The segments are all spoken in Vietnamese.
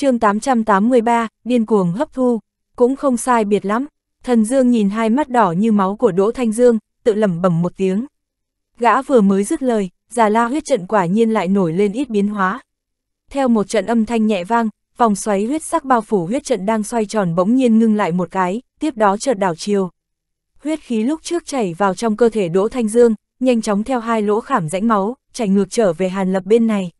chương 883, điên cuồng hấp thu, cũng không sai biệt lắm. Thần Dương nhìn hai mắt đỏ như máu của Đỗ Thanh Dương, tự lẩm bẩm một tiếng. Gã vừa mới dứt lời, già la huyết trận quả nhiên lại nổi lên ít biến hóa. Theo một trận âm thanh nhẹ vang, vòng xoáy huyết sắc bao phủ huyết trận đang xoay tròn bỗng nhiên ngưng lại một cái, tiếp đó chợt đảo chiều. Huyết khí lúc trước chảy vào trong cơ thể Đỗ Thanh Dương, nhanh chóng theo hai lỗ khảm rãnh máu, chảy ngược trở về Hàn Lập bên này.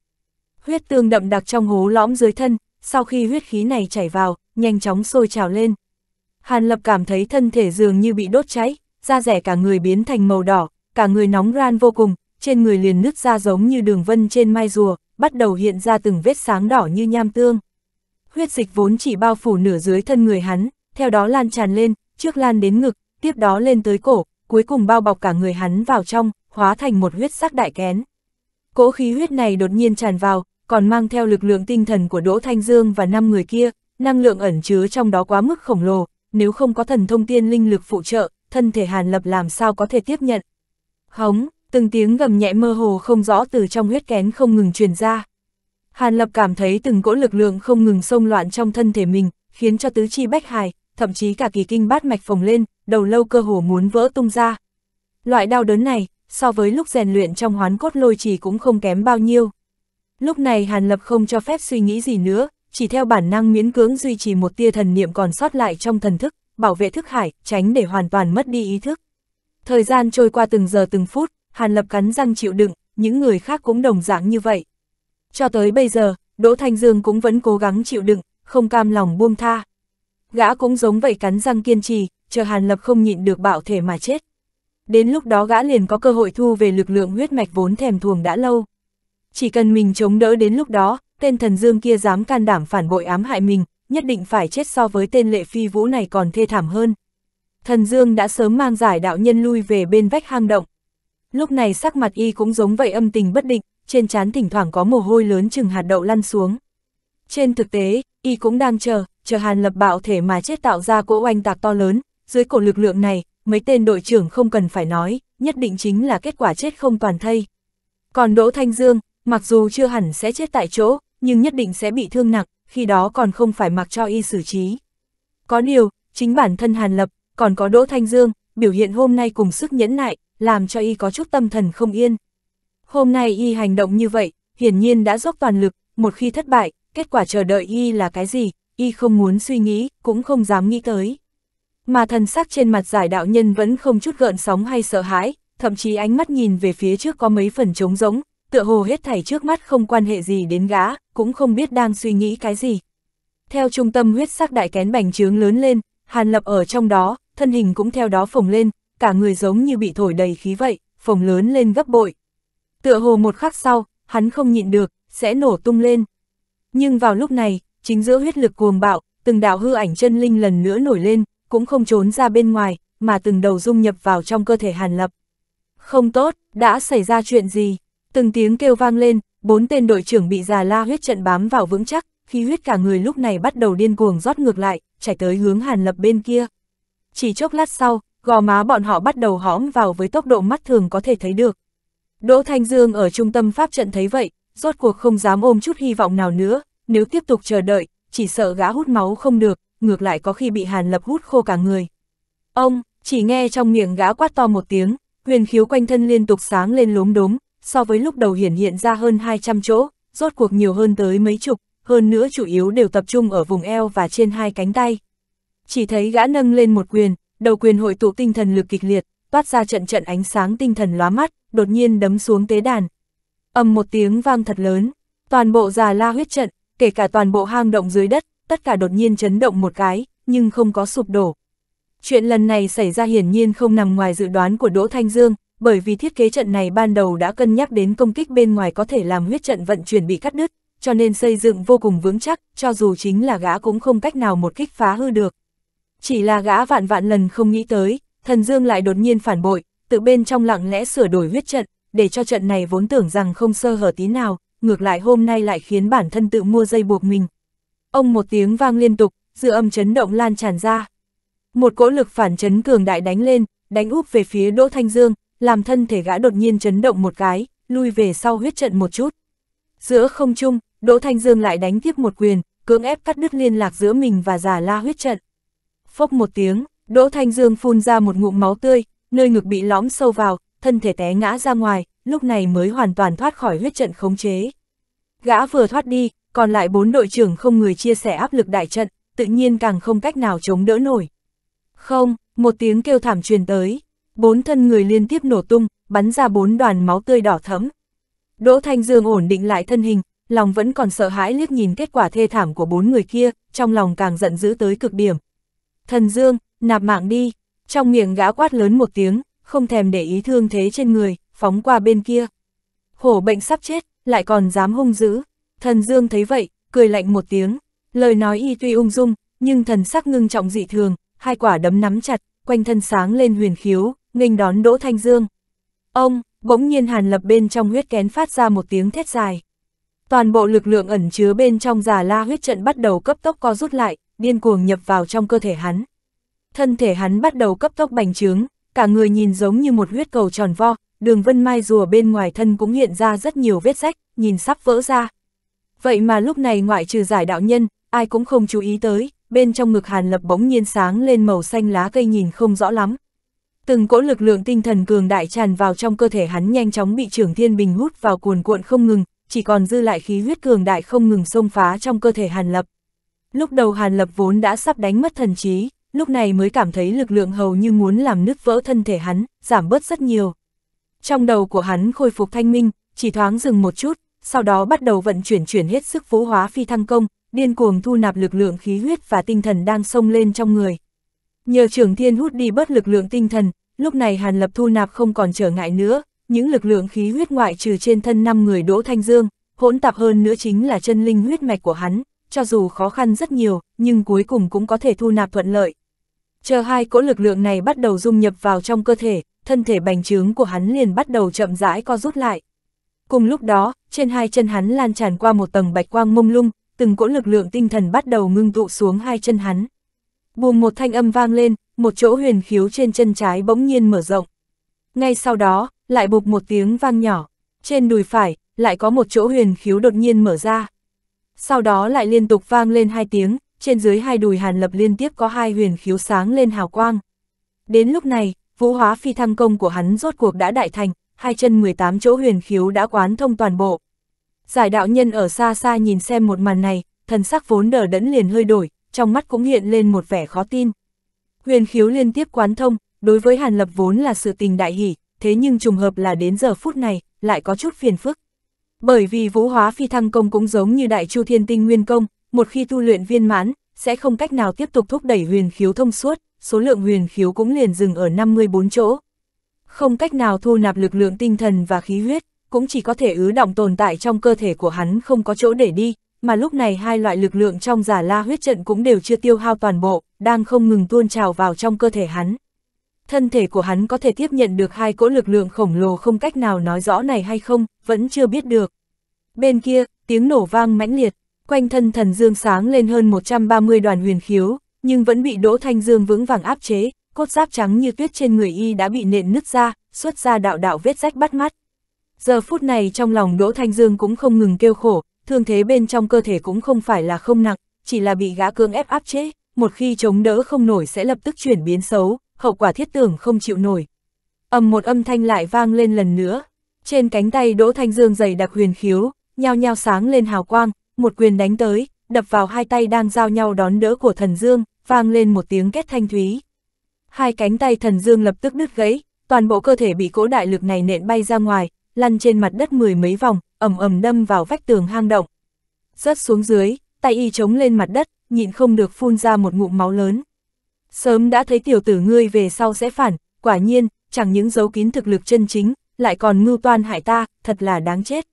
Huyết tương đậm đặc trong hố lõm dưới thân, sau khi huyết khí này chảy vào, nhanh chóng sôi trào lên. Hàn Lập cảm thấy thân thể dường như bị đốt cháy, da rẻ cả người biến thành màu đỏ, cả người nóng ran vô cùng, trên người liền nứt ra giống như đường vân trên mai rùa, bắt đầu hiện ra từng vết sáng đỏ như nham tương. Huyết dịch vốn chỉ bao phủ nửa dưới thân người hắn, theo đó lan tràn lên, trước lan đến ngực, tiếp đó lên tới cổ, cuối cùng bao bọc cả người hắn vào trong, hóa thành một huyết sắc đại kén. Cỗ khí huyết này đột nhiên tràn vào, còn mang theo lực lượng tinh thần của Đỗ Thanh Dương và năm người kia, năng lượng ẩn chứa trong đó quá mức khổng lồ, nếu không có thần thông tiên linh lực phụ trợ, thân thể Hàn Lập làm sao có thể tiếp nhận. Hống, từng tiếng gầm nhẹ mơ hồ không rõ từ trong huyết kén không ngừng truyền ra. Hàn Lập cảm thấy từng cỗ lực lượng không ngừng xông loạn trong thân thể mình, khiến cho tứ chi bách hài, thậm chí cả kỳ kinh bát mạch phồng lên, đầu lâu cơ hồ muốn vỡ tung ra. Loại đau đớn này, so với lúc rèn luyện trong hoán cốt lôi trì cũng không kém bao nhiêu. Lúc này Hàn Lập không cho phép suy nghĩ gì nữa, chỉ theo bản năng miễn cưỡng duy trì một tia thần niệm còn sót lại trong thần thức, bảo vệ thức hải, tránh để hoàn toàn mất đi ý thức. Thời gian trôi qua từng giờ từng phút, Hàn Lập cắn răng chịu đựng, những người khác cũng đồng dạng như vậy. Cho tới bây giờ, Đỗ Thanh Dương cũng vẫn cố gắng chịu đựng, không cam lòng buông tha. Gã cũng giống vậy cắn răng kiên trì, chờ Hàn Lập không nhịn được bạo thể mà chết. Đến lúc đó gã liền có cơ hội thu về lực lượng huyết mạch vốn thèm thuồng đã lâu chỉ cần mình chống đỡ đến lúc đó, tên thần dương kia dám can đảm phản bội ám hại mình, nhất định phải chết so với tên lệ phi vũ này còn thê thảm hơn. Thần dương đã sớm mang giải đạo nhân lui về bên vách hang động. Lúc này sắc mặt y cũng giống vậy âm tình bất định, trên trán thỉnh thoảng có mồ hôi lớn chừng hạt đậu lăn xuống. Trên thực tế, y cũng đang chờ, chờ hàn lập bạo thể mà chết tạo ra cỗ oanh tạc to lớn, dưới cổ lực lượng này, mấy tên đội trưởng không cần phải nói, nhất định chính là kết quả chết không toàn thây. Còn Đỗ Thanh Dương, mặc dù chưa hẳn sẽ chết tại chỗ, nhưng nhất định sẽ bị thương nặng, khi đó còn không phải mặc cho y xử trí. Có điều, chính bản thân Hàn Lập, còn có Đỗ Thanh Dương, biểu hiện hôm nay cùng sức nhẫn nại, làm cho y có chút tâm thần không yên. Hôm nay y hành động như vậy, hiển nhiên đã dốc toàn lực, một khi thất bại, kết quả chờ đợi y là cái gì, y không muốn suy nghĩ, cũng không dám nghĩ tới. Mà thần sắc trên mặt giải đạo nhân vẫn không chút gợn sóng hay sợ hãi, thậm chí ánh mắt nhìn về phía trước có mấy phần trống rỗng, tựa hồ hết thảy trước mắt không quan hệ gì đến gã, cũng không biết đang suy nghĩ cái gì. Theo trung tâm huyết sắc đại kén bành trướng lớn lên, Hàn Lập ở trong đó, thân hình cũng theo đó phồng lên, cả người giống như bị thổi đầy khí vậy, phồng lớn lên gấp bội. Tựa hồ một khắc sau, hắn không nhịn được, sẽ nổ tung lên. Nhưng vào lúc này, chính giữa huyết lực cuồng bạo, từng đạo hư ảnh chân linh lần nữa nổi lên, cũng không trốn ra bên ngoài, mà từng đầu dung nhập vào trong cơ thể Hàn Lập. Không tốt, đã xảy ra chuyện gì? Từng tiếng kêu vang lên, bốn tên đội trưởng bị già la huyết trận bám vào vững chắc, khi huyết cả người lúc này bắt đầu điên cuồng rót ngược lại, chạy tới hướng Hàn Lập bên kia. Chỉ chốc lát sau, gò má bọn họ bắt đầu hõm vào với tốc độ mắt thường có thể thấy được. Đỗ Thanh Dương ở trung tâm pháp trận thấy vậy, rốt cuộc không dám ôm chút hy vọng nào nữa, nếu tiếp tục chờ đợi, chỉ sợ gã hút máu không được, ngược lại có khi bị Hàn Lập hút khô cả người. Ông, chỉ nghe trong miệng gã quát to một tiếng, huyền khiếu quanh thân liên tục sáng lên lốm đốm, so với lúc đầu hiển hiện ra hơn 200 chỗ, rốt cuộc nhiều hơn tới mấy chục, hơn nữa chủ yếu đều tập trung ở vùng eo và trên hai cánh tay. Chỉ thấy gã nâng lên một quyền, đầu quyền hội tụ tinh thần lực kịch liệt, toát ra trận trận ánh sáng tinh thần lóa mắt, đột nhiên đấm xuống tế đàn. Âm một tiếng vang thật lớn, toàn bộ già la huyết trận, kể cả toàn bộ hang động dưới đất, tất cả đột nhiên chấn động một cái, nhưng không có sụp đổ. Chuyện lần này xảy ra hiển nhiên không nằm ngoài dự đoán của Đỗ Thanh Dương, bởi vì thiết kế trận này ban đầu đã cân nhắc đến công kích bên ngoài có thể làm huyết trận vận chuyển bị cắt đứt, cho nên xây dựng vô cùng vững chắc, cho dù chính là gã cũng không cách nào một kích phá hư được. Chỉ là gã vạn vạn lần không nghĩ tới, thần dương lại đột nhiên phản bội, tự bên trong lặng lẽ sửa đổi huyết trận, để cho trận này vốn tưởng rằng không sơ hở tí nào, ngược lại hôm nay lại khiến bản thân tự mua dây buộc mình. Ông một tiếng vang liên tục, dư âm chấn động lan tràn ra. Một cỗ lực phản chấn cường đại đánh lên, đánh úp về phía Đỗ Thanh Dương, làm thân thể gã đột nhiên chấn động một cái, lui về sau huyết trận một chút. Giữa không trung, Đỗ Thanh Dương lại đánh tiếp một quyền, cưỡng ép cắt đứt liên lạc giữa mình và giả la huyết trận. Phốc một tiếng, Đỗ Thanh Dương phun ra một ngụm máu tươi, nơi ngực bị lõm sâu vào, thân thể té ngã ra ngoài, lúc này mới hoàn toàn thoát khỏi huyết trận khống chế. Gã vừa thoát đi, còn lại bốn đội trưởng không người chia sẻ áp lực đại trận, tự nhiên càng không cách nào chống đỡ nổi. Không, một tiếng kêu thảm truyền tới, bốn thân người liên tiếp nổ tung, bắn ra bốn đoàn máu tươi đỏ thẫm. Đỗ Thanh Dương ổn định lại thân hình, lòng vẫn còn sợ hãi liếc nhìn kết quả thê thảm của bốn người kia, trong lòng càng giận dữ tới cực điểm. Thần Dương, nạp mạng đi, trong miệng gã quát lớn một tiếng, không thèm để ý thương thế trên người, phóng qua bên kia. Hổ bệnh sắp chết, lại còn dám hung dữ. Thần Dương thấy vậy, cười lạnh một tiếng, lời nói y tuy ung dung, nhưng thần sắc ngưng trọng dị thường, hai quả đấm nắm chặt, quanh thân sáng lên huyền khiếu, nghênh đón Đỗ Thanh Dương. Ông, bỗng nhiên Hàn Lập bên trong huyết kén phát ra một tiếng thét dài. Toàn bộ lực lượng ẩn chứa bên trong giả la huyết trận bắt đầu cấp tốc co rút lại, điên cuồng nhập vào trong cơ thể hắn. Thân thể hắn bắt đầu cấp tốc bành trướng, cả người nhìn giống như một huyết cầu tròn vo, đường vân mai rùa bên ngoài thân cũng hiện ra rất nhiều vết rách, nhìn sắp vỡ ra. Vậy mà lúc này ngoại trừ giải đạo nhân, ai cũng không chú ý tới, bên trong ngực hàn lập bỗng nhiên sáng lên màu xanh lá cây nhìn không rõ lắm, Từng cỗ lực lượng tinh thần cường đại tràn vào trong cơ thể hắn nhanh chóng bị trưởng thiên bình hút vào cuồn cuộn không ngừng, chỉ còn dư lại khí huyết cường đại không ngừng xông phá trong cơ thể Hàn Lập. Lúc đầu Hàn Lập vốn đã sắp đánh mất thần trí, lúc này mới cảm thấy lực lượng hầu như muốn làm nứt vỡ thân thể hắn, giảm bớt rất nhiều. Trong đầu của hắn khôi phục thanh minh, chỉ thoáng dừng một chút, sau đó bắt đầu vận chuyển chuyển hết sức phú hóa phi thăng công, điên cuồng thu nạp lực lượng khí huyết và tinh thần đang xông lên trong người. Nhờ trường thiên hút đi bất lực lượng tinh thần, lúc này Hàn Lập thu nạp không còn trở ngại nữa, những lực lượng khí huyết ngoại trừ trên thân 5 người Đỗ Thanh Dương, hỗn tạp hơn nữa chính là chân linh huyết mạch của hắn, cho dù khó khăn rất nhiều, nhưng cuối cùng cũng có thể thu nạp thuận lợi. Chờ hai cỗ lực lượng này bắt đầu dung nhập vào trong cơ thể, thân thể bành trướng của hắn liền bắt đầu chậm rãi co rút lại. Cùng lúc đó, trên hai chân hắn lan tràn qua một tầng bạch quang mông lung, từng cỗ lực lượng tinh thần bắt đầu ngưng tụ xuống hai chân hắn. Bùm một thanh âm vang lên, một chỗ huyền khiếu trên chân trái bỗng nhiên mở rộng. Ngay sau đó, lại bục một tiếng vang nhỏ, trên đùi phải, lại có một chỗ huyền khiếu đột nhiên mở ra. Sau đó lại liên tục vang lên hai tiếng, trên dưới hai đùi hàn lập liên tiếp có hai huyền khiếu sáng lên hào quang. Đến lúc này, vũ hóa phi thăng công của hắn rốt cuộc đã đại thành, hai chân 18 chỗ huyền khiếu đã quán thông toàn bộ. Giải đạo nhân ở xa xa nhìn xem một màn này, thần sắc vốn đờ đẫn liền hơi đổi, trong mắt cũng hiện lên một vẻ khó tin. Huyền khiếu liên tiếp quán thông, đối với Hàn Lập vốn là sự tình đại hỷ, thế nhưng trùng hợp là đến giờ phút này, lại có chút phiền phức. Bởi vì vũ hóa phi thăng công cũng giống như đại chu thiên tinh nguyên công, một khi tu luyện viên mãn, sẽ không cách nào tiếp tục thúc đẩy huyền khiếu thông suốt, số lượng huyền khiếu cũng liền dừng ở 54 chỗ. Không cách nào thu nạp lực lượng tinh thần và khí huyết, cũng chỉ có thể ứ động tồn tại trong cơ thể của hắn không có chỗ để đi, mà lúc này hai loại lực lượng trong giả la huyết trận cũng đều chưa tiêu hao toàn bộ, đang không ngừng tuôn trào vào trong cơ thể hắn. Thân thể của hắn có thể tiếp nhận được hai cỗ lực lượng khổng lồ không cách nào nói rõ này hay không, vẫn chưa biết được. Bên kia, tiếng nổ vang mãnh liệt, quanh thân thần dương sáng lên hơn 130 đoàn huyền khiếu, nhưng vẫn bị Đỗ Thanh Dương vững vàng áp chế, cốt giáp trắng như tuyết trên người y đã bị nện nứt ra, xuất ra đạo đạo vết rách bắt mắt. Giờ phút này trong lòng Đỗ Thanh Dương cũng không ngừng kêu khổ, thương thế bên trong cơ thể cũng không phải là không nặng, chỉ là bị gã cương ép áp chế, một khi chống đỡ không nổi sẽ lập tức chuyển biến xấu, hậu quả thiết tưởng không chịu nổi. Âm một âm thanh lại vang lên lần nữa, trên cánh tay Đỗ Thanh Dương dày đặc huyền khiếu, nhao nhao sáng lên hào quang, một quyền đánh tới, đập vào hai tay đang giao nhau đón đỡ của thần Dương, vang lên một tiếng kết thanh thúy. Hai cánh tay thần Dương lập tức đứt gãy, toàn bộ cơ thể bị cỗ đại lực này nện bay ra ngoài, lăn trên mặt đất mười mấy vòng, ầm ầm đâm vào vách tường hang động. Rớt xuống dưới, tay y chống lên mặt đất, nhịn không được phun ra một ngụm máu lớn. Sớm đã thấy tiểu tử ngươi về sau sẽ phản, quả nhiên, chẳng những giấu kín thực lực chân chính, lại còn mưu toan hại ta, thật là đáng chết.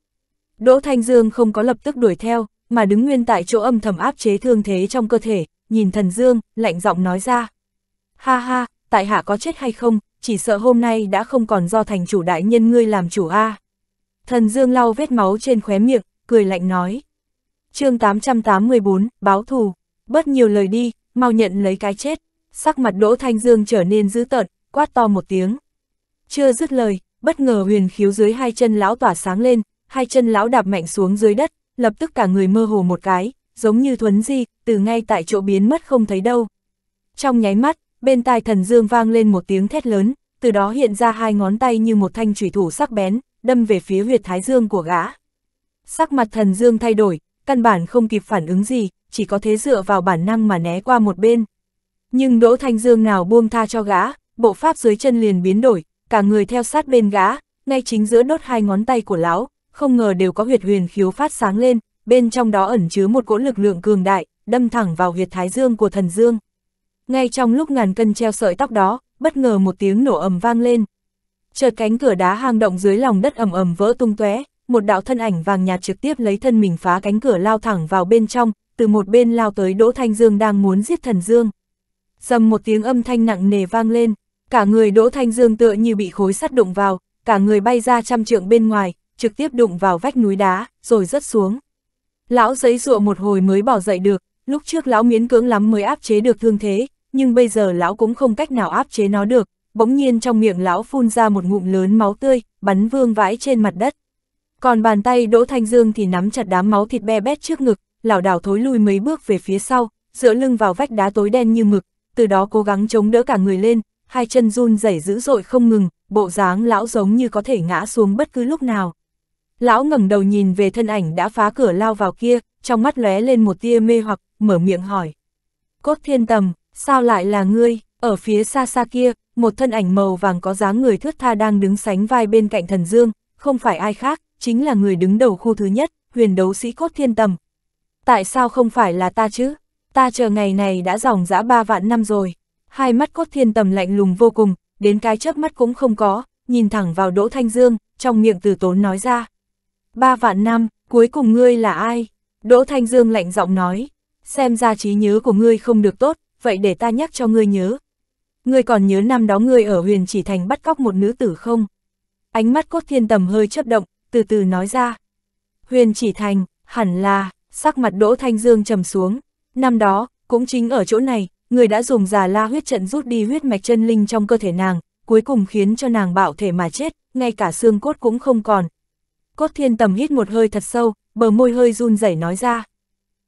Đỗ Thanh Dương không có lập tức đuổi theo, mà đứng nguyên tại chỗ âm thầm áp chế thương thế trong cơ thể, nhìn thần Dương, lạnh giọng nói ra. Ha ha, tại hạ có chết hay không, chỉ sợ hôm nay đã không còn do thành chủ đại nhân ngươi làm chủ a. À. Thần Dương lau vết máu trên khóe miệng, cười lạnh nói. chương 884, báo thù, bớt nhiều lời đi, mau nhận lấy cái chết. Sắc mặt Đỗ Thanh Dương trở nên dữ tợn, quát to một tiếng. Chưa dứt lời, bất ngờ huyền khiếu dưới hai chân lão tỏa sáng lên, hai chân lão đạp mạnh xuống dưới đất, lập tức cả người mơ hồ một cái, giống như thuấn di, từ ngay tại chỗ biến mất không thấy đâu. Trong nháy mắt, bên tai thần dương vang lên một tiếng thét lớn, từ đó hiện ra hai ngón tay như một thanh thủy thủ sắc bén, đâm về phía huyệt thái dương của gã. Sắc mặt thần dương thay đổi, căn bản không kịp phản ứng gì, chỉ có thế dựa vào bản năng mà né qua một bên. Nhưng Đỗ Thanh Dương nào buông tha cho gã, bộ pháp dưới chân liền biến đổi, cả người theo sát bên gã, ngay chính giữa đốt hai ngón tay của lão, không ngờ đều có huyệt huyền khiếu phát sáng lên, bên trong đó ẩn chứa một cỗ lực lượng cường đại, đâm thẳng vào huyệt thái dương của thần dương. Ngay trong lúc ngàn cân treo sợi tóc đó, bất ngờ một tiếng nổ ầm vang lên, chợt cánh cửa đá hang động dưới lòng đất ầm ầm vỡ tung tóe, một đạo thân ảnh vàng nhạt trực tiếp lấy thân mình phá cánh cửa lao thẳng vào bên trong, từ một bên lao tới Đỗ Thanh Dương đang muốn giết Thần Dương. Dầm một tiếng âm thanh nặng nề vang lên, cả người Đỗ Thanh Dương tựa như bị khối sắt đụng vào, cả người bay ra trăm trượng bên ngoài, trực tiếp đụng vào vách núi đá, rồi rớt xuống. Lão giấy dụa một hồi mới bỏ dậy được, lúc trước lão miến cưỡng lắm mới áp chế được thương thế, nhưng bây giờ lão cũng không cách nào áp chế nó được, bỗng nhiên trong miệng lão phun ra một ngụm lớn máu tươi, bắn vương vãi trên mặt đất. Còn bàn tay Đỗ Thanh Dương thì nắm chặt đám máu thịt be bét trước ngực, lảo đảo thối lui mấy bước về phía sau, dựa lưng vào vách đá tối đen như mực, từ đó cố gắng chống đỡ cả người lên, hai chân run rẩy dữ dội không ngừng, bộ dáng lão giống như có thể ngã xuống bất cứ lúc nào. Lão ngẩng đầu nhìn về thân ảnh đã phá cửa lao vào kia, trong mắt lóe lên một tia mê hoặc, mở miệng hỏi. Cốt thiên tầm, sao lại là ngươi, ở phía xa xa kia, một thân ảnh màu vàng có dáng người thướt tha đang đứng sánh vai bên cạnh thần dương, không phải ai khác, chính là người đứng đầu khu thứ nhất, huyền đấu sĩ cốt thiên tầm. Tại sao không phải là ta chứ? Ta chờ ngày này đã dòng dã ba vạn năm rồi. Hai mắt cốt thiên tầm lạnh lùng vô cùng, đến cái chớp mắt cũng không có, nhìn thẳng vào Đỗ Thanh Dương, trong miệng từ tốn nói ra. Ba vạn năm, cuối cùng ngươi là ai? Đỗ Thanh Dương lạnh giọng nói, xem ra trí nhớ của ngươi không được tốt, vậy để ta nhắc cho ngươi nhớ, ngươi còn nhớ năm đó ngươi ở huyền chỉ thành bắt cóc một nữ tử không? Ánh mắt cốt thiên tầm hơi chớp động, từ từ nói ra. Huyền chỉ thành, hẳn là, sắc mặt đỗ thanh dương trầm xuống. Năm đó, cũng chính ở chỗ này, người đã dùng già la huyết trận rút đi huyết mạch chân linh trong cơ thể nàng, cuối cùng khiến cho nàng bạo thể mà chết, ngay cả xương cốt cũng không còn. Cốt thiên tầm hít một hơi thật sâu, bờ môi hơi run rẩy nói ra.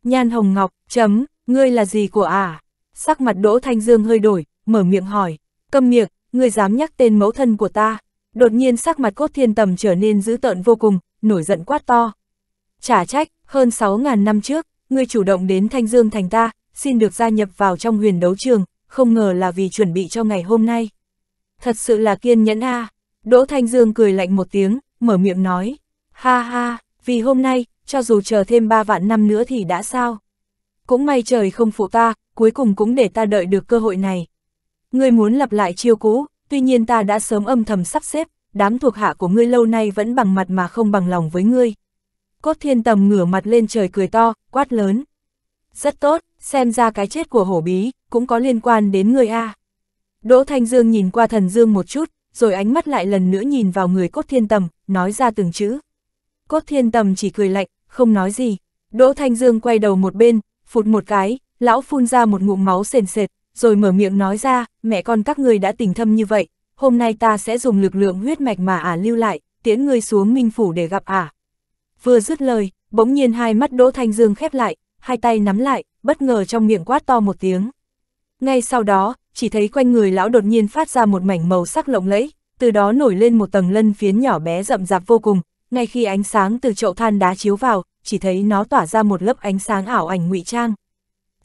Nhan hồng ngọc, chấm, ngươi là gì của À? Sắc mặt đỗ thanh dương hơi đổi, mở miệng hỏi, câm miệng, ngươi dám nhắc tên mẫu thân của ta. Đột nhiên sắc mặt cốt thiên tầm trở nên dữ tợn vô cùng, nổi giận quát to. Trả trách, hơn 6.000 năm trước, ngươi chủ động đến Thanh Dương thành ta, xin được gia nhập vào trong huyền đấu trường, không ngờ là vì chuẩn bị cho ngày hôm nay. Thật sự là kiên nhẫn a Đỗ Thanh Dương cười lạnh một tiếng, mở miệng nói. Ha ha, vì hôm nay, cho dù chờ thêm ba vạn năm nữa thì đã sao. Cũng may trời không phụ ta, cuối cùng cũng để ta đợi được cơ hội này, Ngươi muốn lặp lại chiêu cũ, tuy nhiên ta đã sớm âm thầm sắp xếp, đám thuộc hạ của ngươi lâu nay vẫn bằng mặt mà không bằng lòng với ngươi. Cốt thiên tầm ngửa mặt lên trời cười to, quát lớn. Rất tốt, xem ra cái chết của hổ bí, cũng có liên quan đến ngươi a. À. Đỗ Thanh Dương nhìn qua thần Dương một chút, rồi ánh mắt lại lần nữa nhìn vào người cốt thiên tầm, nói ra từng chữ. Cốt thiên tầm chỉ cười lạnh, không nói gì. Đỗ Thanh Dương quay đầu một bên, phụt một cái, lão phun ra một ngụm máu sền sệt, rồi mở miệng nói ra, mẹ con các người đã tình thâm như vậy, hôm nay ta sẽ dùng lực lượng huyết mạch mà ả à lưu lại, tiễn ngươi xuống minh phủ để gặp ả. À. Vừa dứt lời, bỗng nhiên hai mắt Đỗ Thanh Dương khép lại, hai tay nắm lại, bất ngờ trong miệng quát to một tiếng. Ngay sau đó, chỉ thấy quanh người lão đột nhiên phát ra một mảnh màu sắc lộng lẫy, từ đó nổi lên một tầng lân phiến nhỏ bé rậm rạp vô cùng, ngay khi ánh sáng từ chậu than đá chiếu vào, chỉ thấy nó tỏa ra một lớp ánh sáng ảo ảnh ngụy trang,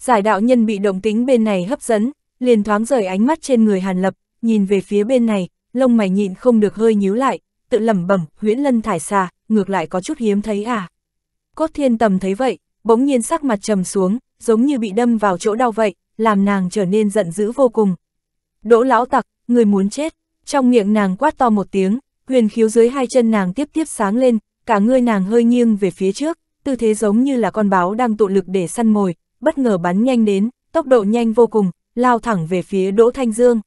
Giải đạo nhân bị động tính bên này hấp dẫn, liền thoáng rời ánh mắt trên người Hàn Lập, nhìn về phía bên này, lông mày nhịn không được hơi nhíu lại, tự lẩm bẩm, huyễn lân thải xa ngược lại có chút hiếm thấy à. Cốt thiên tầm thấy vậy, bỗng nhiên sắc mặt trầm xuống, giống như bị đâm vào chỗ đau vậy, làm nàng trở nên giận dữ vô cùng. Đỗ lão tặc, người muốn chết, trong miệng nàng quát to một tiếng, huyền khiếu dưới hai chân nàng tiếp tiếp sáng lên, cả người nàng hơi nghiêng về phía trước, tư thế giống như là con báo đang tụ lực để săn mồi, bất ngờ bắn nhanh đến, tốc độ nhanh vô cùng, lao thẳng về phía Đỗ Thanh Dương.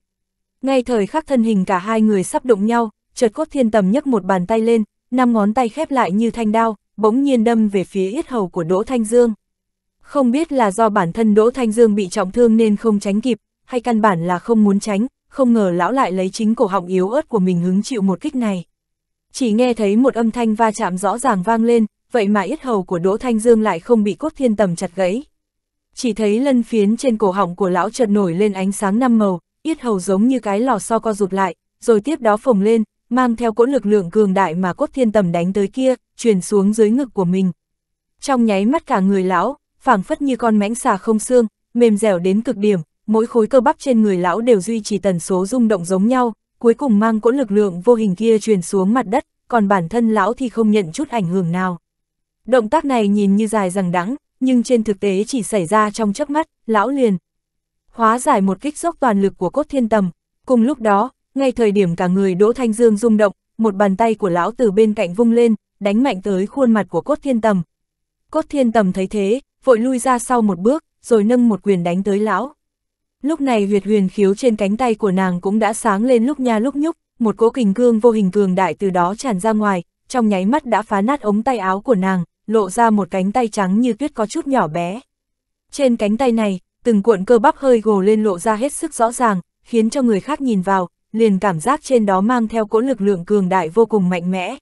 Ngay thời khắc thân hình cả hai người sắp đụng nhau, chợt cốt thiên tầm nhấc một bàn tay lên, năm ngón tay khép lại như thanh đao, bỗng nhiên đâm về phía yết hầu của Đỗ Thanh Dương. Không biết là do bản thân Đỗ Thanh Dương bị trọng thương nên không tránh kịp, hay căn bản là không muốn tránh, không ngờ lão lại lấy chính cổ họng yếu ớt của mình hứng chịu một kích này. Chỉ nghe thấy một âm thanh va chạm rõ ràng vang lên, vậy mà yết hầu của Đỗ Thanh Dương lại không bị cốt thiên tầm chặt gãy chỉ thấy lân phiến trên cổ họng của lão chợt nổi lên ánh sáng năm màu, yết hầu giống như cái lò xo co rụt lại, rồi tiếp đó phồng lên, mang theo cỗ lực lượng cường đại mà cốt thiên tầm đánh tới kia, truyền xuống dưới ngực của mình. Trong nháy mắt cả người lão, phảng phất như con mãnh xà không xương, mềm dẻo đến cực điểm, mỗi khối cơ bắp trên người lão đều duy trì tần số rung động giống nhau, cuối cùng mang cỗ lực lượng vô hình kia truyền xuống mặt đất, còn bản thân lão thì không nhận chút ảnh hưởng nào. Động tác này nhìn như dài rằng đắng, nhưng trên thực tế chỉ xảy ra trong chớp mắt, lão liền. Hóa giải một kích dốc toàn lực của cốt thiên tầm, cùng lúc đó, ngay thời điểm cả người Đỗ Thanh Dương rung động, một bàn tay của lão từ bên cạnh vung lên, đánh mạnh tới khuôn mặt của cốt thiên tầm. Cốt thiên tầm thấy thế, vội lui ra sau một bước, rồi nâng một quyền đánh tới lão. Lúc này huyệt huyền khiếu trên cánh tay của nàng cũng đã sáng lên lúc nha lúc nhúc, một cỗ kình cương vô hình cường đại từ đó tràn ra ngoài, trong nháy mắt đã phá nát ống tay áo của nàng, lộ ra một cánh tay trắng như tuyết có chút nhỏ bé. Trên cánh tay này, từng cuộn cơ bắp hơi gồ lên lộ ra hết sức rõ ràng, khiến cho người khác nhìn vào, liền cảm giác trên đó mang theo cỗ lực lượng cường đại vô cùng mạnh mẽ.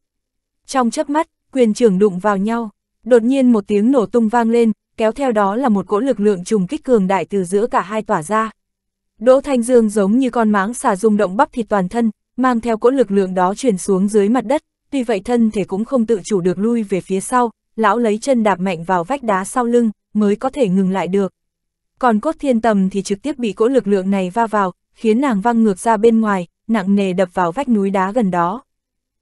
Trong chớp mắt, quyền trưởng đụng vào nhau, đột nhiên một tiếng nổ tung vang lên, kéo theo đó là một cỗ lực lượng trùng kích cường đại từ giữa cả hai tỏa ra. Đỗ Thanh Dương giống như con máng xà rung động bắp thịt toàn thân, mang theo cỗ lực lượng đó truyền xuống dưới mặt đất, tuy vậy thân thể cũng không tự chủ được lui về phía sau, lão lấy chân đạp mạnh vào vách đá sau lưng, mới có thể ngừng lại được. Còn cốt thiên tầm thì trực tiếp bị cỗ lực lượng này va vào, khiến nàng văng ngược ra bên ngoài, nặng nề đập vào vách núi đá gần đó.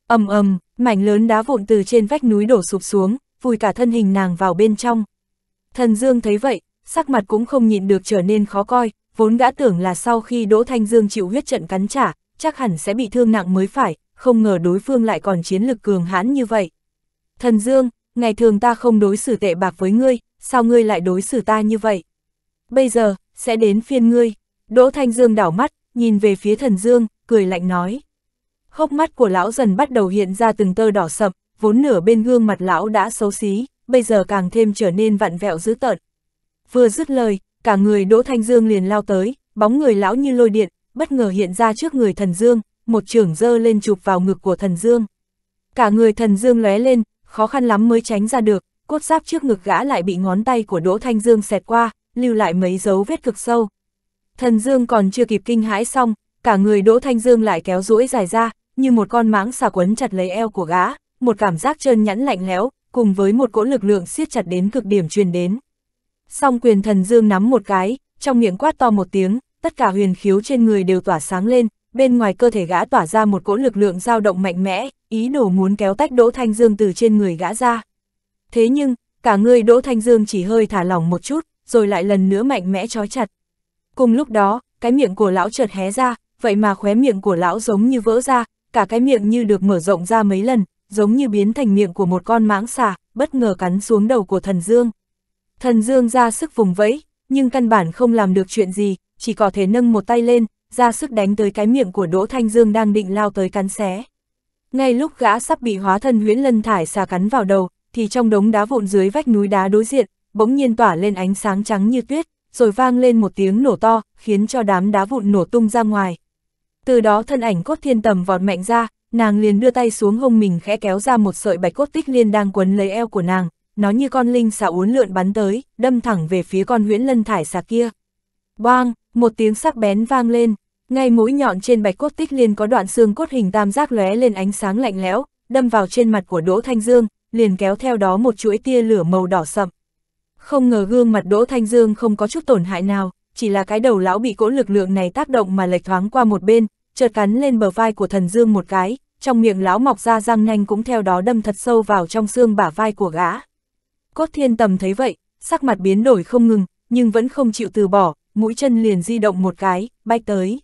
ầm ầm, mảnh lớn đá vụn từ trên vách núi đổ sụp xuống, vùi cả thân hình nàng vào bên trong. Thần Dương thấy vậy, sắc mặt cũng không nhịn được trở nên khó coi, vốn gã tưởng là sau khi Đỗ Thanh Dương chịu huyết trận cắn trả, chắc hẳn sẽ bị thương nặng mới phải, không ngờ đối phương lại còn chiến lực cường hãn như vậy. Thần Dương, ngày thường ta không đối xử tệ bạc với ngươi, sao ngươi lại đối xử ta như vậy? Bây giờ, sẽ đến phiên ngươi. Đỗ Thanh Dương đảo mắt, nhìn về phía thần Dương, cười lạnh nói. Hốc mắt của lão dần bắt đầu hiện ra từng tơ đỏ sậm, vốn nửa bên gương mặt lão đã xấu xí, bây giờ càng thêm trở nên vặn vẹo dữ tợn. Vừa dứt lời, cả người Đỗ Thanh Dương liền lao tới, bóng người lão như lôi điện, bất ngờ hiện ra trước người thần Dương, một trường dơ lên chụp vào ngực của thần Dương. Cả người thần Dương lóe lên, khó khăn lắm mới tránh ra được, cốt giáp trước ngực gã lại bị ngón tay của Đỗ Thanh Dương xẹt qua, lưu lại mấy dấu vết cực sâu. Thần Dương còn chưa kịp kinh hãi xong, cả người Đỗ Thanh Dương lại kéo duỗi dài ra, như một con mãng xà quấn chặt lấy eo của gã, một cảm giác trơn nhẵn lạnh lẽo, cùng với một cỗ lực lượng siết chặt đến cực điểm truyền đến. Song quyền Thần Dương nắm một cái, trong miệng quát to một tiếng, tất cả huyền khiếu trên người đều tỏa sáng lên, bên ngoài cơ thể gã tỏa ra một cỗ lực lượng dao động mạnh mẽ, ý đồ muốn kéo tách Đỗ Thanh Dương từ trên người gã ra. Thế nhưng, cả người Đỗ Thanh Dương chỉ hơi thả lỏng một chút, rồi lại lần nữa mạnh mẽ trói chặt. Cùng lúc đó, cái miệng của lão chợt hé ra, vậy mà khóe miệng của lão giống như vỡ ra, cả cái miệng như được mở rộng ra mấy lần, giống như biến thành miệng của một con mãng xà, bất ngờ cắn xuống đầu của thần Dương. Thần Dương ra sức vùng vẫy, nhưng căn bản không làm được chuyện gì, chỉ có thể nâng một tay lên, ra sức đánh tới cái miệng của Đỗ Thanh Dương đang định lao tới cắn xé. Ngay lúc gã sắp bị hóa thân huyễn lân thải xà cắn vào đầu, thì trong đống đá vụn dưới vách núi đá đối diện, bỗng nhiên tỏa lên ánh sáng trắng như tuyết, rồi vang lên một tiếng nổ to, khiến cho đám đá vụn nổ tung ra ngoài. Từ đó thân ảnh cốt thiên tầm vọt mạnh ra, nàng liền đưa tay xuống hông mình khẽ kéo ra một sợi bạch cốt tích liên đang quấn lấy eo của nàng, nó như con linh xà uốn lượn bắn tới, đâm thẳng về phía con huyễn lân thải xà kia. Boang, một tiếng sắc bén vang lên. Ngay mũi nhọn trên bạch cốt tích liên có đoạn xương cốt hình tam giác lóe lên ánh sáng lạnh lẽo, đâm vào trên mặt của Đỗ Thanh Dương, liền kéo theo đó một chuỗi tia lửa màu đỏ sậm. Không ngờ gương mặt Đỗ Thanh Dương không có chút tổn hại nào, chỉ là cái đầu lão bị cỗ lực lượng này tác động mà lệch thoáng qua một bên, chợt cắn lên bờ vai của thần Dương một cái, trong miệng lão mọc ra răng nanh cũng theo đó đâm thật sâu vào trong xương bả vai của gã. Cốt thiên tầm thấy vậy, sắc mặt biến đổi không ngừng, nhưng vẫn không chịu từ bỏ, mũi chân liền di động một cái, bay tới.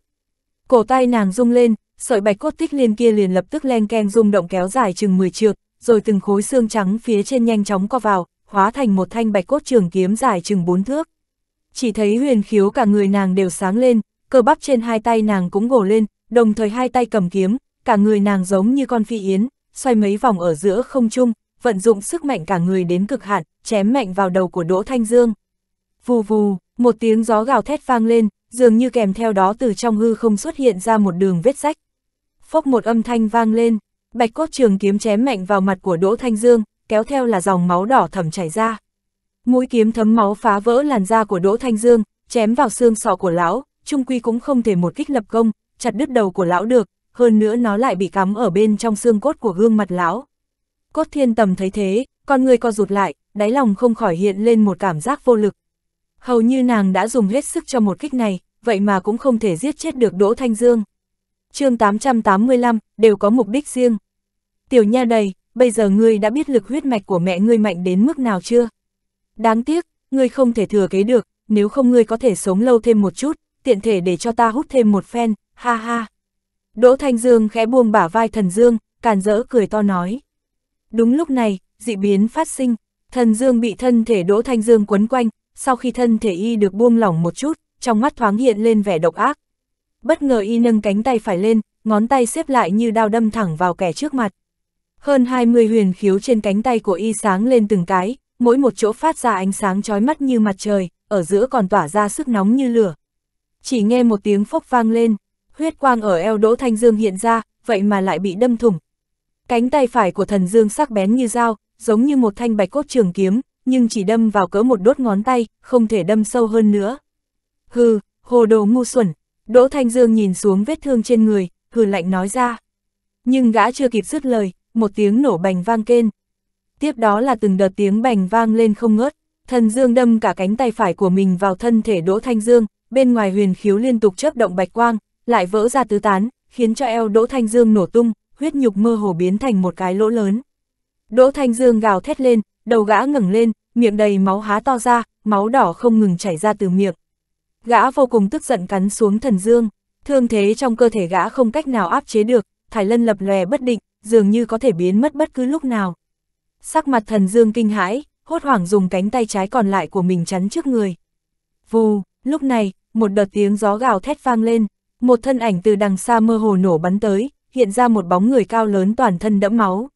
Cổ tay nàng rung lên, sợi bạch cốt tích liên kia liền lập tức len keng rung động kéo dài chừng 10 trượng, rồi từng khối xương trắng phía trên nhanh chóng co vào, hóa thành một thanh bạch cốt trường kiếm dài chừng 4 thước. Chỉ thấy huyền khiếu cả người nàng đều sáng lên, cơ bắp trên hai tay nàng cũng gồ lên, đồng thời hai tay cầm kiếm, cả người nàng giống như con phi yến, xoay mấy vòng ở giữa không trung, vận dụng sức mạnh cả người đến cực hạn, chém mạnh vào đầu của Đỗ Thanh Dương. Vù vù, một tiếng gió gào thét vang lên, dường như kèm theo đó từ trong hư không xuất hiện ra một đường vết rách. Phốc một âm thanh vang lên, bạch cốt trường kiếm chém mạnh vào mặt của Đỗ Thanh Dương, kéo theo là dòng máu đỏ thẩm chảy ra. Mũi kiếm thấm máu phá vỡ làn da của Đỗ Thanh Dương, chém vào xương sọ của lão, trung quy cũng không thể một kích lập công, chặt đứt đầu của lão được, hơn nữa nó lại bị cắm ở bên trong xương cốt của gương mặt lão. Cốt thiên tầm thấy thế, con người co rụt lại, đáy lòng không khỏi hiện lên một cảm giác vô lực, Hầu như nàng đã dùng hết sức cho một kích này, vậy mà cũng không thể giết chết được Đỗ Thanh Dương. chương 885, đều có mục đích riêng. Tiểu nha đầy, bây giờ ngươi đã biết lực huyết mạch của mẹ ngươi mạnh đến mức nào chưa? Đáng tiếc, ngươi không thể thừa kế được, nếu không ngươi có thể sống lâu thêm một chút, tiện thể để cho ta hút thêm một phen, ha ha. Đỗ Thanh Dương khẽ buông bả vai thần Dương, càn rỡ cười to nói. Đúng lúc này, dị biến phát sinh, thần Dương bị thân thể Đỗ Thanh Dương quấn quanh, sau khi thân thể y được buông lỏng một chút, trong mắt thoáng hiện lên vẻ độc ác. Bất ngờ y nâng cánh tay phải lên, ngón tay xếp lại như đao đâm thẳng vào kẻ trước mặt. Hơn 20 huyền khiếu trên cánh tay của y sáng lên từng cái, mỗi một chỗ phát ra ánh sáng chói mắt như mặt trời, ở giữa còn tỏa ra sức nóng như lửa. Chỉ nghe một tiếng phốc vang lên, huyết quang ở eo Đỗ Thanh Dương hiện ra, vậy mà lại bị đâm thủng. Cánh tay phải của thần Dương sắc bén như dao, giống như một thanh bạch cốt trường kiếm, nhưng chỉ đâm vào cỡ một đốt ngón tay, không thể đâm sâu hơn nữa. Hừ, hồ đồ ngu xuẩn, Đỗ Thanh Dương nhìn xuống vết thương trên người, hừ lạnh nói ra. Nhưng gã chưa kịp dứt lời, một tiếng nổ bành vang kên. Tiếp đó là từng đợt tiếng bành vang lên không ngớt, thần Dương đâm cả cánh tay phải của mình vào thân thể Đỗ Thanh Dương, bên ngoài huyền khiếu liên tục chớp động bạch quang, lại vỡ ra tứ tán, khiến cho eo Đỗ Thanh Dương nổ tung, huyết nhục mơ hồ biến thành một cái lỗ lớn. Đỗ Thanh Dương gào thét lên, đầu gã ngẩng lên, miệng đầy máu há to ra, máu đỏ không ngừng chảy ra từ miệng. Gã vô cùng tức giận cắn xuống thần dương, thương thế trong cơ thể gã không cách nào áp chế được, thải lân lập lòe bất định, dường như có thể biến mất bất cứ lúc nào. Sắc mặt thần dương kinh hãi, hốt hoảng dùng cánh tay trái còn lại của mình chắn trước người. Vù, lúc này, một đợt tiếng gió gào thét vang lên, một thân ảnh từ đằng xa mơ hồ nổ bắn tới, hiện ra một bóng người cao lớn toàn thân đẫm máu.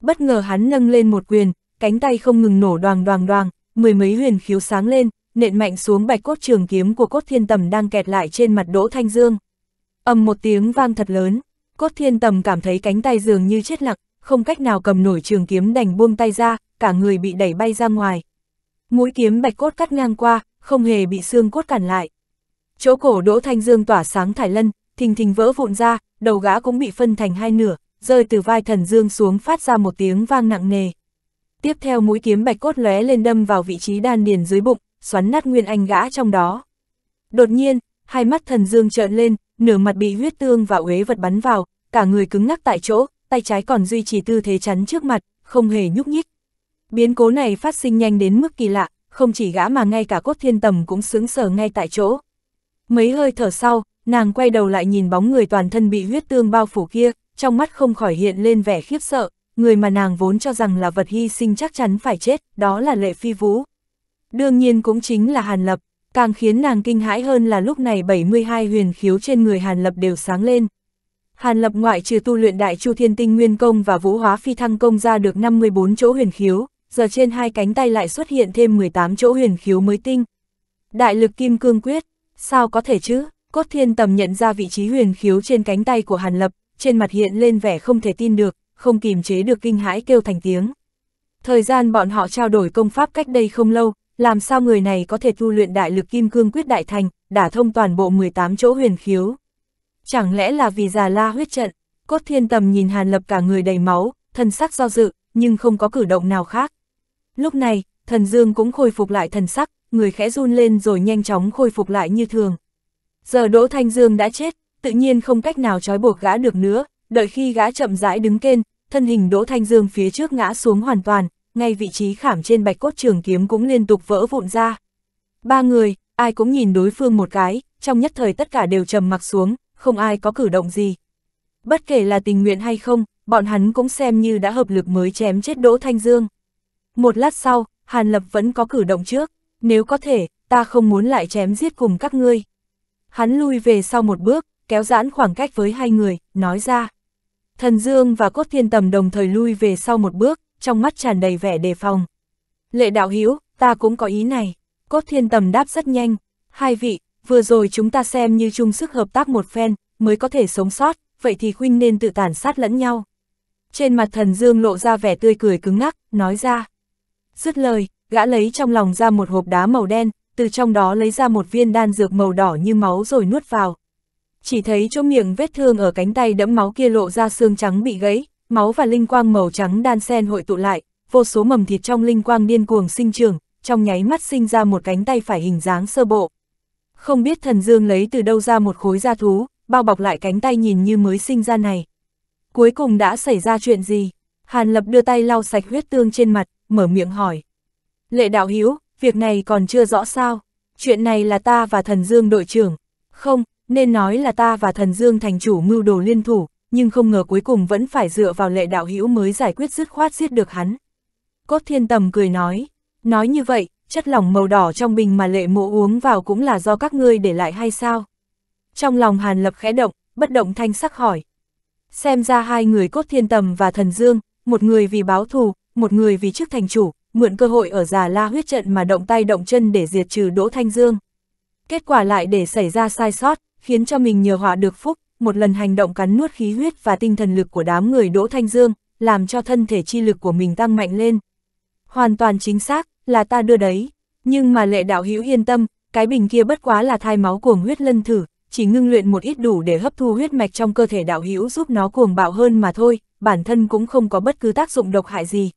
Bất ngờ hắn nâng lên một quyền, cánh tay không ngừng nổ đoàng đoàng đoàng, mười mấy huyền khiếu sáng lên, nện mạnh xuống bạch cốt trường kiếm của cốt thiên tầm đang kẹt lại trên mặt Đỗ Thanh Dương. ầm một tiếng vang thật lớn, cốt thiên tầm cảm thấy cánh tay dường như chết lặng, không cách nào cầm nổi trường kiếm đành buông tay ra, cả người bị đẩy bay ra ngoài. Mũi kiếm bạch cốt cắt ngang qua, không hề bị xương cốt cản lại. Chỗ cổ Đỗ Thanh Dương tỏa sáng thải lân, thình thình vỡ vụn ra, đầu gã cũng bị phân thành hai nửa, rơi từ vai thần dương xuống phát ra một tiếng vang nặng nề. Tiếp theo mũi kiếm bạch cốt lóe lên đâm vào vị trí đan điền dưới bụng, xoắn nát nguyên anh gã trong đó. Đột nhiên, hai mắt thần dương trợn lên, nửa mặt bị huyết tương và uế vật bắn vào, cả người cứng ngắc tại chỗ, tay trái còn duy trì tư thế chắn trước mặt, không hề nhúc nhích. Biến cố này phát sinh nhanh đến mức kỳ lạ, không chỉ gã mà ngay cả cốt thiên tầm cũng sướng sờ ngay tại chỗ. Mấy hơi thở sau, nàng quay đầu lại nhìn bóng người toàn thân bị huyết tương bao phủ kia, trong mắt không khỏi hiện lên vẻ khiếp sợ, người mà nàng vốn cho rằng là vật hy sinh chắc chắn phải chết, đó là Lệ Phi Vũ. Đương nhiên cũng chính là Hàn Lập, càng khiến nàng kinh hãi hơn là lúc này 72 huyền khiếu trên người Hàn Lập đều sáng lên. Hàn Lập ngoại trừ tu luyện Đại Chu Thiên Tinh Nguyên Công và Vũ Hóa Phi Thăng Công ra được 54 chỗ huyền khiếu, giờ trên hai cánh tay lại xuất hiện thêm 18 chỗ huyền khiếu mới tinh. Đại lực Kim Cương Quyết, sao có thể chứ? Cốt Thiên Tầm nhận ra vị trí huyền khiếu trên cánh tay của Hàn Lập, trên mặt hiện lên vẻ không thể tin được, không kìm chế được kinh hãi kêu thành tiếng. Thời gian bọn họ trao đổi công pháp cách đây không lâu, làm sao người này có thể tu luyện đại lực kim cương quyết đại thành, đả thông toàn bộ 18 chỗ huyền khiếu. Chẳng lẽ là vì già la huyết trận, cốt thiên tầm nhìn hàn lập cả người đầy máu, thân sắc do dự, nhưng không có cử động nào khác. Lúc này, thần dương cũng khôi phục lại thần sắc, người khẽ run lên rồi nhanh chóng khôi phục lại như thường. Giờ Đỗ Thanh Dương đã chết, tự nhiên không cách nào trói buộc gã được nữa, đợi khi gã chậm rãi đứng kên, thân hình Đỗ Thanh Dương phía trước ngã xuống hoàn toàn, ngay vị trí khảm trên bạch cốt trường kiếm cũng liên tục vỡ vụn ra. Ba người, ai cũng nhìn đối phương một cái, trong nhất thời tất cả đều trầm mặc xuống, không ai có cử động gì. Bất kể là tình nguyện hay không, bọn hắn cũng xem như đã hợp lực mới chém chết Đỗ Thanh Dương. Một lát sau, Hàn Lập vẫn có cử động trước, nếu có thể, ta không muốn lại chém giết cùng các ngươi. Hắn lui về sau một bước, kéo giãn khoảng cách với hai người, nói ra. Thần Dương và Cốt Thiên Tầm đồng thời lui về sau một bước, trong mắt tràn đầy vẻ đề phòng. Lệ đạo hữu ta cũng có ý này. Cốt Thiên Tầm đáp rất nhanh. Hai vị, vừa rồi chúng ta xem như chung sức hợp tác một phen, mới có thể sống sót, vậy thì khuynh nên tự tàn sát lẫn nhau. Trên mặt thần Dương lộ ra vẻ tươi cười cứng ngắc, nói ra. Dứt lời, gã lấy trong lòng ra một hộp đá màu đen, từ trong đó lấy ra một viên đan dược màu đỏ như máu rồi nuốt vào chỉ thấy chỗ miệng vết thương ở cánh tay đẫm máu kia lộ ra xương trắng bị gãy, máu và linh quang màu trắng đan xen hội tụ lại, vô số mầm thịt trong linh quang điên cuồng sinh trưởng, trong nháy mắt sinh ra một cánh tay phải hình dáng sơ bộ. Không biết thần dương lấy từ đâu ra một khối da thú, bao bọc lại cánh tay nhìn như mới sinh ra này. Cuối cùng đã xảy ra chuyện gì? Hàn Lập đưa tay lau sạch huyết tương trên mặt, mở miệng hỏi. Lệ đạo Hiếu, việc này còn chưa rõ sao? Chuyện này là ta và thần dương đội trưởng. Không, nên nói là ta và thần Dương thành chủ mưu đồ liên thủ, nhưng không ngờ cuối cùng vẫn phải dựa vào lệ đạo hữu mới giải quyết dứt khoát giết được hắn. Cốt thiên tầm cười nói, nói như vậy, chất lỏng màu đỏ trong bình mà lệ mộ uống vào cũng là do các ngươi để lại hay sao? Trong lòng hàn lập khẽ động, bất động thanh sắc hỏi. Xem ra hai người cốt thiên tầm và thần dương, một người vì báo thù, một người vì chức thành chủ, mượn cơ hội ở già la huyết trận mà động tay động chân để diệt trừ Đỗ Thanh Dương. Kết quả lại để xảy ra sai sót, khiến cho mình nhờ họa được phúc, một lần hành động cắn nuốt khí huyết và tinh thần lực của đám người Đỗ Thanh Dương, làm cho thân thể chi lực của mình tăng mạnh lên. Hoàn toàn chính xác, là ta đưa đấy. Nhưng mà lệ đạo hữu yên tâm, cái bình kia bất quá là thai máu cuồng huyết lân thử, chỉ ngưng luyện một ít đủ để hấp thu huyết mạch trong cơ thể đạo hữu giúp nó cuồng bạo hơn mà thôi, bản thân cũng không có bất cứ tác dụng độc hại gì.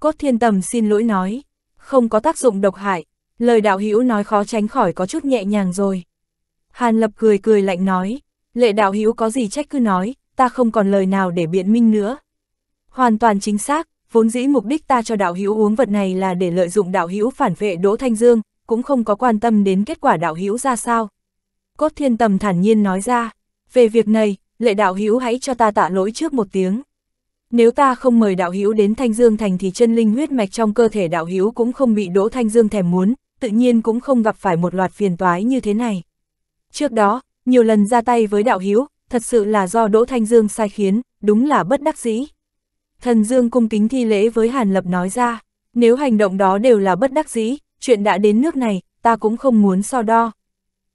Cốt thiên tầm xin lỗi nói, không có tác dụng độc hại, lời đạo hữu nói khó tránh khỏi có chút nhẹ nhàng rồi. Hàn Lập cười cười lạnh nói, lệ đạo hữu có gì trách cứ nói, ta không còn lời nào để biện minh nữa. Hoàn toàn chính xác, vốn dĩ mục đích ta cho đạo hữu uống vật này là để lợi dụng đạo hữu phản vệ Đỗ Thanh Dương, cũng không có quan tâm đến kết quả đạo hữu ra sao. Cốt thiên tầm thản nhiên nói ra, về việc này, lệ đạo hữu hãy cho ta tạ lỗi trước một tiếng. Nếu ta không mời đạo hữu đến Thanh Dương Thành thì chân linh huyết mạch trong cơ thể đạo hữu cũng không bị Đỗ Thanh Dương thèm muốn, tự nhiên cũng không gặp phải một loạt phiền toái như thế này. Trước đó, nhiều lần ra tay với đạo hiếu, thật sự là do Đỗ Thanh Dương sai khiến, đúng là bất đắc dĩ. Thần Dương cung kính thi lễ với Hàn Lập nói ra, nếu hành động đó đều là bất đắc dĩ, chuyện đã đến nước này, ta cũng không muốn so đo.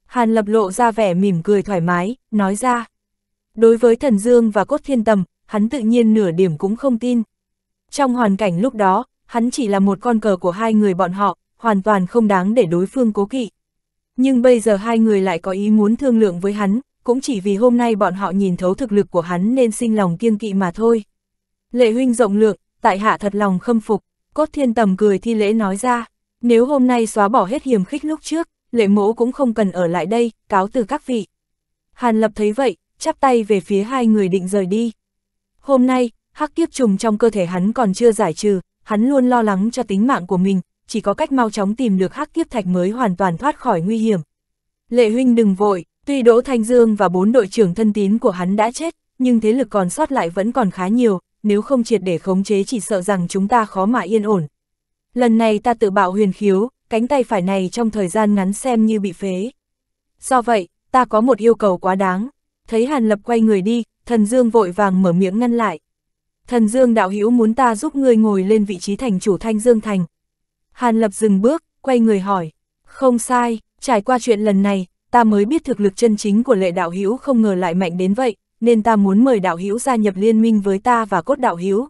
Hàn Lập lộ ra vẻ mỉm cười thoải mái, nói ra. Đối với Thần Dương và Cốt Thiên Tầm, hắn tự nhiên nửa điểm cũng không tin. Trong hoàn cảnh lúc đó, hắn chỉ là một con cờ của hai người bọn họ, hoàn toàn không đáng để đối phương cố kỵ nhưng bây giờ hai người lại có ý muốn thương lượng với hắn, cũng chỉ vì hôm nay bọn họ nhìn thấu thực lực của hắn nên sinh lòng kiêng kỵ mà thôi. Lệ huynh rộng lượng, tại hạ thật lòng khâm phục, cốt thiên tầm cười thi lễ nói ra, nếu hôm nay xóa bỏ hết hiểm khích lúc trước, lệ mỗ cũng không cần ở lại đây, cáo từ các vị. Hàn lập thấy vậy, chắp tay về phía hai người định rời đi. Hôm nay, hắc kiếp trùng trong cơ thể hắn còn chưa giải trừ, hắn luôn lo lắng cho tính mạng của mình, chỉ có cách mau chóng tìm được hắc kiếp thạch mới hoàn toàn thoát khỏi nguy hiểm. Lệ huynh đừng vội, tuy Đỗ Thanh Dương và bốn đội trưởng thân tín của hắn đã chết, nhưng thế lực còn sót lại vẫn còn khá nhiều, nếu không triệt để khống chế chỉ sợ rằng chúng ta khó mà yên ổn. Lần này ta tự bạo huyền khiếu, cánh tay phải này trong thời gian ngắn xem như bị phế. Do vậy, ta có một yêu cầu quá đáng. Thấy Hàn Lập quay người đi, thần Dương vội vàng mở miệng ngăn lại. Thần Dương đạo hữu muốn ta giúp ngươi ngồi lên vị trí thành chủ Thanh Dương Thành, Hàn Lập dừng bước, quay người hỏi. Không sai, trải qua chuyện lần này, ta mới biết thực lực chân chính của lệ đạo hữu không ngờ lại mạnh đến vậy, nên ta muốn mời đạo hữu gia nhập liên minh với ta và cốt đạo hữu.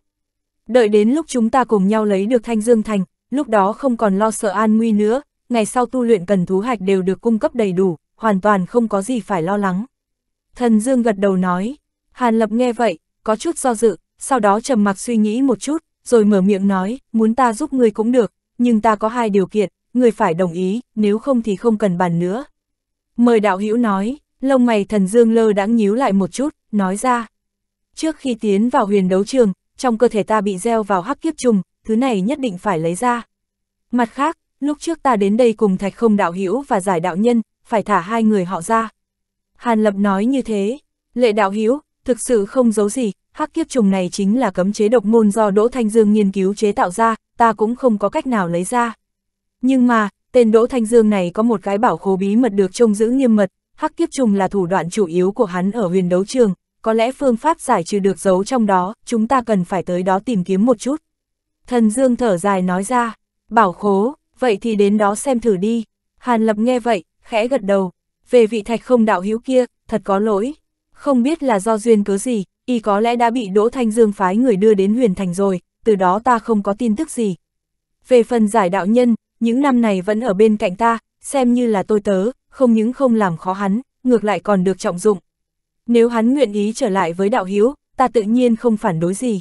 Đợi đến lúc chúng ta cùng nhau lấy được Thanh Dương Thành, lúc đó không còn lo sợ an nguy nữa, ngày sau tu luyện cần thú hạch đều được cung cấp đầy đủ, hoàn toàn không có gì phải lo lắng. Thần Dương gật đầu nói, Hàn Lập nghe vậy, có chút do dự, sau đó trầm mặc suy nghĩ một chút, rồi mở miệng nói, muốn ta giúp ngươi cũng được, nhưng ta có hai điều kiện, người phải đồng ý, nếu không thì không cần bàn nữa. Mời đạo hữu nói, lông mày thần dương lơ đãng nhíu lại một chút, nói ra. Trước khi tiến vào huyền đấu trường, trong cơ thể ta bị gieo vào hắc kiếp trùng, thứ này nhất định phải lấy ra. Mặt khác, lúc trước ta đến đây cùng thạch không đạo hữu và giải đạo nhân, phải thả hai người họ ra. Hàn Lập nói như thế, lệ đạo hữu Thực sự không giấu gì, hắc kiếp trùng này chính là cấm chế độc môn do Đỗ Thanh Dương nghiên cứu chế tạo ra, ta cũng không có cách nào lấy ra. Nhưng mà, tên Đỗ Thanh Dương này có một cái bảo khố bí mật được trông giữ nghiêm mật, hắc kiếp trùng là thủ đoạn chủ yếu của hắn ở huyền đấu trường, có lẽ phương pháp giải trừ được giấu trong đó, chúng ta cần phải tới đó tìm kiếm một chút. Thần Dương thở dài nói ra, bảo khố, vậy thì đến đó xem thử đi. Hàn Lập nghe vậy, khẽ gật đầu, về vị thạch không đạo hữu kia, thật có lỗi, không biết là do duyên cớ gì, y có lẽ đã bị Đỗ Thanh Dương phái người đưa đến huyền thành rồi, từ đó ta không có tin tức gì. Về phần giải đạo nhân, những năm này vẫn ở bên cạnh ta, xem như là tôi tớ, không những không làm khó hắn, ngược lại còn được trọng dụng. Nếu hắn nguyện ý trở lại với đạo hiếu, ta tự nhiên không phản đối gì.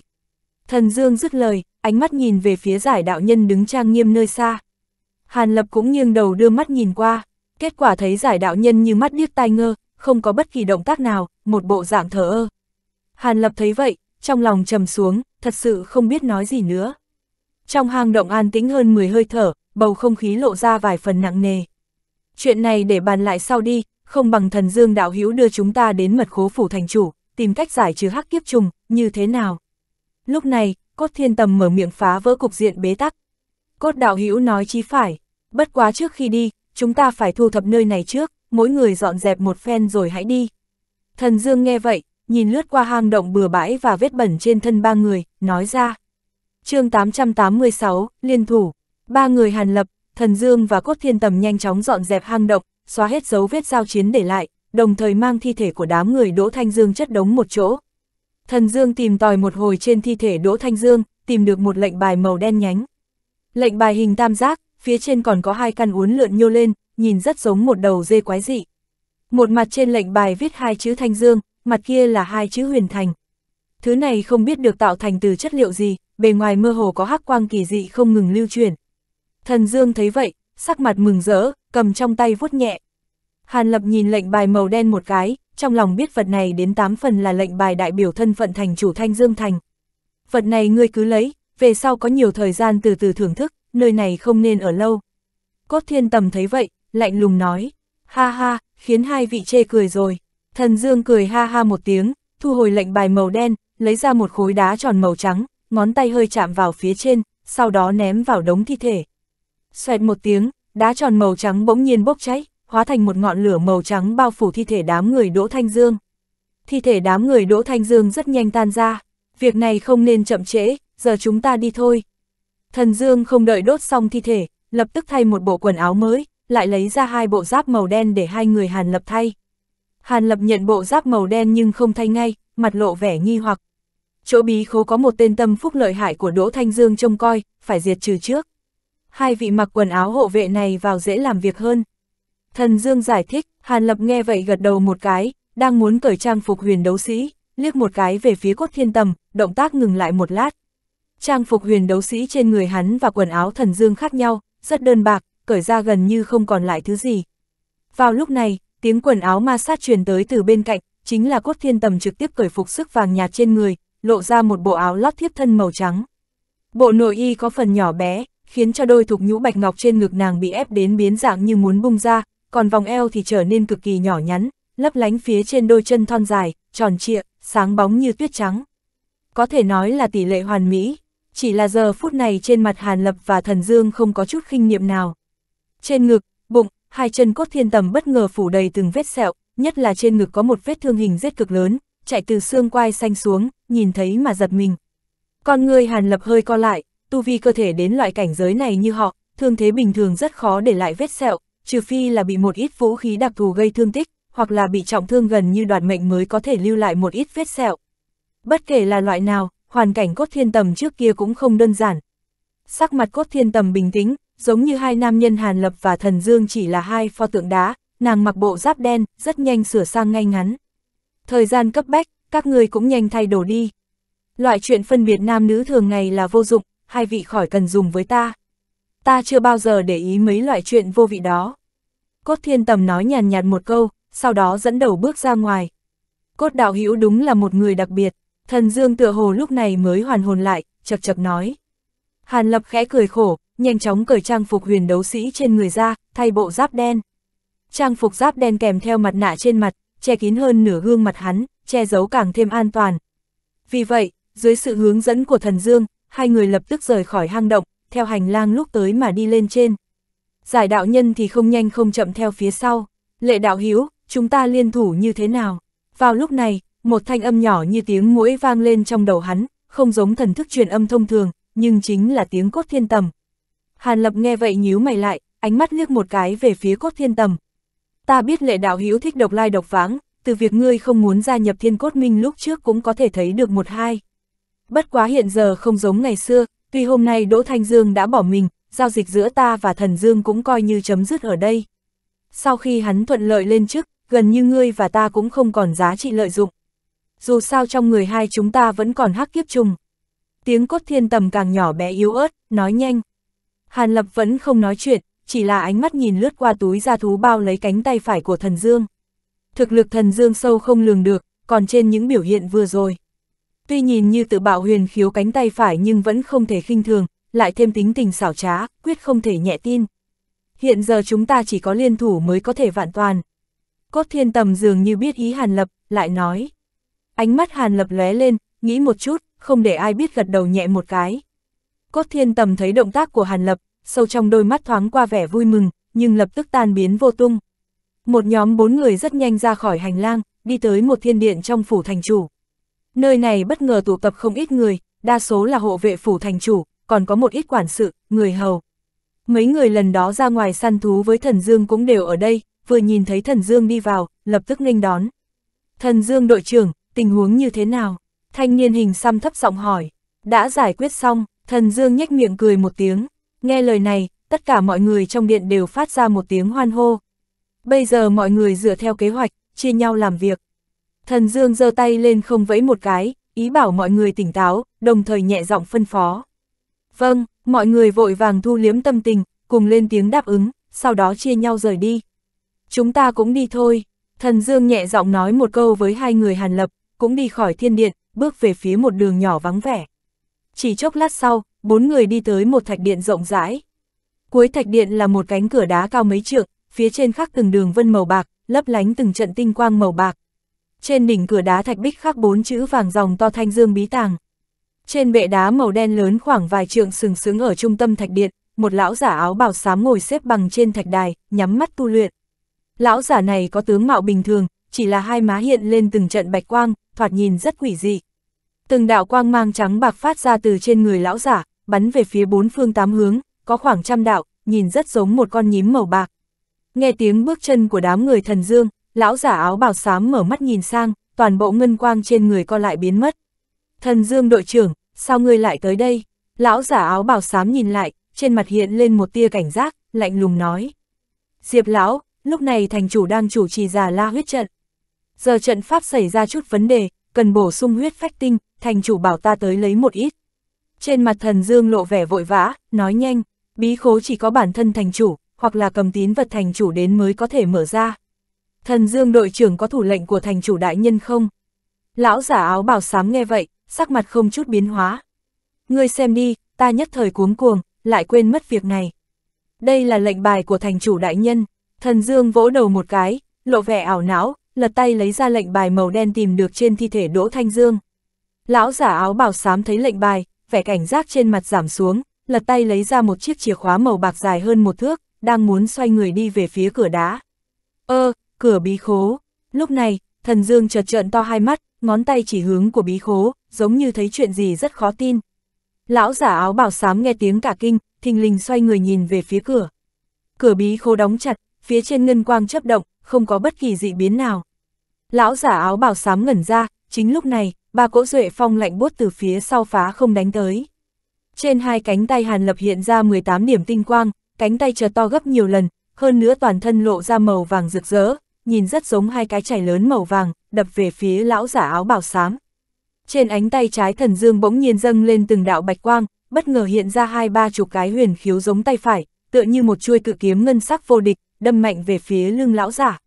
Thần Dương dứt lời, ánh mắt nhìn về phía giải đạo nhân đứng trang nghiêm nơi xa. Hàn Lập cũng nghiêng đầu đưa mắt nhìn qua, kết quả thấy giải đạo nhân như mắt điếc tai ngơ, không có bất kỳ động tác nào, một bộ dạng thờ ơ. Hàn Lập thấy vậy, trong lòng trầm xuống, thật sự không biết nói gì nữa. Trong hang động an tĩnh hơn 10 hơi thở, bầu không khí lộ ra vài phần nặng nề. Chuyện này để bàn lại sau đi, không bằng thần dương đạo hữu đưa chúng ta đến mật khố phủ thành chủ, tìm cách giải trừ hắc kiếp trùng, như thế nào. Lúc này, cốt thiên tầm mở miệng phá vỡ cục diện bế tắc. Cốt đạo hữu nói chí phải, bất quá trước khi đi, chúng ta phải thu thập nơi này trước, mỗi người dọn dẹp một phen rồi hãy đi. Thần Dương nghe vậy, nhìn lướt qua hang động bừa bãi và vết bẩn trên thân ba người, nói ra. chương 886, Liên Thủ, ba người hàn lập, Thần Dương và Cốt Thiên Tầm nhanh chóng dọn dẹp hang động, xóa hết dấu vết giao chiến để lại, đồng thời mang thi thể của đám người Đỗ Thanh Dương chất đống một chỗ. Thần Dương tìm tòi một hồi trên thi thể Đỗ Thanh Dương, tìm được một lệnh bài màu đen nhánh. Lệnh bài hình tam giác, phía trên còn có hai căn uốn lượn nhô lên, nhìn rất giống một đầu dê quái dị. Một mặt trên lệnh bài viết hai chữ Thanh Dương, mặt kia là hai chữ Huyền Thành. Thứ này không biết được tạo thành từ chất liệu gì, bề ngoài mơ hồ có hắc quang kỳ dị không ngừng lưu truyền. Thần Dương thấy vậy, sắc mặt mừng rỡ, cầm trong tay vuốt nhẹ. Hàn Lập nhìn lệnh bài màu đen một cái, trong lòng biết vật này đến tám phần là lệnh bài đại biểu thân phận thành chủ Thanh Dương Thành. Vật này ngươi cứ lấy, về sau có nhiều thời gian từ từ thưởng thức, nơi này không nên ở lâu. Cốt thiên tầm thấy vậy, lạnh lùng nói, ha ha, khiến hai vị chê cười rồi. Thần Dương cười ha ha một tiếng, thu hồi lệnh bài màu đen, lấy ra một khối đá tròn màu trắng, ngón tay hơi chạm vào phía trên, sau đó ném vào đống thi thể. Xoẹt một tiếng, đá tròn màu trắng bỗng nhiên bốc cháy, hóa thành một ngọn lửa màu trắng bao phủ thi thể đám người Đỗ Thanh Dương. Thi thể đám người Đỗ Thanh Dương rất nhanh tan ra, việc này không nên chậm trễ, giờ chúng ta đi thôi. Thần Dương không đợi đốt xong thi thể, lập tức thay một bộ quần áo mới, lại lấy ra hai bộ giáp màu đen để hai người Hàn Lập thay. Hàn Lập nhận bộ giáp màu đen nhưng không thay ngay, mặt lộ vẻ nghi hoặc. Chỗ bí khố có một tên tâm phúc lợi hại của Đỗ Thanh Dương trông coi, phải diệt trừ trước. Hai vị mặc quần áo hộ vệ này vào dễ làm việc hơn. Thần Dương giải thích, Hàn Lập nghe vậy gật đầu một cái, đang muốn cởi trang phục huyền đấu sĩ, liếc một cái về phía cốt thiên tầm, động tác ngừng lại một lát. Trang phục huyền đấu sĩ trên người hắn và quần áo thần dương khác nhau, rất đơn bạc, cởi ra gần như không còn lại thứ gì. Vào lúc này, tiếng quần áo ma sát truyền tới từ bên cạnh, chính là cốt thiên tầm trực tiếp cởi phục sức vàng nhạt trên người, lộ ra một bộ áo lót thiếp thân màu trắng. Bộ nội y có phần nhỏ bé, khiến cho đôi thục nhũ bạch ngọc trên ngực nàng bị ép đến biến dạng như muốn bung ra, còn vòng eo thì trở nên cực kỳ nhỏ nhắn, lấp lánh phía trên đôi chân thon dài, tròn trịa, sáng bóng như tuyết trắng. Có thể nói là tỷ lệ hoàn mỹ, chỉ là giờ phút này trên mặt Hàn Lập và Thần Dương không có chút khinh niệm nào. Trên ngực, bụng, hai chân cốt thiên tầm bất ngờ phủ đầy từng vết sẹo, nhất là trên ngực có một vết thương hình rết cực lớn, chạy từ xương quai xanh xuống, nhìn thấy mà giật mình. Con người hàn lập hơi co lại, tu vi cơ thể đến loại cảnh giới này như họ, thương thế bình thường rất khó để lại vết sẹo, trừ phi là bị một ít vũ khí đặc thù gây thương tích, hoặc là bị trọng thương gần như đoạt mệnh mới có thể lưu lại một ít vết sẹo. Bất kể là loại nào, hoàn cảnh cốt thiên tầm trước kia cũng không đơn giản. Sắc mặt cốt thiên tầm bình tĩnh, giống như hai nam nhân Hàn Lập và Thần Dương chỉ là hai pho tượng đá, nàng mặc bộ giáp đen, rất nhanh sửa sang ngay ngắn. Thời gian cấp bách, các người cũng nhanh thay đồ đi. Loại chuyện phân biệt nam nữ thường ngày là vô dụng, hai vị khỏi cần dùng với ta. Ta chưa bao giờ để ý mấy loại chuyện vô vị đó. Cốt thiên tầm nói nhàn nhạt một câu, sau đó dẫn đầu bước ra ngoài. Cốt đạo hữu đúng là một người đặc biệt, thần dương tựa hồ lúc này mới hoàn hồn lại, chật chật nói. Hàn lập khẽ cười khổ, nhanh chóng cởi trang phục huyền đấu sĩ trên người ra, thay bộ giáp đen. Trang phục giáp đen kèm theo mặt nạ trên mặt, che kín hơn nửa gương mặt hắn, che giấu càng thêm an toàn. Vì vậy, dưới sự hướng dẫn của thần Dương, hai người lập tức rời khỏi hang động, theo hành lang lúc tới mà đi lên trên. Giải đạo nhân thì không nhanh không chậm theo phía sau. Lệ đạo hiếu, chúng ta liên thủ như thế nào? Vào lúc này, một thanh âm nhỏ như tiếng mũi vang lên trong đầu hắn, không giống thần thức truyền âm thông thường, nhưng chính là tiếng cốt thiên tầm, Hàn Lập nghe vậy nhíu mày lại, ánh mắt liếc một cái về phía cốt thiên tầm. Ta biết lệ đạo hữu thích độc lai độc vãng, từ việc ngươi không muốn gia nhập thiên cốt minh lúc trước cũng có thể thấy được một hai. Bất quá hiện giờ không giống ngày xưa, tuy hôm nay Đỗ Thanh Dương đã bỏ mình, giao dịch giữa ta và thần Dương cũng coi như chấm dứt ở đây. Sau khi hắn thuận lợi lên chức, gần như ngươi và ta cũng không còn giá trị lợi dụng. Dù sao trong người hai chúng ta vẫn còn hắc kiếp chung. Tiếng cốt thiên tầm càng nhỏ bé yếu ớt, nói nhanh, Hàn Lập vẫn không nói chuyện, chỉ là ánh mắt nhìn lướt qua túi da thú bao lấy cánh tay phải của thần dương. Thực lực thần dương sâu không lường được, còn trên những biểu hiện vừa rồi. Tuy nhìn như tự bạo huyền khiếu cánh tay phải nhưng vẫn không thể khinh thường, lại thêm tính tình xảo trá, quyết không thể nhẹ tin. Hiện giờ chúng ta chỉ có liên thủ mới có thể vạn toàn. Cốt thiên tầm dường như biết ý Hàn Lập, lại nói. Ánh mắt Hàn Lập lóe lên, nghĩ một chút, không để ai biết gật đầu nhẹ một cái. Cốt thiên tầm thấy động tác của Hàn Lập, sâu trong đôi mắt thoáng qua vẻ vui mừng, nhưng lập tức tan biến vô tung. Một nhóm bốn người rất nhanh ra khỏi hành lang, đi tới một thiên điện trong phủ thành chủ. Nơi này bất ngờ tụ tập không ít người, đa số là hộ vệ phủ thành chủ, còn có một ít quản sự, người hầu. Mấy người lần đó ra ngoài săn thú với thần Dương cũng đều ở đây, vừa nhìn thấy thần Dương đi vào, lập tức nghênh đón. Thần Dương đội trưởng, tình huống như thế nào? Thanh niên hình xăm thấp giọng hỏi. Đã giải quyết xong, Thần Dương nhếch miệng cười một tiếng, nghe lời này, tất cả mọi người trong điện đều phát ra một tiếng hoan hô. Bây giờ mọi người dựa theo kế hoạch, chia nhau làm việc. Thần Dương giơ tay lên không vẫy một cái, ý bảo mọi người tỉnh táo, đồng thời nhẹ giọng phân phó. Vâng, mọi người vội vàng thu liếm tâm tình, cùng lên tiếng đáp ứng, sau đó chia nhau rời đi. Chúng ta cũng đi thôi, thần Dương nhẹ giọng nói một câu với hai người Hàn Lập, cũng đi khỏi thiên điện, bước về phía một đường nhỏ vắng vẻ chỉ chốc lát sau, bốn người đi tới một thạch điện rộng rãi. Cuối thạch điện là một cánh cửa đá cao mấy trượng, phía trên khắc từng đường vân màu bạc, lấp lánh từng trận tinh quang màu bạc. Trên đỉnh cửa đá thạch bích khắc bốn chữ vàng dòng to thanh dương bí tàng. Trên bệ đá màu đen lớn khoảng vài trượng sừng sững ở trung tâm thạch điện, một lão giả áo bào xám ngồi xếp bằng trên thạch đài, nhắm mắt tu luyện. Lão giả này có tướng mạo bình thường, chỉ là hai má hiện lên từng trận bạch quang, thoạt nhìn rất quỷ dị. Từng đạo quang mang trắng bạc phát ra từ trên người lão giả, bắn về phía bốn phương tám hướng, có khoảng trăm đạo, nhìn rất giống một con nhím màu bạc. Nghe tiếng bước chân của đám người thần dương, lão giả áo bào xám mở mắt nhìn sang, toàn bộ ngân quang trên người co lại biến mất. Thần dương đội trưởng, sao ngươi lại tới đây? Lão giả áo bào xám nhìn lại, trên mặt hiện lên một tia cảnh giác, lạnh lùng nói. Diệp lão, lúc này thành chủ đang chủ trì giả la huyết trận. Giờ trận pháp xảy ra chút vấn đề, cần bổ sung huyết phách tinh, thành chủ bảo ta tới lấy một ít. Trên mặt thần dương lộ vẻ vội vã, nói nhanh, bí khố chỉ có bản thân thành chủ, hoặc là cầm tín vật thành chủ đến mới có thể mở ra. Thần dương đội trưởng có thủ lệnh của thành chủ đại nhân không? Lão giả áo bảo sám nghe vậy, sắc mặt không chút biến hóa. Ngươi xem đi, ta nhất thời cuống cuồng, lại quên mất việc này. Đây là lệnh bài của thành chủ đại nhân. Thần Dương vỗ đầu một cái, lộ vẻ ảo não, lật tay lấy ra lệnh bài màu đen tìm được trên thi thể Đỗ Thanh Dương. Lão giả áo bào xám thấy lệnh bài, vẻ cảnh giác trên mặt giảm xuống, lật tay lấy ra một chiếc chìa khóa màu bạc dài hơn một thước, đang muốn xoay người đi về phía cửa đá. Ơ, ờ, cửa bí khố. Lúc này, thần dương chợt trợn to hai mắt, ngón tay chỉ hướng của bí khố, giống như thấy chuyện gì rất khó tin. Lão giả áo bảo xám nghe tiếng cả kinh, thình lình xoay người nhìn về phía cửa. Cửa bí khố đóng chặt, phía trên ngân quang chấp động, không có bất kỳ dị biến nào. Lão giả áo bảo xám ngẩn ra, chính lúc này, ba cỗ duệ phong lạnh buốt từ phía sau phá không đánh tới. Trên hai cánh tay Hàn Lập hiện ra 18 điểm tinh quang, cánh tay trở to gấp nhiều lần, hơn nữa toàn thân lộ ra màu vàng rực rỡ, nhìn rất giống hai cái chảy lớn màu vàng, đập về phía lão giả áo bảo xám. Trên ánh tay trái thần dương bỗng nhiên dâng lên từng đạo bạch quang, bất ngờ hiện ra hai ba chục cái huyền khiếu giống tay phải, tựa như một chuôi cự kiếm ngân sắc vô địch, đâm mạnh về phía lưng lão giả.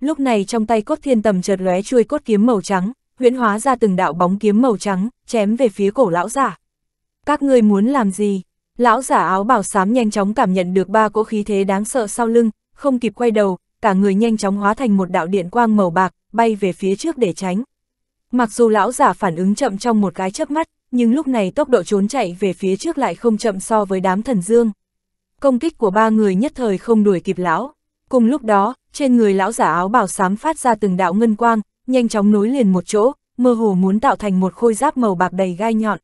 Lúc này trong tay cốt thiên tầm chợt lóe chuôi cốt kiếm màu trắng, huyễn hóa ra từng đạo bóng kiếm màu trắng, chém về phía cổ lão giả. Các ngươi muốn làm gì? Lão giả áo bảo xám nhanh chóng cảm nhận được ba cỗ khí thế đáng sợ sau lưng, không kịp quay đầu, cả người nhanh chóng hóa thành một đạo điện quang màu bạc, bay về phía trước để tránh. Mặc dù lão giả phản ứng chậm trong một cái chớp mắt, nhưng lúc này tốc độ trốn chạy về phía trước lại không chậm so với đám thần dương. Công kích của ba người nhất thời không đuổi kịp lão. Cùng lúc đó, trên người lão giả áo bảo xám phát ra từng đạo ngân quang, nhanh chóng nối liền một chỗ, mơ hồ muốn tạo thành một khôi giáp màu bạc đầy gai nhọn.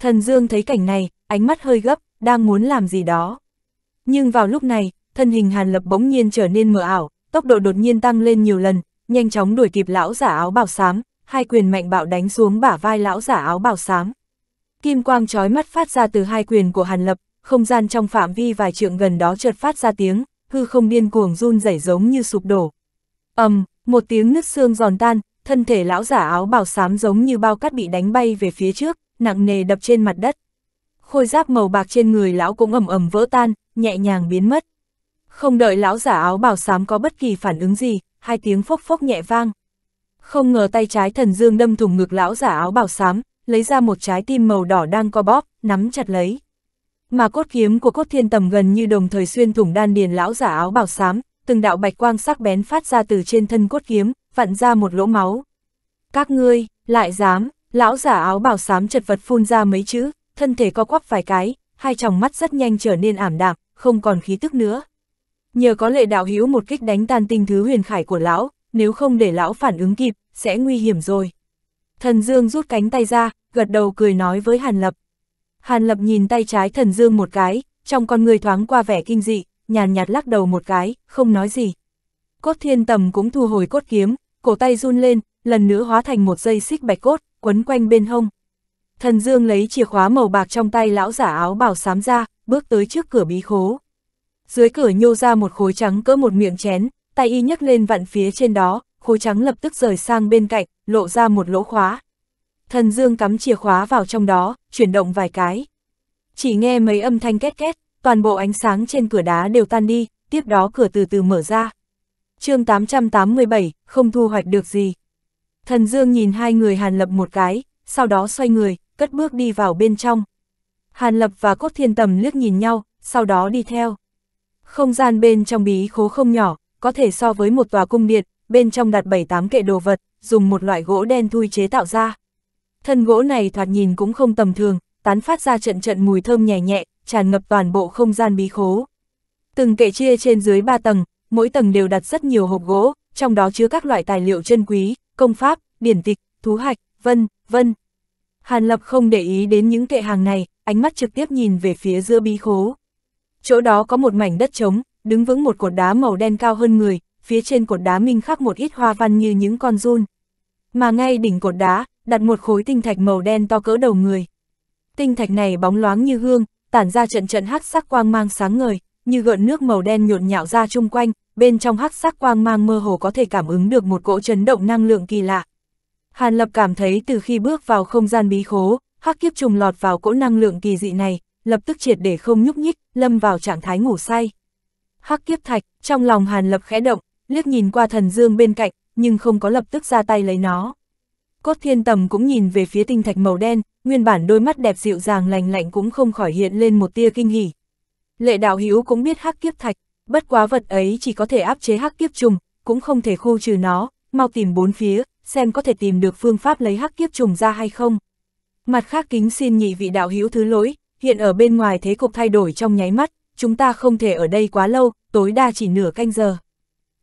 Thần Dương thấy cảnh này, ánh mắt hơi gấp, đang muốn làm gì đó. Nhưng vào lúc này, thân hình Hàn Lập bỗng nhiên trở nên mờ ảo, tốc độ đột nhiên tăng lên nhiều lần, nhanh chóng đuổi kịp lão giả áo bào xám, hai quyền mạnh bạo đánh xuống bả vai lão giả áo bào xám. Kim quang chói mắt phát ra từ hai quyền của Hàn Lập, không gian trong phạm vi vài trượng gần đó chợt phát ra tiếng, hư không điên cuồng run rẩy giống như sụp đổ. Ầm, um, một tiếng nứt xương giòn tan, thân thể lão giả áo bảo xám giống như bao cát bị đánh bay về phía trước, nặng nề đập trên mặt đất. Khôi giáp màu bạc trên người lão cũng ầm ầm vỡ tan, nhẹ nhàng biến mất. Không đợi lão giả áo bảo xám có bất kỳ phản ứng gì, hai tiếng phốc phốc nhẹ vang. Không ngờ tay trái thần dương đâm thủng ngực lão giả áo bảo xám, lấy ra một trái tim màu đỏ đang co bóp, nắm chặt lấy. Mà cốt kiếm của cốt thiên tầm gần như đồng thời xuyên thủng đan điền lão giả áo bảo xám, từng đạo bạch quang sắc bén phát ra từ trên thân cốt kiếm, vặn ra một lỗ máu. Các ngươi, lại dám, lão giả áo bảo xám chật vật phun ra mấy chữ, thân thể co quắp vài cái, hai tròng mắt rất nhanh trở nên ảm đạm, không còn khí tức nữa. Nhờ có lệ đạo hữu một kích đánh tan tinh thứ huyền khải của lão, nếu không để lão phản ứng kịp, sẽ nguy hiểm rồi. Thần Dương rút cánh tay ra, gật đầu cười nói với Hàn Lập. Hàn Lập nhìn tay trái Thần Dương một cái, trong con người thoáng qua vẻ kinh dị, nhàn nhạt lắc đầu một cái, không nói gì. Cốt thiên tầm cũng thu hồi cốt kiếm, cổ tay run lên, lần nữa hóa thành một dây xích bạch cốt, quấn quanh bên hông. Thần Dương lấy chìa khóa màu bạc trong tay lão giả áo bảo xám ra, bước tới trước cửa bí khố. Dưới cửa nhô ra một khối trắng cỡ một miệng chén, tay y nhấc lên vặn phía trên đó, khối trắng lập tức rời sang bên cạnh, lộ ra một lỗ khóa. Thần Dương cắm chìa khóa vào trong đó, chuyển động vài cái. Chỉ nghe mấy âm thanh két két, toàn bộ ánh sáng trên cửa đá đều tan đi, tiếp đó cửa từ từ mở ra. chương 887, không thu hoạch được gì. Thần Dương nhìn hai người Hàn Lập một cái, sau đó xoay người, cất bước đi vào bên trong. Hàn Lập và Cốt Thiên Tầm liếc nhìn nhau, sau đó đi theo. Không gian bên trong bí khố không nhỏ, có thể so với một tòa cung điện, bên trong đặt bảy tám kệ đồ vật, dùng một loại gỗ đen thui chế tạo ra. Thân gỗ này thoạt nhìn cũng không tầm thường, tán phát ra trận trận mùi thơm nhẹ nhẹ, tràn ngập toàn bộ không gian bí khố. Từng kệ chia trên dưới 3 tầng, mỗi tầng đều đặt rất nhiều hộp gỗ, trong đó chứa các loại tài liệu chân quý, công pháp, điển tịch, thú hạch, vân, vân. Hàn Lập không để ý đến những kệ hàng này, ánh mắt trực tiếp nhìn về phía giữa bí khố. Chỗ đó có một mảnh đất trống, đứng vững một cột đá màu đen cao hơn người, phía trên cột đá minh khắc một ít hoa văn như những con run. Mà ngay đỉnh cột đá, đặt một khối tinh thạch màu đen to cỡ đầu người. Tinh thạch này bóng loáng như hương, tản ra trận trận hắc sắc quang mang sáng ngời, như gợn nước màu đen nhộn nhạo ra chung quanh, bên trong hắc sắc quang mang mơ hồ có thể cảm ứng được một cỗ chấn động năng lượng kỳ lạ. Hàn Lập cảm thấy từ khi bước vào không gian bí khố, hắc kiếp trùng lọt vào cỗ năng lượng kỳ dị này, lập tức triệt để không nhúc nhích, lâm vào trạng thái ngủ say. Hắc kiếp thạch, trong lòng Hàn Lập khẽ động, liếc nhìn qua thần dương bên cạnh, nhưng không có lập tức ra tay lấy nó. Cốt thiên tầm cũng nhìn về phía tinh thạch màu đen, nguyên bản đôi mắt đẹp dịu dàng lành lạnh cũng không khỏi hiện lên một tia kinh hỉ. Lệ đạo hữu cũng biết hắc kiếp thạch, bất quá vật ấy chỉ có thể áp chế hắc kiếp trùng, cũng không thể khu trừ nó, mau tìm bốn phía, xem có thể tìm được phương pháp lấy hắc kiếp trùng ra hay không. Mặt khác kính xin nhị vị đạo hữu thứ lỗi, hiện ở bên ngoài thế cục thay đổi trong nháy mắt, chúng ta không thể ở đây quá lâu, tối đa chỉ nửa canh giờ.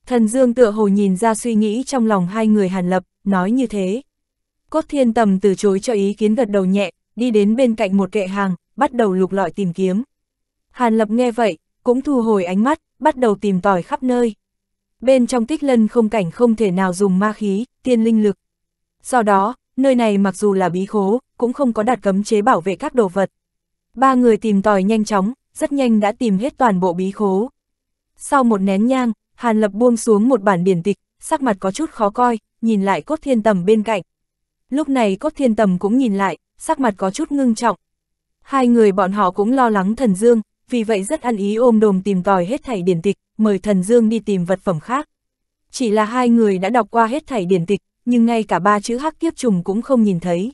Thần Dương tựa hồ nhìn ra suy nghĩ trong lòng hai người Hàn Lập, nói như thế. Cốt thiên tầm từ chối cho ý kiến gật đầu nhẹ, đi đến bên cạnh một kệ hàng, bắt đầu lục lọi tìm kiếm. Hàn lập nghe vậy, cũng thu hồi ánh mắt, bắt đầu tìm tòi khắp nơi. Bên trong tích lân không cảnh không thể nào dùng ma khí, tiên linh lực. Do đó, nơi này mặc dù là bí khố, cũng không có đặt cấm chế bảo vệ các đồ vật. Ba người tìm tòi nhanh chóng, rất nhanh đã tìm hết toàn bộ bí khố. Sau một nén nhang, Hàn Lập buông xuống một bản biển tịch, sắc mặt có chút khó coi, nhìn lại cốt thiên tầm bên cạnh. Lúc này cốt thiên tầm cũng nhìn lại, sắc mặt có chút ngưng trọng. Hai người bọn họ cũng lo lắng thần dương, vì vậy rất ăn ý ôm đồm tìm tòi hết thảy điển tịch, mời thần dương đi tìm vật phẩm khác. Chỉ là hai người đã đọc qua hết thảy điển tịch, nhưng ngay cả ba chữ hắc kiếp trùng cũng không nhìn thấy.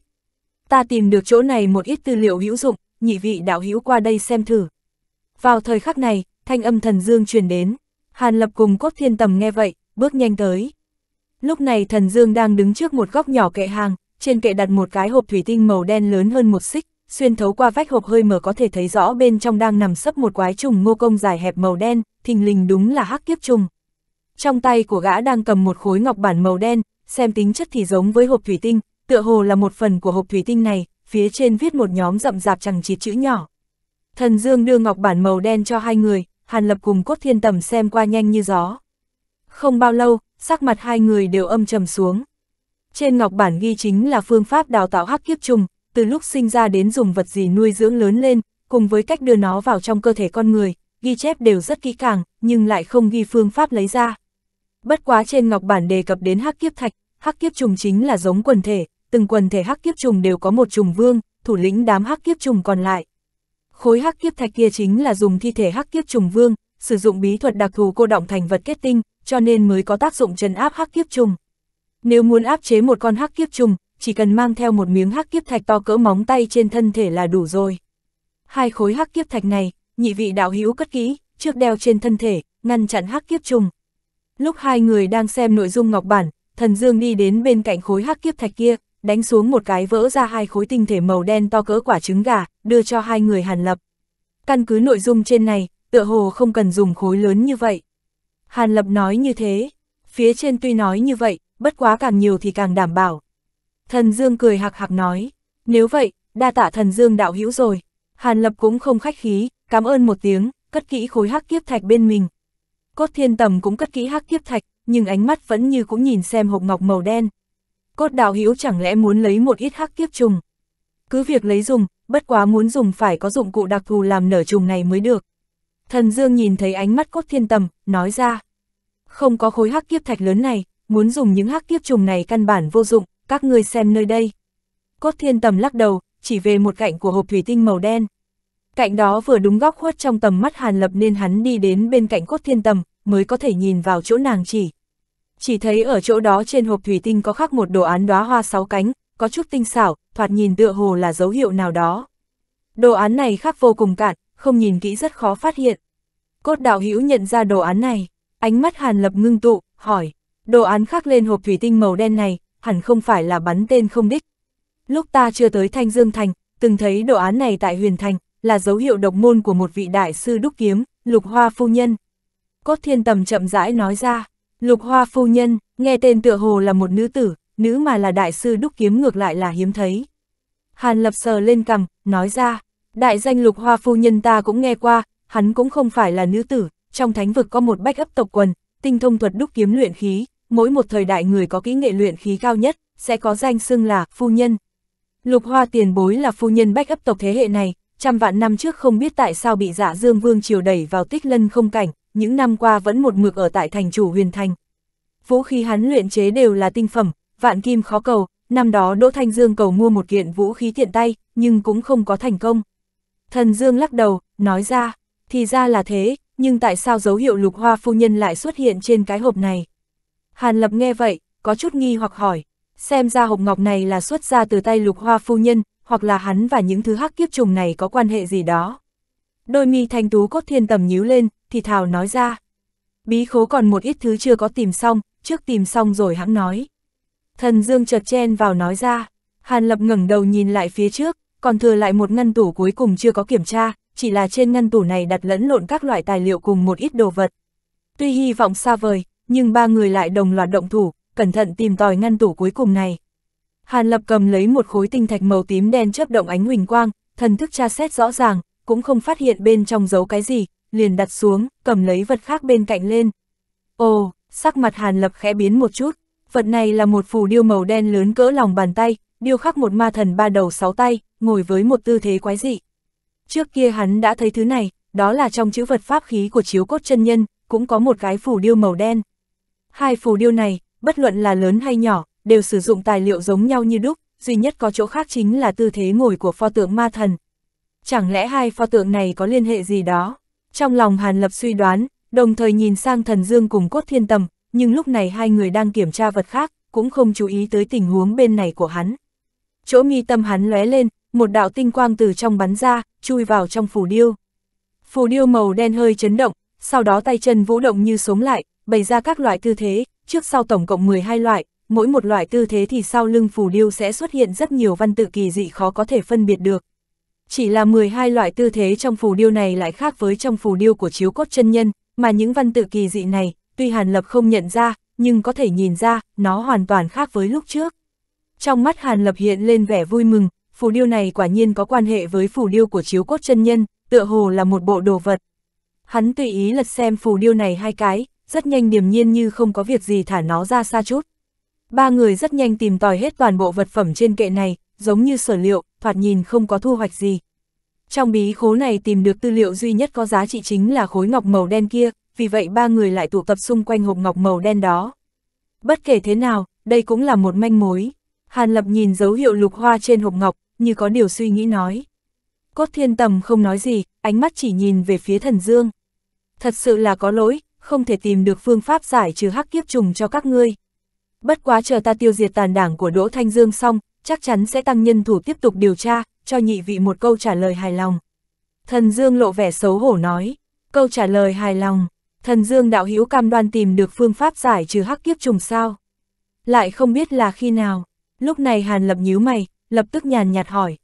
Ta tìm được chỗ này một ít tư liệu hữu dụng, nhị vị đạo hữu qua đây xem thử. Vào thời khắc này, thanh âm thần dương truyền đến, Hàn Lập cùng cốt thiên tầm nghe vậy, bước nhanh tới. Lúc này thần dương đang đứng trước một góc nhỏ kệ hàng, trên kệ đặt một cái hộp thủy tinh màu đen lớn hơn một xích, xuyên thấu qua vách hộp hơi mở có thể thấy rõ bên trong đang nằm sấp một quái trùng ngô công dài hẹp màu đen, thình lình đúng là hắc kiếp trùng. Trong tay của gã đang cầm một khối ngọc bản màu đen, xem tính chất thì giống với hộp thủy tinh, tựa hồ là một phần của hộp thủy tinh này, phía trên viết một nhóm rậm rạp chẳng chịt chữ nhỏ. Thần Dương đưa ngọc bản màu đen cho hai người, Hàn Lập cùng Cốt Thiên Tầm xem qua nhanh như gió. Không bao lâu, sắc mặt hai người đều âm trầm xuống. Trên ngọc bản ghi chính là phương pháp đào tạo hắc kiếp trùng, từ lúc sinh ra đến dùng vật gì nuôi dưỡng lớn lên, cùng với cách đưa nó vào trong cơ thể con người, ghi chép đều rất kỹ càng, nhưng lại không ghi phương pháp lấy ra. Bất quá trên ngọc bản đề cập đến hắc kiếp thạch, hắc kiếp trùng chính là giống quần thể, từng quần thể hắc kiếp trùng đều có một trùng vương, thủ lĩnh đám hắc kiếp trùng còn lại. Khối hắc kiếp thạch kia chính là dùng thi thể hắc kiếp trùng vương, sử dụng bí thuật đặc thù cô động thành vật kết tinh, cho nên mới có tác dụng trấn áp hắc kiếp trùng. Nếu muốn áp chế một con hắc kiếp trùng, chỉ cần mang theo một miếng hắc kiếp thạch to cỡ móng tay trên thân thể là đủ rồi. Hai khối hắc kiếp thạch này, nhị vị đạo hữu cất kỹ, trước đeo trên thân thể, ngăn chặn hắc kiếp trùng. Lúc hai người đang xem nội dung ngọc bản, thần dương đi đến bên cạnh khối hắc kiếp thạch kia, đánh xuống một cái vỡ ra hai khối tinh thể màu đen to cỡ quả trứng gà, đưa cho hai người Hàn Lập. Căn cứ nội dung trên này, tựa hồ không cần dùng khối lớn như vậy. Hàn Lập nói như thế, phía trên tuy nói như vậy, bất quá càng nhiều thì càng đảm bảo. Thần Dương cười hạc hạc nói, nếu vậy, đa tạ thần Dương đạo hữu rồi. Hàn Lập cũng không khách khí, cảm ơn một tiếng, cất kỹ khối hắc kiếp thạch bên mình. Cốt Thiên Tầm cũng cất kỹ hắc kiếp thạch, nhưng ánh mắt vẫn như cũng nhìn xem hộp ngọc màu đen. Cốt đạo hữu chẳng lẽ muốn lấy một ít hắc kiếp trùng? Cứ việc lấy dùng, bất quá muốn dùng phải có dụng cụ đặc thù làm nở trùng này mới được. Thần Dương nhìn thấy ánh mắt Cốt Thiên Tầm, nói ra. Không có khối hắc kiếp thạch lớn này, muốn dùng những hắc kiếp trùng này căn bản vô dụng, các ngươi xem nơi đây. Cốt thiên tầm lắc đầu, chỉ về một cạnh của hộp thủy tinh màu đen. Cạnh đó vừa đúng góc khuất trong tầm mắt Hàn Lập nên hắn đi đến bên cạnh cốt thiên tầm, mới có thể nhìn vào chỗ nàng chỉ. Chỉ thấy ở chỗ đó trên hộp thủy tinh có khắc một đồ án đóa hoa sáu cánh, có chút tinh xảo, thoạt nhìn tựa hồ là dấu hiệu nào đó. Đồ án này khắc vô cùng cạn, không nhìn kỹ rất khó phát hiện. Cốt đạo hữu nhận ra đồ án này, ánh mắt Hàn Lập ngưng tụ, hỏi. Đồ án khắc lên hộp thủy tinh màu đen này, hẳn không phải là bắn tên không đích. Lúc ta chưa tới Thanh Dương Thành, từng thấy đồ án này tại Huyền Thành, là dấu hiệu độc môn của một vị đại sư đúc kiếm, Lục Hoa Phu Nhân. Cốt Thiên Tầm chậm rãi nói ra, Lục Hoa Phu Nhân, nghe tên tựa hồ là một nữ tử, nữ mà là đại sư đúc kiếm ngược lại là hiếm thấy. Hàn Lập sờ lên cằm, nói ra, đại danh Lục Hoa Phu Nhân ta cũng nghe qua, hắn cũng không phải là nữ tử, trong thánh vực có một bách ấp tộc quần, tinh thông thuật đúc kiếm luyện khí, mỗi một thời đại người có kỹ nghệ luyện khí cao nhất, sẽ có danh xưng là phu nhân. Lục Hoa tiền bối là phu nhân bách ấp tộc thế hệ này, trăm vạn năm trước không biết tại sao bị dạ dương vương triều đẩy vào tích lân không cảnh, những năm qua vẫn một mực ở tại thành chủ huyền thành. Vũ khí hắn luyện chế đều là tinh phẩm, vạn kim khó cầu, năm đó Đỗ Thanh Dương cầu mua một kiện vũ khí tiện tay, nhưng cũng không có thành công. Thần Dương lắc đầu, nói ra, thì ra là thế, nhưng tại sao dấu hiệu lục hoa phu nhân lại xuất hiện trên cái hộp này? Hàn Lập nghe vậy, có chút nghi hoặc hỏi, xem ra hộp ngọc này là xuất ra từ tay lục hoa phu nhân, hoặc là hắn và những thứ hắc kiếp trùng này có quan hệ gì đó. Đôi mi thanh tú cốt thiên tầm nhíu lên, thì thào nói ra. Bí khố còn một ít thứ chưa có tìm xong, trước tìm xong rồi hãng nói. Thần Dương chợt chen vào nói ra, Hàn Lập ngẩng đầu nhìn lại phía trước, còn thừa lại một ngăn tủ cuối cùng chưa có kiểm tra, chỉ là trên ngăn tủ này đặt lẫn lộn các loại tài liệu cùng một ít đồ vật. Tuy hy vọng xa vời, nhưng ba người lại đồng loạt động thủ, cẩn thận tìm tòi ngăn tủ cuối cùng này. Hàn Lập cầm lấy một khối tinh thạch màu tím đen chớp động ánh huỳnh quang, thần thức tra xét rõ ràng, cũng không phát hiện bên trong giấu cái gì, liền đặt xuống, cầm lấy vật khác bên cạnh lên. Ồ, sắc mặt Hàn Lập khẽ biến một chút, vật này là một phù điêu màu đen lớn cỡ lòng bàn tay, điêu khắc một ma thần ba đầu sáu tay, ngồi với một tư thế quái dị. Trước kia hắn đã thấy thứ này, đó là trong chữ vật pháp khí của chiếu cốt chân nhân, cũng có một cái phù điêu màu đen. Hai phù điêu này, bất luận là lớn hay nhỏ, đều sử dụng tài liệu giống nhau như đúc, duy nhất có chỗ khác chính là tư thế ngồi của pho tượng ma thần. Chẳng lẽ hai pho tượng này có liên hệ gì đó? Trong lòng Hàn Lập suy đoán, đồng thời nhìn sang thần dương cùng cốt thiên tầm, nhưng lúc này hai người đang kiểm tra vật khác, cũng không chú ý tới tình huống bên này của hắn. Chỗ mi tâm hắn lóe lên, một đạo tinh quang từ trong bắn ra, chui vào trong phù điêu. Phù điêu màu đen hơi chấn động, sau đó tay chân vũ động như sống lại, bày ra các loại tư thế, trước sau tổng cộng 12 loại, mỗi một loại tư thế thì sau lưng phù điêu sẽ xuất hiện rất nhiều văn tự kỳ dị khó có thể phân biệt được. Chỉ là 12 loại tư thế trong phù điêu này lại khác với trong phù điêu của chiếu cốt chân nhân, mà những văn tự kỳ dị này, tuy Hàn Lập không nhận ra, nhưng có thể nhìn ra, nó hoàn toàn khác với lúc trước. Trong mắt Hàn Lập hiện lên vẻ vui mừng, phù điêu này quả nhiên có quan hệ với phù điêu của chiếu cốt chân nhân, tựa hồ là một bộ đồ vật. Hắn tùy ý lật xem phù điêu này hai cái, rất nhanh điềm nhiên như không có việc gì thả nó ra xa chút. Ba người rất nhanh tìm tòi hết toàn bộ vật phẩm trên kệ này, giống như sở liệu, thoạt nhìn không có thu hoạch gì. Trong bí khố này tìm được tư liệu duy nhất có giá trị chính là khối ngọc màu đen kia, vì vậy ba người lại tụ tập xung quanh hộp ngọc màu đen đó. Bất kể thế nào, đây cũng là một manh mối. Hàn Lập nhìn dấu hiệu lục hoa trên hộp ngọc, như có điều suy nghĩ nói. Cốt thiên tầm không nói gì, ánh mắt chỉ nhìn về phía thần dương. Thật sự là có lỗi, không thể tìm được phương pháp giải trừ hắc kiếp trùng cho các ngươi. Bất quá chờ ta tiêu diệt tàn đảng của Đỗ Thanh Dương xong, chắc chắn sẽ tăng nhân thủ tiếp tục điều tra, cho nhị vị một câu trả lời hài lòng. Thần Dương lộ vẻ xấu hổ nói, câu trả lời hài lòng, thần Dương đạo hữu cam đoan tìm được phương pháp giải trừ hắc kiếp trùng sao. Lại không biết là khi nào, lúc này Hàn Lập nhíu mày, lập tức nhàn nhạt hỏi.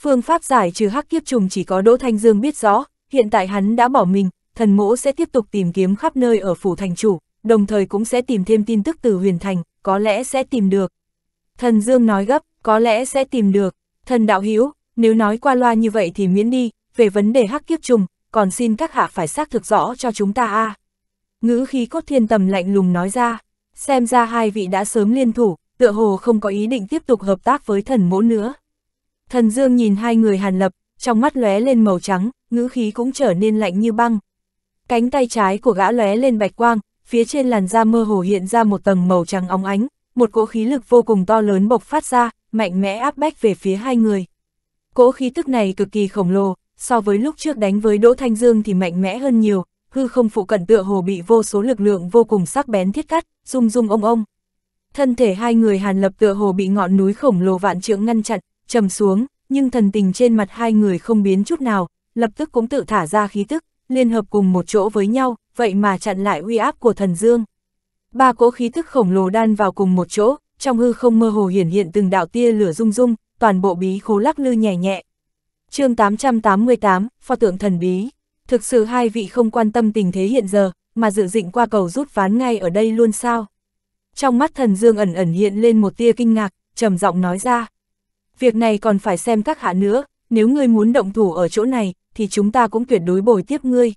Phương pháp giải trừ hắc kiếp trùng chỉ có Đỗ Thanh Dương biết rõ, hiện tại hắn đã bỏ mình, thần mỗ sẽ tiếp tục tìm kiếm khắp nơi ở phủ thành chủ, đồng thời cũng sẽ tìm thêm tin tức từ huyền thành, có lẽ sẽ tìm được. Thần Dương nói gấp, có lẽ sẽ tìm được. Thần đạo Hiếu, nếu nói qua loa như vậy thì miễn đi, về vấn đề hắc kiếp trùng, còn xin các hạ phải xác thực rõ cho chúng ta a Ngữ khí cốt thiên tầm lạnh lùng nói ra, xem ra hai vị đã sớm liên thủ, tựa hồ không có ý định tiếp tục hợp tác với thần mỗ nữa. Thần Dương nhìn hai người hàn lập, trong mắt lóe lên màu trắng, ngữ khí cũng trở nên lạnh như băng, Cánh tay trái của gã lóe lên bạch quang, phía trên làn da mơ hồ hiện ra một tầng màu trắng óng ánh, một cỗ khí lực vô cùng to lớn bộc phát ra, mạnh mẽ áp bách về phía hai người. Cỗ khí tức này cực kỳ khổng lồ, so với lúc trước đánh với Đỗ Thanh Dương thì mạnh mẽ hơn nhiều, hư không phụ cận tựa hồ bị vô số lực lượng vô cùng sắc bén thiết cắt, rung rung ông ông. Thân thể hai người Hàn Lập tựa hồ bị ngọn núi khổng lồ vạn trượng ngăn chặn, trầm xuống, nhưng thần tình trên mặt hai người không biến chút nào, lập tức cũng tự thả ra khí tức, liên hợp cùng một chỗ với nhau, vậy mà chặn lại uy áp của thần dương. Ba cỗ khí thức khổng lồ đan vào cùng một chỗ, trong hư không mơ hồ hiển hiện từng đạo tia lửa rung rung, toàn bộ bí khố lắc lư nhẹ nhẹ. chương 888, pho tượng thần bí. Thực sự hai vị không quan tâm tình thế hiện giờ, mà dự định qua cầu rút ván ngay ở đây luôn sao. Trong mắt thần dương ẩn ẩn hiện lên một tia kinh ngạc, trầm giọng nói ra. Việc này còn phải xem các hạ nữa, nếu ngươi muốn động thủ ở chỗ này, thì chúng ta cũng tuyệt đối bồi tiếp ngươi.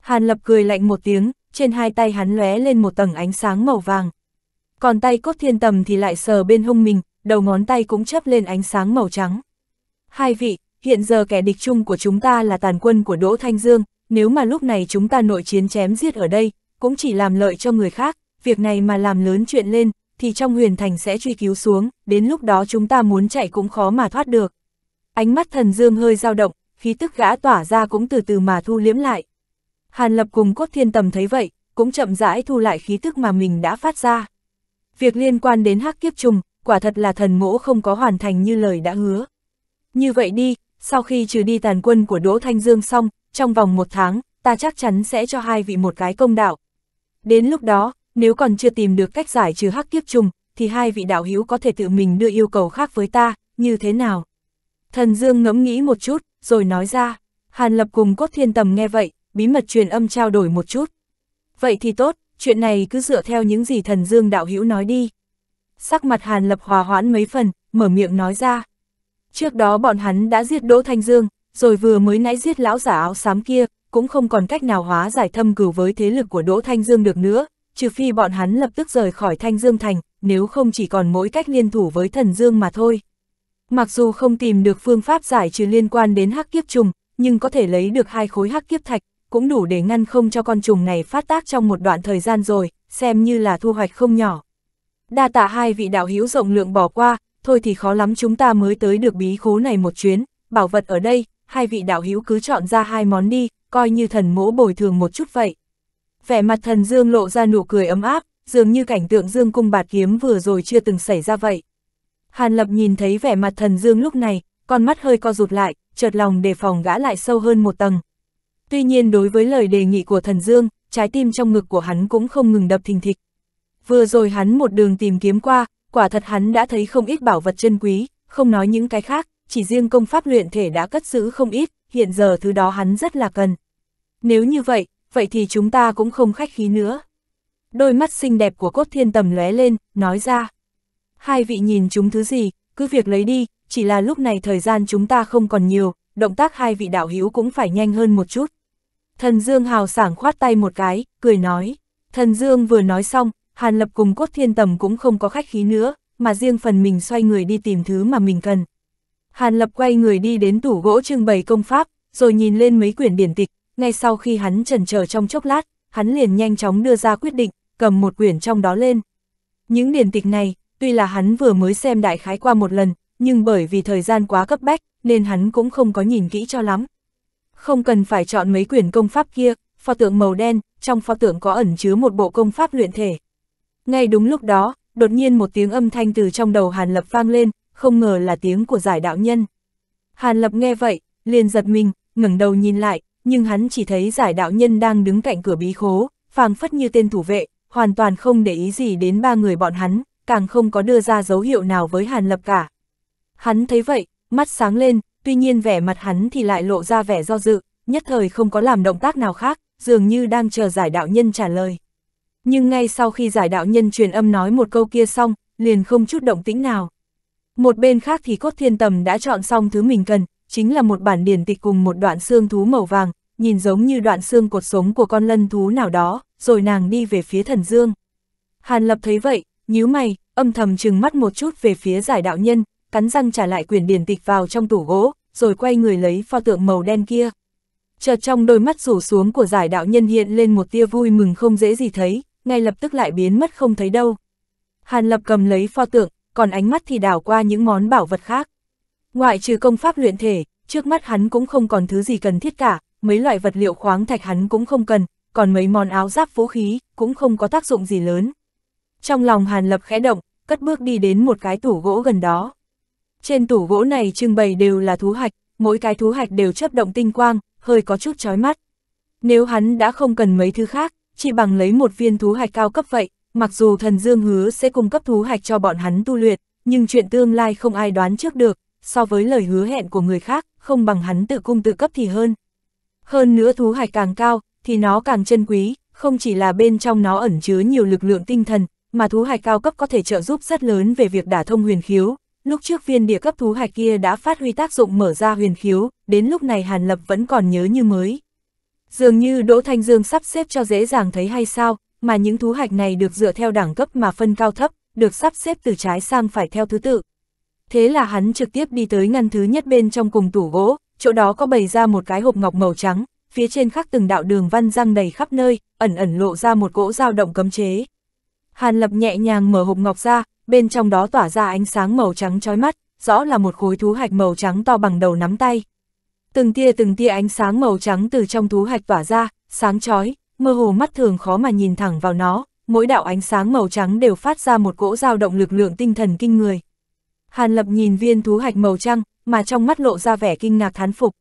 Hàn Lập cười lạnh một tiếng, trên hai tay hắn lóe lên một tầng ánh sáng màu vàng. Còn tay cốt thiên tầm thì lại sờ bên hông mình, đầu ngón tay cũng chấp lên ánh sáng màu trắng. Hai vị, hiện giờ kẻ địch chung của chúng ta là tàn quân của Đỗ Thanh Dương, nếu mà lúc này chúng ta nội chiến chém giết ở đây, cũng chỉ làm lợi cho người khác, việc này mà làm lớn chuyện lên, thì trong huyền thành sẽ truy cứu xuống, đến lúc đó chúng ta muốn chạy cũng khó mà thoát được. Ánh mắt thần dương hơi dao động, khí tức gã tỏa ra cũng từ từ mà thu liếm lại. Hàn Lập cùng cốt thiên tầm thấy vậy, cũng chậm rãi thu lại khí tức mà mình đã phát ra. Việc liên quan đến hắc kiếp trùng, quả thật là thần mỗ không có hoàn thành như lời đã hứa. Như vậy đi, sau khi trừ đi tàn quân của Đỗ Thanh Dương xong, trong vòng một tháng, ta chắc chắn sẽ cho hai vị một cái công đạo. Đến lúc đó, nếu còn chưa tìm được cách giải trừ hắc kiếp trùng, thì hai vị đạo hữu có thể tự mình đưa yêu cầu khác với ta, như thế nào? Thần Dương ngẫm nghĩ một chút, rồi nói ra, Hàn Lập cùng Cốt Thiên Tầm nghe vậy, bí mật truyền âm trao đổi một chút. Vậy thì tốt, chuyện này cứ dựa theo những gì thần Dương đạo hữu nói đi. Sắc mặt Hàn Lập hòa hoãn mấy phần, mở miệng nói ra. Trước đó bọn hắn đã giết Đỗ Thanh Dương, rồi vừa mới nãy giết lão giả áo xám kia, cũng không còn cách nào hóa giải thâm cửu với thế lực của Đỗ Thanh Dương được nữa, trừ phi bọn hắn lập tức rời khỏi Thanh Dương Thành, nếu không chỉ còn mỗi cách liên thủ với thần Dương mà thôi. Mặc dù không tìm được phương pháp giải trừ liên quan đến hắc kiếp trùng, nhưng có thể lấy được hai khối hắc kiếp thạch, cũng đủ để ngăn không cho con trùng này phát tác trong một đoạn thời gian rồi, xem như là thu hoạch không nhỏ. Đa tạ hai vị đạo hữu rộng lượng bỏ qua, thôi thì khó lắm chúng ta mới tới được bí khố này một chuyến, bảo vật ở đây, hai vị đạo hữu cứ chọn ra hai món đi, coi như thần mỗ bồi thường một chút vậy. Vẻ mặt thần Dương lộ ra nụ cười ấm áp, dường như cảnh tượng Dương cung bạt kiếm vừa rồi chưa từng xảy ra vậy. Hàn Lập nhìn thấy vẻ mặt thần dương lúc này, con mắt hơi co rụt lại, chợt lòng đề phòng gã lại sâu hơn một tầng. Tuy nhiên đối với lời đề nghị của thần dương, trái tim trong ngực của hắn cũng không ngừng đập thình thịch. Vừa rồi hắn một đường tìm kiếm qua, quả thật hắn đã thấy không ít bảo vật chân quý, không nói những cái khác, chỉ riêng công pháp luyện thể đã cất giữ không ít, hiện giờ thứ đó hắn rất là cần. Nếu như vậy, vậy thì chúng ta cũng không khách khí nữa. Đôi mắt xinh đẹp của cốt thiên tầm lóe lên, nói ra hai vị nhìn chúng thứ gì, cứ việc lấy đi, chỉ là lúc này thời gian chúng ta không còn nhiều, động tác hai vị đạo hữu cũng phải nhanh hơn một chút. Thần Dương hào sảng khoát tay một cái, cười nói. Thần Dương vừa nói xong, Hàn Lập cùng Cốt Thiên Tầm cũng không có khách khí nữa, mà riêng phần mình xoay người đi tìm thứ mà mình cần. Hàn Lập quay người đi đến tủ gỗ trưng bày công pháp, rồi nhìn lên mấy quyển điển tịch, ngay sau khi hắn trần chờ trong chốc lát, hắn liền nhanh chóng đưa ra quyết định, cầm một quyển trong đó lên. Những điển tịch này, tuy là hắn vừa mới xem đại khái qua một lần, nhưng bởi vì thời gian quá cấp bách, nên hắn cũng không có nhìn kỹ cho lắm. Không cần phải chọn mấy quyển công pháp kia, pho tượng màu đen, trong pho tượng có ẩn chứa một bộ công pháp luyện thể. Ngay đúng lúc đó, đột nhiên một tiếng âm thanh từ trong đầu Hàn Lập vang lên, không ngờ là tiếng của giải đạo nhân. Hàn Lập nghe vậy, liền giật mình, ngẩng đầu nhìn lại, nhưng hắn chỉ thấy giải đạo nhân đang đứng cạnh cửa bí khố, phàng phất như tên thủ vệ, hoàn toàn không để ý gì đến ba người bọn hắn càng không có đưa ra dấu hiệu nào với Hàn Lập cả. Hắn thấy vậy, mắt sáng lên, tuy nhiên vẻ mặt hắn thì lại lộ ra vẻ do dự, nhất thời không có làm động tác nào khác, dường như đang chờ giải đạo nhân trả lời. Nhưng ngay sau khi giải đạo nhân truyền âm nói một câu kia xong, liền không chút động tĩnh nào. Một bên khác thì cốt thiên tầm đã chọn xong thứ mình cần, chính là một bản điển tịch cùng một đoạn xương thú màu vàng, nhìn giống như đoạn xương cột sống của con lân thú nào đó, rồi nàng đi về phía thần dương. Hàn lập thấy vậy, nhíu mày, âm thầm chừng mắt một chút về phía giải đạo nhân, cắn răng trả lại quyển điển tịch vào trong tủ gỗ, rồi quay người lấy pho tượng màu đen kia. Chợt trong đôi mắt rủ xuống của giải đạo nhân hiện lên một tia vui mừng không dễ gì thấy, ngay lập tức lại biến mất không thấy đâu. Hàn lập cầm lấy pho tượng, còn ánh mắt thì đảo qua những món bảo vật khác. Ngoại trừ công pháp luyện thể, trước mắt hắn cũng không còn thứ gì cần thiết cả, mấy loại vật liệu khoáng thạch hắn cũng không cần, còn mấy món áo giáp vũ khí cũng không có tác dụng gì lớn. Trong lòng Hàn Lập khẽ động, cất bước đi đến một cái tủ gỗ gần đó. Trên tủ gỗ này trưng bày đều là thú hạch, mỗi cái thú hạch đều chấp động tinh quang, hơi có chút chói mắt. Nếu hắn đã không cần mấy thứ khác, chỉ bằng lấy một viên thú hạch cao cấp vậy, mặc dù thần dương hứa sẽ cung cấp thú hạch cho bọn hắn tu luyện, nhưng chuyện tương lai không ai đoán trước được, so với lời hứa hẹn của người khác, không bằng hắn tự cung tự cấp thì hơn. Hơn nữa thú hạch càng cao, thì nó càng chân quý, không chỉ là bên trong nó ẩn chứa nhiều lực lượng tinh thần, mà thú hạch cao cấp có thể trợ giúp rất lớn về việc đả thông huyền khiếu. Lúc trước viên địa cấp thú hạch kia đã phát huy tác dụng mở ra huyền khiếu, đến lúc này Hàn Lập vẫn còn nhớ như mới. Dường như Đỗ Thanh Dương sắp xếp cho dễ dàng thấy hay sao, mà những thú hạch này được dựa theo đẳng cấp mà phân cao thấp, được sắp xếp từ trái sang phải theo thứ tự. Thế là hắn trực tiếp đi tới ngăn thứ nhất bên trong cùng tủ gỗ, chỗ đó có bày ra một cái hộp ngọc màu trắng, phía trên khắc từng đạo đường văn răng đầy khắp nơi, ẩn ẩn lộ ra một cỗ dao động cấm chế. Hàn Lập nhẹ nhàng mở hộp ngọc ra, bên trong đó tỏa ra ánh sáng màu trắng chói mắt, rõ là một khối thú hạch màu trắng to bằng đầu nắm tay. Từng tia từng tia ánh sáng màu trắng từ trong thú hạch tỏa ra, sáng chói, mơ hồ mắt thường khó mà nhìn thẳng vào nó, mỗi đạo ánh sáng màu trắng đều phát ra một cỗ dao động lực lượng tinh thần kinh người. Hàn Lập nhìn viên thú hạch màu trắng mà trong mắt lộ ra vẻ kinh ngạc thán phục.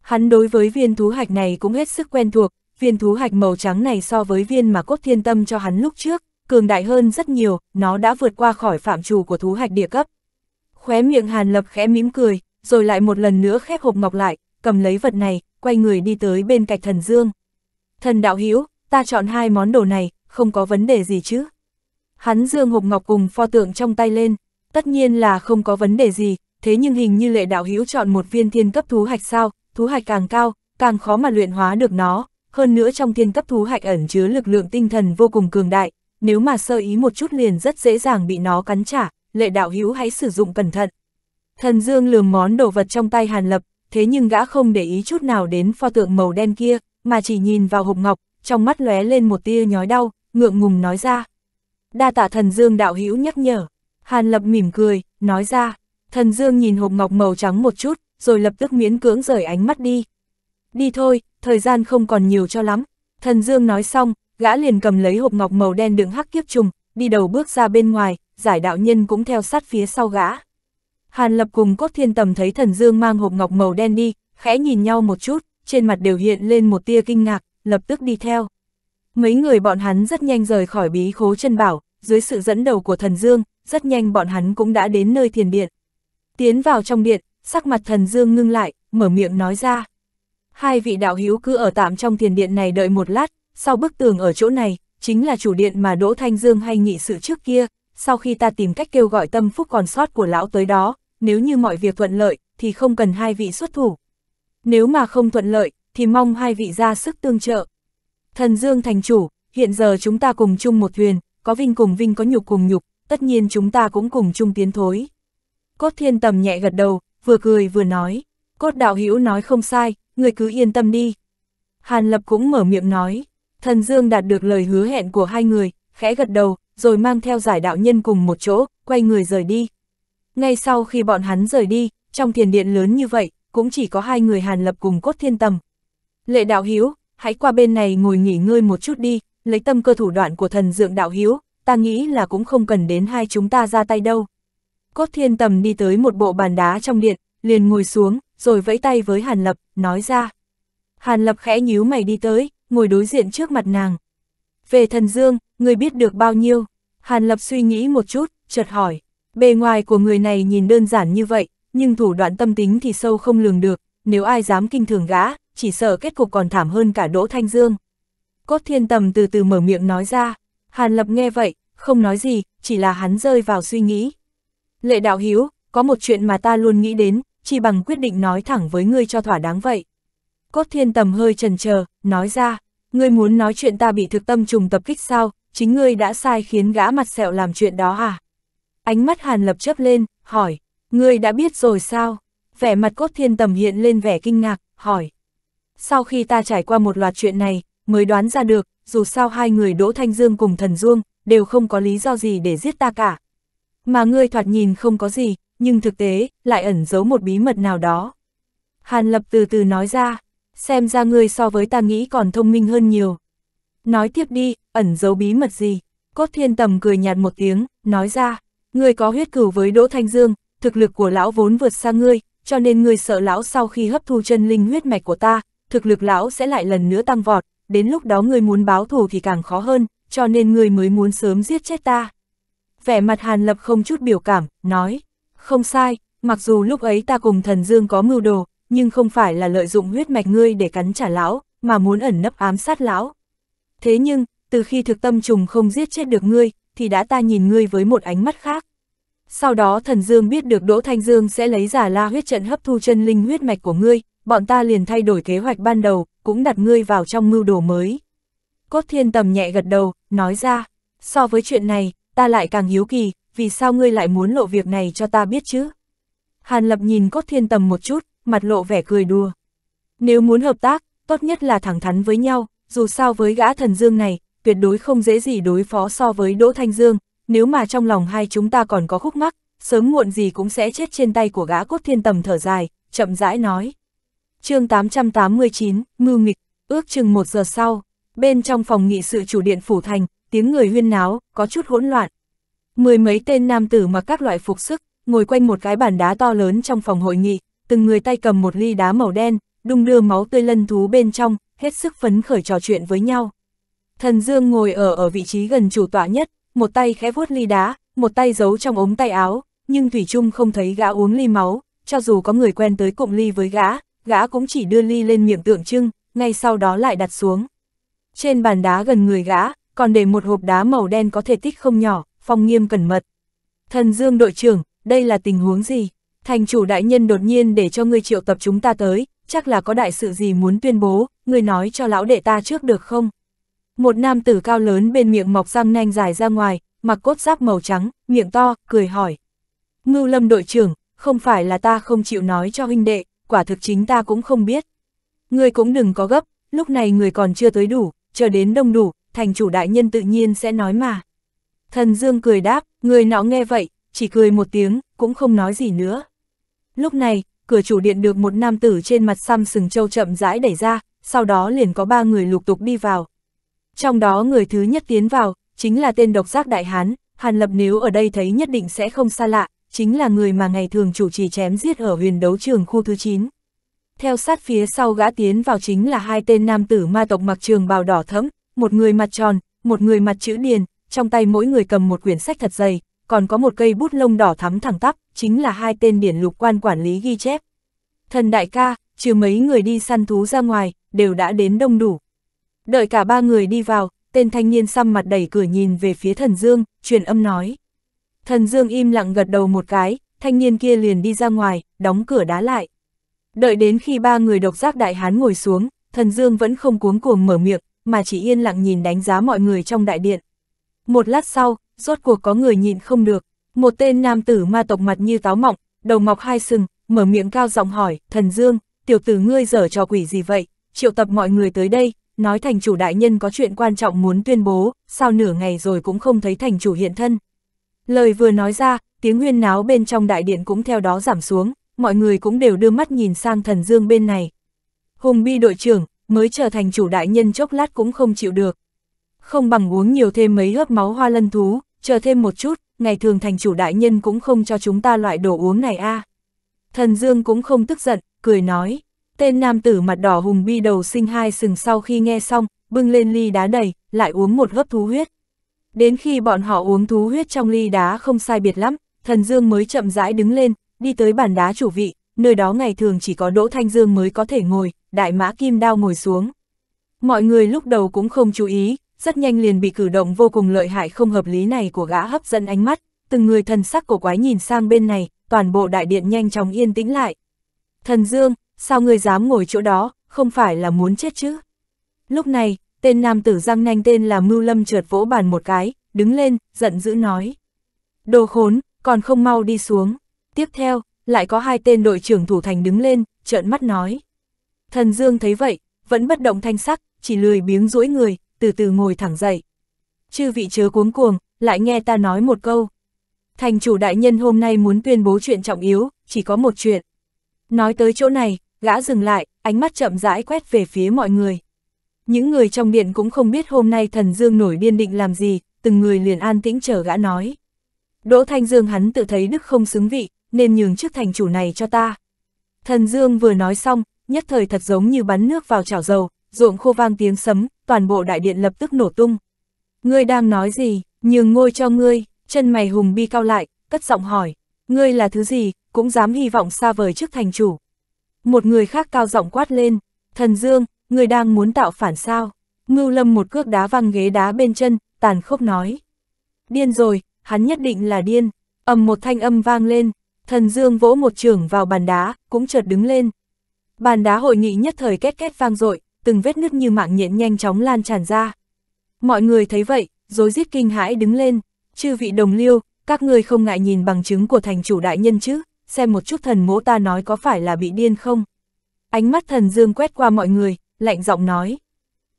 Hắn đối với viên thú hạch này cũng hết sức quen thuộc, viên thú hạch màu trắng này so với viên mà cốt thiên tâm cho hắn lúc trước, cường đại hơn rất nhiều, nó đã vượt qua khỏi phạm trù của thú hạch địa cấp. Khóe miệng Hàn Lập khẽ mỉm cười, rồi lại một lần nữa khép hộp ngọc lại, cầm lấy vật này, quay người đi tới bên cạnh thần dương. Thần đạo hữu ta chọn hai món đồ này, không có vấn đề gì chứ. Hắn dương hộp ngọc cùng pho tượng trong tay lên, tất nhiên là không có vấn đề gì, thế nhưng hình như lệ đạo hữu chọn một viên thiên cấp thú hạch sao, thú hạch càng cao, càng khó mà luyện hóa được nó, hơn nữa trong thiên cấp thú hạch ẩn chứa lực lượng tinh thần vô cùng cường đại, nếu mà sơ ý một chút liền rất dễ dàng bị nó cắn trả, lệ đạo hữu hãy sử dụng cẩn thận. Thần Dương lường món đồ vật trong tay Hàn Lập, thế nhưng gã không để ý chút nào đến pho tượng màu đen kia, mà chỉ nhìn vào hộp ngọc, trong mắt lóe lên một tia nhói đau, ngượng ngùng nói ra. Đa tạ thần Dương đạo hữu nhắc nhở. Hàn Lập mỉm cười, nói ra. Thần Dương nhìn hộp ngọc màu trắng một chút, rồi lập tức miễn cưỡng rời ánh mắt đi. Đi thôi, thời gian không còn nhiều cho lắm. Thần Dương nói xong, gã liền cầm lấy hộp ngọc màu đen đựng hắc kiếp trùng, đi đầu bước ra bên ngoài, giải đạo nhân cũng theo sát phía sau gã. Hàn lập cùng cốt thiên tầm thấy thần dương mang hộp ngọc màu đen đi, khẽ nhìn nhau một chút, trên mặt đều hiện lên một tia kinh ngạc, lập tức đi theo. Mấy người bọn hắn rất nhanh rời khỏi bí khố chân bảo, dưới sự dẫn đầu của thần dương, rất nhanh bọn hắn cũng đã đến nơi thiền điện. Tiến vào trong điện, sắc mặt thần dương ngưng lại, mở miệng nói ra. Hai vị đạo hữu cứ ở tạm trong thiền điện này đợi một lát, sau bức tường ở chỗ này, chính là chủ điện mà Đỗ Thanh Dương hay nghị sự trước kia, sau khi ta tìm cách kêu gọi tâm phúc còn sót của lão tới đó, nếu như mọi việc thuận lợi, thì không cần hai vị xuất thủ. Nếu mà không thuận lợi, thì mong hai vị ra sức tương trợ. Thần Dương thành chủ, hiện giờ chúng ta cùng chung một thuyền, có vinh cùng vinh có nhục cùng nhục, tất nhiên chúng ta cũng cùng chung tiến thối. Cốt thiên tầm nhẹ gật đầu, vừa cười vừa nói, cốt đạo hữu nói không sai, người cứ yên tâm đi. Hàn Lập cũng mở miệng nói, Thần Dương đạt được lời hứa hẹn của hai người, khẽ gật đầu, rồi mang theo giải đạo nhân cùng một chỗ, quay người rời đi. Ngay sau khi bọn hắn rời đi, trong thiền điện lớn như vậy, cũng chỉ có hai người Hàn Lập cùng Cốt Thiên Tầm. Lệ đạo hiếu, hãy qua bên này ngồi nghỉ ngơi một chút đi, lấy tâm cơ thủ đoạn của thần dượng đạo hiếu, ta nghĩ là cũng không cần đến hai chúng ta ra tay đâu. Cốt Thiên Tầm đi tới một bộ bàn đá trong điện, liền ngồi xuống, rồi vẫy tay với Hàn Lập, nói ra. Hàn Lập khẽ nhíu mày đi tới, ngồi đối diện trước mặt nàng. Về thần dương, người biết được bao nhiêu? Hàn Lập suy nghĩ một chút, chợt hỏi. Bề ngoài của người này nhìn đơn giản như vậy, nhưng thủ đoạn tâm tính thì sâu không lường được, nếu ai dám kinh thường gã, chỉ sợ kết cục còn thảm hơn cả Đỗ Thanh Dương. Cốt thiên tầm từ từ mở miệng nói ra, Hàn Lập nghe vậy, không nói gì, chỉ là hắn rơi vào suy nghĩ. Lệ đạo hiếu, có một chuyện mà ta luôn nghĩ đến, chỉ bằng quyết định nói thẳng với ngươi cho thỏa đáng vậy. Cốt thiên tầm hơi trần chờ nói ra, ngươi muốn nói chuyện ta bị thực tâm trùng tập kích sao, chính ngươi đã sai khiến gã mặt sẹo làm chuyện đó à? Ánh mắt Hàn Lập chấp lên, hỏi, ngươi đã biết rồi sao? Vẻ mặt cốt thiên tầm hiện lên vẻ kinh ngạc, hỏi. Sau khi ta trải qua một loạt chuyện này, mới đoán ra được, dù sao hai người Đỗ Thanh Dương cùng Thần Dương, đều không có lý do gì để giết ta cả. Mà ngươi thoạt nhìn không có gì, nhưng thực tế, lại ẩn giấu một bí mật nào đó. Hàn Lập từ từ nói ra, xem ra ngươi so với ta nghĩ còn thông minh hơn nhiều. Nói tiếp đi, ẩn giấu bí mật gì? Cốt thiên tầm cười nhạt một tiếng, nói ra, ngươi có huyết cửu với Đỗ Thanh Dương, thực lực của lão vốn vượt xa ngươi, cho nên ngươi sợ lão sau khi hấp thu chân linh huyết mạch của ta, thực lực lão sẽ lại lần nữa tăng vọt, đến lúc đó ngươi muốn báo thù thì càng khó hơn, cho nên ngươi mới muốn sớm giết chết ta. Vẻ mặt Hàn Lập không chút biểu cảm, nói, không sai, mặc dù lúc ấy ta cùng thần Dương có mưu đồ, nhưng không phải là lợi dụng huyết mạch ngươi để cắn trả lão, mà muốn ẩn nấp ám sát lão. Thế nhưng, từ khi thực tâm trùng không giết chết được ngươi, thì đã ta nhìn ngươi với một ánh mắt khác. Sau đó thần dương biết được Đỗ Thanh Dương sẽ lấy giả la huyết trận hấp thu chân linh huyết mạch của ngươi, bọn ta liền thay đổi kế hoạch ban đầu, cũng đặt ngươi vào trong mưu đồ mới. Cốt thiên tầm nhẹ gật đầu, nói ra, so với chuyện này, ta lại càng hiếu kỳ, vì sao ngươi lại muốn lộ việc này cho ta biết chứ? Hàn lập nhìn cốt thiên tầm một chút, mặt lộ vẻ cười đùa. Nếu muốn hợp tác, tốt nhất là thẳng thắn với nhau, dù sao với gã thần dương này, tuyệt đối không dễ gì đối phó so với Đỗ Thanh Dương, nếu mà trong lòng hai chúng ta còn có khúc mắc, sớm muộn gì cũng sẽ chết trên tay của gã cốt thiên tầm thở dài, chậm rãi nói. chương 889, Ngưu Nghịch, ước chừng một giờ sau, bên trong phòng nghị sự chủ điện phủ thành, tiếng người huyên náo, có chút hỗn loạn. Mười mấy tên nam tử mặc các loại phục sức, ngồi quanh một cái bàn đá to lớn trong phòng hội nghị, từng người tay cầm một ly đá màu đen, đung đưa máu tươi lân thú bên trong, hết sức phấn khởi trò chuyện với nhau. Thần Dương ngồi ở ở vị trí gần chủ tọa nhất, một tay khẽ vuốt ly đá, một tay giấu trong ống tay áo, nhưng Thủy Trung không thấy gã uống ly máu, cho dù có người quen tới cụm ly với gã, gã cũng chỉ đưa ly lên miệng tượng trưng, ngay sau đó lại đặt xuống. Trên bàn đá gần người gã, còn để một hộp đá màu đen có thể tích không nhỏ, phong nghiêm cẩn mật. Thần Dương đội trưởng, đây là tình huống gì? thành chủ đại nhân đột nhiên để cho ngươi triệu tập chúng ta tới, chắc là có đại sự gì muốn tuyên bố, ngươi nói cho lão đệ ta trước được không? Một nam tử cao lớn bên miệng mọc răng nanh dài ra ngoài, mặc cốt giáp màu trắng, miệng to, cười hỏi. Ngưu lâm đội trưởng, không phải là ta không chịu nói cho huynh đệ, quả thực chính ta cũng không biết. Ngươi cũng đừng có gấp, lúc này người còn chưa tới đủ, chờ đến đông đủ, thành chủ đại nhân tự nhiên sẽ nói mà. Thần Dương cười đáp, người nọ nghe vậy, chỉ cười một tiếng, cũng không nói gì nữa. Lúc này, cửa chủ điện được một nam tử trên mặt xăm sừng châu chậm rãi đẩy ra, sau đó liền có ba người lục tục đi vào. Trong đó người thứ nhất tiến vào, chính là tên độc giác đại hán, Hàn Lập nếu ở đây thấy nhất định sẽ không xa lạ, chính là người mà ngày thường chủ trì chém giết ở huyền đấu trường khu thứ 9. Theo sát phía sau gã tiến vào chính là hai tên nam tử ma tộc mặc trường bào đỏ thẫm, một người mặt tròn, một người mặt chữ điền, trong tay mỗi người cầm một quyển sách thật dày, còn có một cây bút lông đỏ thắm thẳng tắp, chính là hai tên điển lục quan quản lý ghi chép. Thần đại ca, trừ mấy người đi săn thú ra ngoài, đều đã đến đông đủ. Đợi cả ba người đi vào, tên thanh niên xăm mặt đẩy cửa nhìn về phía thần Dương, truyền âm nói. Thần Dương im lặng gật đầu một cái, thanh niên kia liền đi ra ngoài, đóng cửa đá lại. Đợi đến khi ba người độc giác đại hán ngồi xuống, thần Dương vẫn không cuống cuồng mở miệng, mà chỉ yên lặng nhìn đánh giá mọi người trong đại điện. Một lát sau, rốt cuộc có người nhịn không được. Một tên nam tử ma tộc mặt như táo mọng, đầu mọc hai sừng, mở miệng cao giọng hỏi, thần dương, tiểu tử ngươi dở trò quỷ gì vậy, triệu tập mọi người tới đây, nói thành chủ đại nhân có chuyện quan trọng muốn tuyên bố, sao nửa ngày rồi cũng không thấy thành chủ hiện thân. Lời vừa nói ra, tiếng huyên náo bên trong đại điện cũng theo đó giảm xuống, mọi người cũng đều đưa mắt nhìn sang thần dương bên này. Hùng bi đội trưởng, mới trở thành chủ đại nhân chốc lát cũng không chịu được. Không bằng uống nhiều thêm mấy hớp máu hoa lân thú, chờ thêm một chút, ngày thường thành chủ đại nhân cũng không cho chúng ta loại đồ uống này a. À. Thần Dương cũng không tức giận, cười nói, tên nam tử mặt đỏ hùng bi đầu sinh hai sừng sau khi nghe xong, bưng lên ly đá đầy, lại uống một hớp thú huyết. Đến khi bọn họ uống thú huyết trong ly đá không sai biệt lắm, thần Dương mới chậm rãi đứng lên, đi tới bàn đá chủ vị, nơi đó ngày thường chỉ có Đỗ Thanh Dương mới có thể ngồi, đại mã kim đao ngồi xuống. Mọi người lúc đầu cũng không chú ý, rất nhanh liền bị cử động vô cùng lợi hại không hợp lý này của gã hấp dẫn ánh mắt, từng người thần sắc của quái nhìn sang bên này, toàn bộ đại điện nhanh chóng yên tĩnh lại. Thần Dương, sao người dám ngồi chỗ đó, không phải là muốn chết chứ? Lúc này, tên nam tử răng nhanh tên là Mưu Lâm trượt vỗ bàn một cái, đứng lên, giận dữ nói. Đồ khốn, còn không mau đi xuống. Tiếp theo, lại có hai tên đội trưởng thủ thành đứng lên, trợn mắt nói. Thần Dương thấy vậy, vẫn bất động thanh sắc, chỉ lười biếng duỗi người, từ từ ngồi thẳng dậy. Chư vị chớ cuống cuồng, lại nghe ta nói một câu. Thành chủ đại nhân hôm nay muốn tuyên bố chuyện trọng yếu, chỉ có một chuyện. Nói tới chỗ này, gã dừng lại, ánh mắt chậm rãi quét về phía mọi người. Những người trong điện cũng không biết hôm nay thần Dương nổi điên định làm gì, từng người liền an tĩnh chờ gã nói. Đỗ Thanh Dương hắn tự thấy đức không xứng vị, nên nhường chức thành chủ này cho ta. Thần Dương vừa nói xong, nhất thời thật giống như bắn nước vào chảo dầu, ruộng khô vang tiếng sấm, toàn bộ đại điện lập tức nổ tung. Ngươi đang nói gì, nhường ngôi cho ngươi, chân mày hùng bi cao lại, cất giọng hỏi, ngươi là thứ gì, cũng dám hy vọng xa vời trước thành chủ. Một người khác cao giọng quát lên, thần dương, ngươi đang muốn tạo phản sao. Ngưu lâm một cước đá văng ghế đá bên chân, tàn khốc nói. Điên rồi, hắn nhất định là điên, ầm một thanh âm vang lên, thần dương vỗ một trường vào bàn đá, cũng chợt đứng lên. Bàn đá hội nghị nhất thời két két vang rội từng vết nứt như mạng nhện nhanh chóng lan tràn ra. Mọi người thấy vậy, rối rít kinh hãi đứng lên, chư vị đồng liêu, các người không ngại nhìn bằng chứng của thành chủ đại nhân chứ, xem một chút thần mỗ ta nói có phải là bị điên không. Ánh mắt thần dương quét qua mọi người, lạnh giọng nói.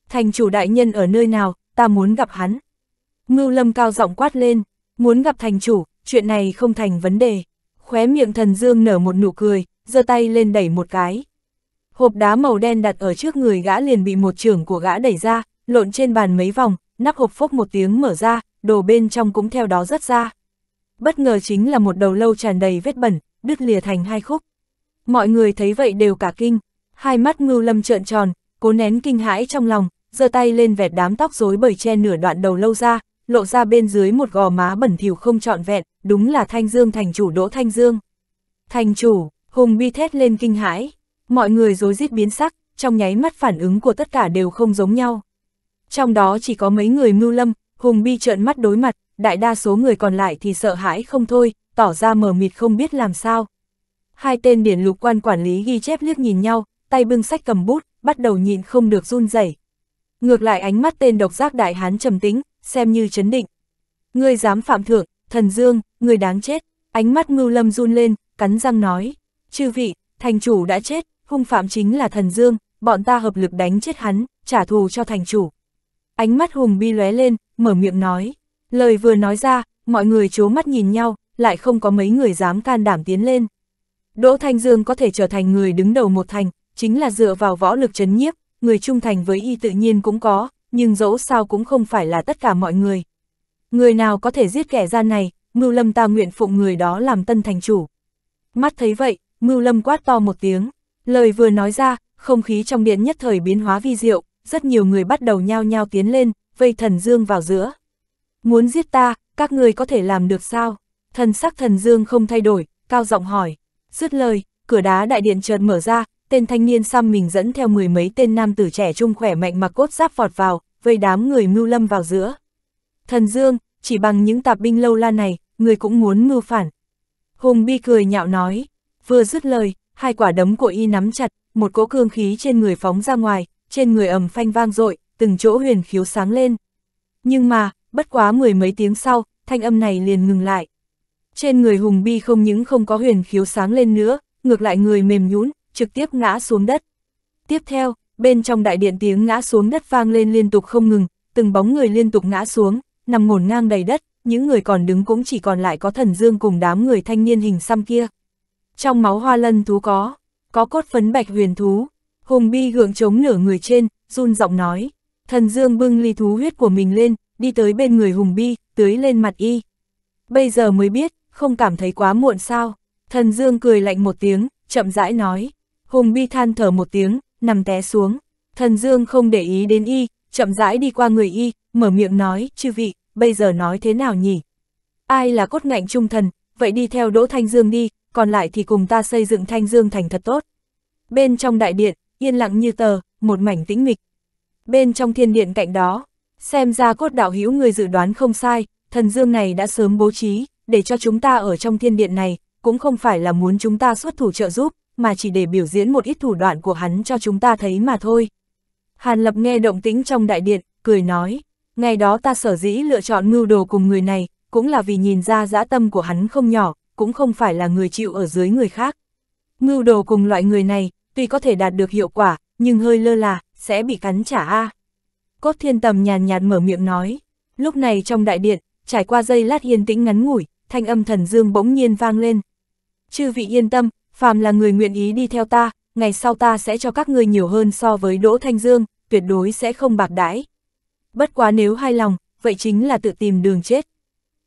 Thành chủ đại nhân ở nơi nào, ta muốn gặp hắn. Ngưu lâm cao giọng quát lên, muốn gặp thành chủ, chuyện này không thành vấn đề. Khóe miệng thần dương nở một nụ cười, giơ tay lên đẩy một cái, Hộp đá màu đen đặt ở trước người gã liền bị một trưởng của gã đẩy ra, lộn trên bàn mấy vòng, nắp hộp phốc một tiếng mở ra, đồ bên trong cũng theo đó rớt ra. Bất ngờ chính là một đầu lâu tràn đầy vết bẩn, đứt lìa thành hai khúc. Mọi người thấy vậy đều cả kinh, hai mắt ngưu lâm trợn tròn, cố nén kinh hãi trong lòng, giơ tay lên vẹt đám tóc rối bời che nửa đoạn đầu lâu ra, lộ ra bên dưới một gò má bẩn thỉu không trọn vẹn, đúng là Thanh Dương thành chủ Đỗ Thanh Dương. Thành chủ, Hùng Bi thét lên kinh hãi. Mọi người rối rít biến sắc, trong nháy mắt phản ứng của tất cả đều không giống nhau. Trong đó chỉ có mấy người mưu lâm, hùng bi trợn mắt đối mặt, đại đa số người còn lại thì sợ hãi không thôi, tỏ ra mờ mịt không biết làm sao. Hai tên điển lục quan quản lý ghi chép liếc nhìn nhau, tay bưng sách cầm bút, bắt đầu nhịn không được run rẩy. Ngược lại ánh mắt tên độc giác đại hán trầm tính, xem như chấn định. Ngươi dám phạm thượng, thần dương, ngươi đáng chết. Ánh mắt mưu lâm run lên, cắn răng nói. Chư vị, thành chủ đã chết, hung phạm chính là thần dương, bọn ta hợp lực đánh chết hắn, trả thù cho thành chủ. Ánh mắt Hùng Bi lóe lên, mở miệng nói. Lời vừa nói ra, mọi người chố mắt nhìn nhau, lại không có mấy người dám can đảm tiến lên. Đỗ Thanh Dương có thể trở thành người đứng đầu một thành, chính là dựa vào võ lực chấn nhiếp, người trung thành với y tự nhiên cũng có, nhưng dẫu sao cũng không phải là tất cả mọi người. Người nào có thể giết kẻ gian này, Mưu Lâm ta nguyện phụng người đó làm tân thành chủ. Mắt thấy vậy, Mưu Lâm quát to một tiếng. Lời vừa nói ra, không khí trong điện nhất thời biến hóa vi diệu, rất nhiều người bắt đầu nhao nhao tiến lên, vây thần dương vào giữa. Muốn giết ta, các người có thể làm được sao? Thần sắc thần dương không thay đổi, cao giọng hỏi. Dứt lời, cửa đá đại điện chợt mở ra, tên thanh niên xăm mình dẫn theo mười mấy tên nam tử trẻ trung khỏe mạnh mà cốt giáp vọt vào, vây đám người mưu lâm vào giữa. Thần dương, chỉ bằng những tạp binh lâu la này, người cũng muốn mưu phản. Hùng bi cười nhạo nói, vừa dứt lời, hai quả đấm của y nắm chặt, một cỗ cương khí trên người phóng ra ngoài, trên người ầm phanh vang dội, từng chỗ huyền khiếu sáng lên. Nhưng mà, bất quá mười mấy tiếng sau, thanh âm này liền ngừng lại. Trên người Hùng Bi không những không có huyền khiếu sáng lên nữa, ngược lại người mềm nhũn, trực tiếp ngã xuống đất. Tiếp theo, bên trong đại điện tiếng ngã xuống đất vang lên liên tục không ngừng, từng bóng người liên tục ngã xuống, nằm ngổn ngang đầy đất, những người còn đứng cũng chỉ còn lại có thần dương cùng đám người thanh niên hình xăm kia. Trong máu hoa lân thú có, có cốt phấn bạch huyền thú. Hùng Bi gượng chống nửa người trên, run giọng nói. Thần Dương bưng ly thú huyết của mình lên, đi tới bên người Hùng Bi, tưới lên mặt y. Bây giờ mới biết, không cảm thấy quá muộn sao. Thần Dương cười lạnh một tiếng, chậm rãi nói. Hùng Bi than thở một tiếng, nằm té xuống. Thần Dương không để ý đến y, chậm rãi đi qua người y, mở miệng nói, chư vị, bây giờ nói thế nào nhỉ? Ai là cốt ngạnh trung thần, vậy đi theo Đỗ Thanh Dương đi, còn lại thì cùng ta xây dựng thanh dương thành thật tốt. Bên trong đại điện, yên lặng như tờ, một mảnh tĩnh mịch. Bên trong thiên điện cạnh đó, xem ra cốt đạo hữu người dự đoán không sai, thần dương này đã sớm bố trí, để cho chúng ta ở trong thiên điện này, cũng không phải là muốn chúng ta xuất thủ trợ giúp, mà chỉ để biểu diễn một ít thủ đoạn của hắn cho chúng ta thấy mà thôi. Hàn Lập nghe động tĩnh trong đại điện, cười nói, ngày đó ta sở dĩ lựa chọn mưu đồ cùng người này, cũng là vì nhìn ra dã tâm của hắn không nhỏ, cũng không phải là người chịu ở dưới người khác. Mưu đồ cùng loại người này, tuy có thể đạt được hiệu quả, nhưng hơi lơ là, sẽ bị cắn trả a. Cốt thiên tầm nhàn nhạt mở miệng nói, lúc này trong đại điện, trải qua giây lát yên tĩnh ngắn ngủi, thanh âm thần dương bỗng nhiên vang lên. Chư vị yên tâm, phàm là người nguyện ý đi theo ta, ngày sau ta sẽ cho các ngươi nhiều hơn so với Đỗ Thanh Dương, tuyệt đối sẽ không bạc đãi. Bất quá nếu hai lòng, vậy chính là tự tìm đường chết.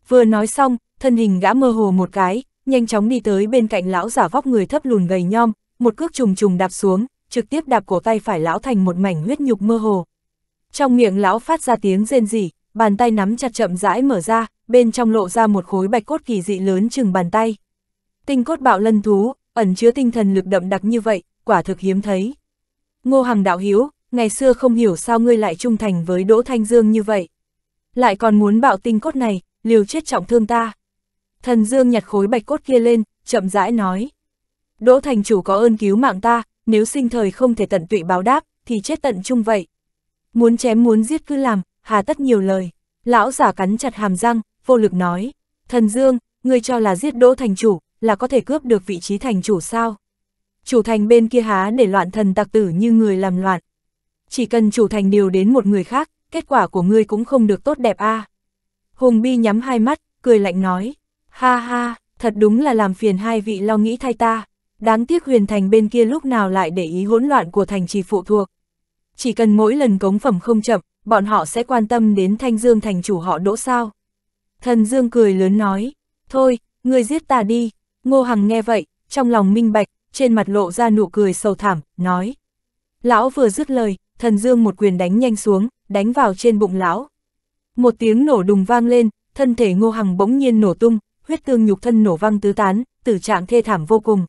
Vừa nói xong, thân hình gã mơ hồ một cái, nhanh chóng đi tới bên cạnh lão giả vóc người thấp lùn gầy nhom, một cước trùng trùng đạp xuống, trực tiếp đạp cổ tay phải lão thành một mảnh huyết nhục mơ hồ. Trong miệng lão phát ra tiếng rên rỉ, bàn tay nắm chặt chậm rãi mở ra, bên trong lộ ra một khối bạch cốt kỳ dị lớn chừng bàn tay. Tinh cốt bạo lân thú, ẩn chứa tinh thần lực đậm đặc như vậy, quả thực hiếm thấy. Ngô Hằng đạo hiếu, ngày xưa không hiểu sao ngươi lại trung thành với Đỗ Thanh Dương như vậy. Lại còn muốn bạo tinh cốt này, liều chết trọng thương ta. Thần Dương nhặt khối bạch cốt kia lên, chậm rãi nói. Đỗ thành chủ có ơn cứu mạng ta, nếu sinh thời không thể tận tụy báo đáp, thì chết tận chung vậy. Muốn chém muốn giết cứ làm, hà tất nhiều lời. Lão giả cắn chặt hàm răng, vô lực nói. Thần Dương, ngươi cho là giết đỗ thành chủ, là có thể cướp được vị trí thành chủ sao? Chủ thành bên kia há để loạn thần tạc tử như người làm loạn. Chỉ cần chủ thành điều đến một người khác, kết quả của ngươi cũng không được tốt đẹp a. À. Hùng Bi nhắm hai mắt, cười lạnh nói. Ha ha, thật đúng là làm phiền hai vị lo nghĩ thay ta. Đáng tiếc huyền thành bên kia lúc nào lại để ý hỗn loạn của thành trì phụ thuộc. Chỉ cần mỗi lần cống phẩm không chậm, bọn họ sẽ quan tâm đến thanh dương thành chủ họ đỗ sao. Thần dương cười lớn nói, thôi, ngươi giết ta đi. Ngô Hằng nghe vậy, trong lòng minh bạch, trên mặt lộ ra nụ cười sâu thảm, nói. Lão vừa dứt lời, thần dương một quyền đánh nhanh xuống, đánh vào trên bụng lão. Một tiếng nổ đùng vang lên, thân thể Ngô Hằng bỗng nhiên nổ tung, huyết tương nhục thân nổ văng tứ tán, tử trạng thê thảm vô cùng.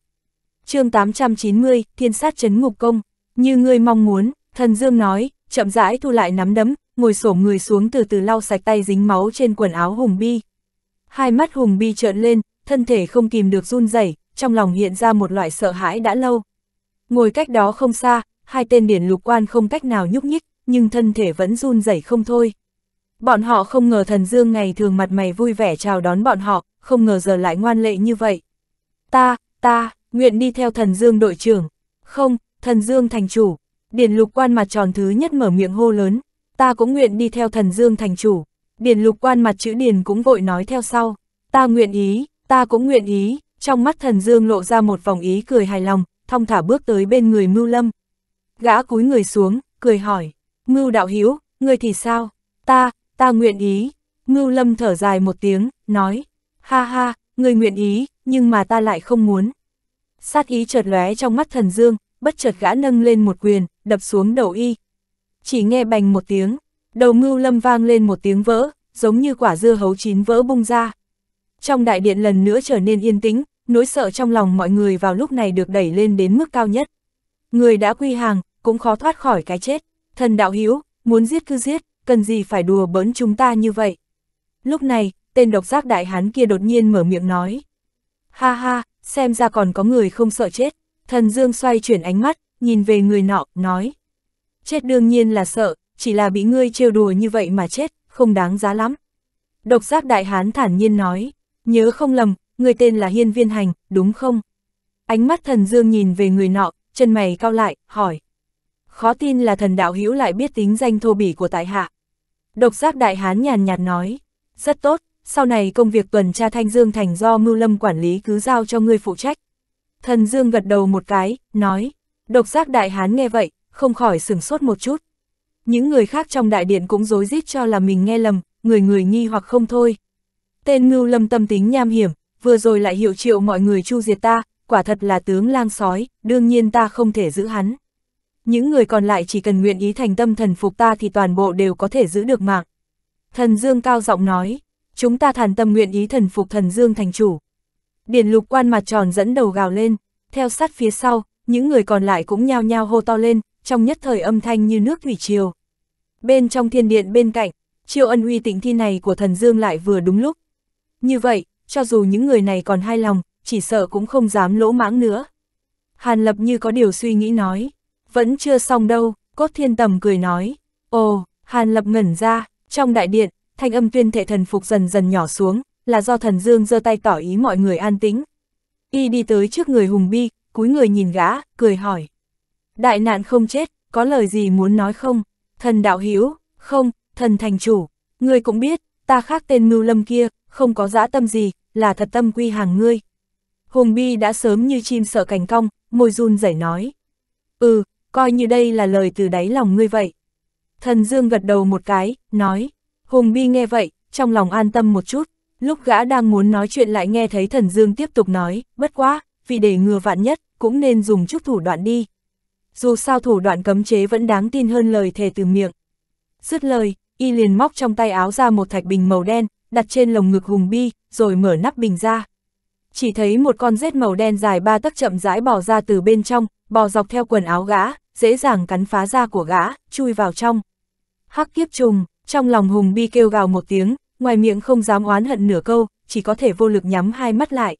chương 890, Thiên sát chấn ngục công, như ngươi mong muốn, thần dương nói, chậm rãi thu lại nắm đấm, ngồi xổm người xuống từ từ lau sạch tay dính máu trên quần áo Hùng Bi. Hai mắt Hùng Bi trợn lên, thân thể không kìm được run rẩy, trong lòng hiện ra một loại sợ hãi đã lâu. Ngồi cách đó không xa, hai tên điển lục quan không cách nào nhúc nhích, nhưng thân thể vẫn run rẩy không thôi. Bọn họ không ngờ thần dương ngày thường mặt mày vui vẻ chào đón bọn họ, không ngờ giờ lại ngoan lệ như vậy. Ta, ta, nguyện đi theo thần dương đội trưởng. Không, thần dương thành chủ. Điền lục quan mặt tròn thứ nhất mở miệng hô lớn. Ta cũng nguyện đi theo thần dương thành chủ. Điền lục quan mặt chữ điền cũng vội nói theo sau. Ta nguyện ý, ta cũng nguyện ý. Trong mắt thần dương lộ ra một vòng ý cười hài lòng, thong thả bước tới bên người mưu lâm. Gã cúi người xuống, cười hỏi. Ngưu đạo hiếu, người thì sao? Ta, ta nguyện ý. Ngưu lâm thở dài một tiếng, nói. Ha ha, người nguyện ý, nhưng mà ta lại không muốn. Sát ý chợt lóe trong mắt thần dương, bất chợt gã nâng lên một quyền, đập xuống đầu y. Chỉ nghe bành một tiếng, đầu ngưu lâm vang lên một tiếng vỡ, giống như quả dưa hấu chín vỡ bung ra. Trong đại điện lần nữa trở nên yên tĩnh, nỗi sợ trong lòng mọi người vào lúc này được đẩy lên đến mức cao nhất. Người đã quy hàng, cũng khó thoát khỏi cái chết. Thần đạo hiếu muốn giết cứ giết, cần gì phải đùa bỡn chúng ta như vậy. Lúc này, tên độc giác đại hán kia đột nhiên mở miệng nói. Ha ha, xem ra còn có người không sợ chết, thần dương xoay chuyển ánh mắt, nhìn về người nọ, nói. Chết đương nhiên là sợ, chỉ là bị ngươi trêu đùa như vậy mà chết, không đáng giá lắm. Độc giác đại hán thản nhiên nói, nhớ không lầm, người tên là Hiên Viên Hành, đúng không? Ánh mắt thần dương nhìn về người nọ, chân mày cao lại, hỏi. Khó tin là thần đạo hữu lại biết tính danh thô bỉ của tại hạ. Độc giác đại hán nhàn nhạt nói, rất tốt, sau này công việc tuần tra Thanh Dương Thành do mưu Lâm quản lý cứ giao cho ngươi phụ trách. Thần Dương gật đầu một cái, nói, độc giác đại hán nghe vậy, không khỏi sửng sốt một chút. Những người khác trong đại điện cũng rối rít cho là mình nghe lầm, người người nghi hoặc không thôi. Tên mưu Lâm tâm tính nham hiểm, vừa rồi lại hiệu triệu mọi người chu diệt ta, quả thật là tướng lang sói, đương nhiên ta không thể giữ hắn. Những người còn lại chỉ cần nguyện ý thành tâm thần phục ta thì toàn bộ đều có thể giữ được mạng. Thần Dương cao giọng nói, chúng ta thản tâm nguyện ý thần phục thần Dương thành chủ. Điển lục quan mặt tròn dẫn đầu gào lên, theo sát phía sau, những người còn lại cũng nhao nhao hô to lên, trong nhất thời âm thanh như nước thủy triều. Bên trong thiên điện bên cạnh, chiêu ân uy tịnh thi này của thần Dương lại vừa đúng lúc. Như vậy, cho dù những người này còn hai lòng, chỉ sợ cũng không dám lỗ mãng nữa. Hàn Lập như có điều suy nghĩ nói, vẫn chưa xong đâu, cốt thiên tầm cười nói, ồ, Hàn Lập ngẩn ra, trong đại điện, thanh âm tuyên thể thần phục dần dần nhỏ xuống, là do thần dương giơ tay tỏ ý mọi người an tĩnh. Y đi tới trước người Hùng Bi, cúi người nhìn gã, cười hỏi. Đại nạn không chết, có lời gì muốn nói không? Thần đạo Hiếu, không, thần thành chủ, ngươi cũng biết, ta khác tên mưu lâm kia, không có dã tâm gì, là thật tâm quy hàng ngươi. Hùng Bi đã sớm như chim sợ cành cong, môi run rẩy nói. Ừ, coi như đây là lời từ đáy lòng ngươi vậy. Thần Dương gật đầu một cái, nói. Hùng Bi nghe vậy, trong lòng an tâm một chút, lúc gã đang muốn nói chuyện lại nghe thấy thần dương tiếp tục nói, bất quá, vì để ngừa vạn nhất, cũng nên dùng chút thủ đoạn đi. Dù sao thủ đoạn cấm chế vẫn đáng tin hơn lời thề từ miệng. Dứt lời, y liền móc trong tay áo ra một thạch bình màu đen, đặt trên lồng ngực Hùng Bi, rồi mở nắp bình ra. Chỉ thấy một con rết màu đen dài ba tấc chậm rãi bò ra từ bên trong, bò dọc theo quần áo gã, dễ dàng cắn phá da của gã, chui vào trong. Hắc kiếp trùng, trong lòng Hùng Bi kêu gào một tiếng, ngoài miệng không dám oán hận nửa câu, chỉ có thể vô lực nhắm hai mắt lại.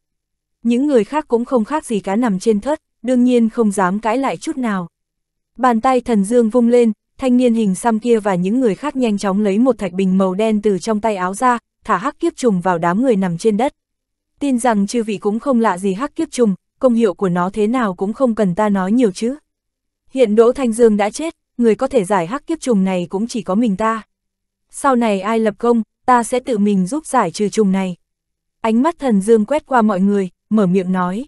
Những người khác cũng không khác gì cá nằm trên thớt, đương nhiên không dám cãi lại chút nào. Bàn tay thần dương vung lên, thanh niên hình xăm kia và những người khác nhanh chóng lấy một thạch bình màu đen từ trong tay áo ra, thả hắc kiếp trùng vào đám người nằm trên đất. Tin rằng chư vị cũng không lạ gì hắc kiếp trùng, công hiệu của nó thế nào cũng không cần ta nói nhiều chứ. Hiện Đỗ Thanh Dương đã chết, người có thể giải hắc kiếp trùng này cũng chỉ có mình ta sau này ai lập công, ta sẽ tự mình giúp giải trừ trùng này. Ánh mắt thần dương quét qua mọi người, mở miệng nói.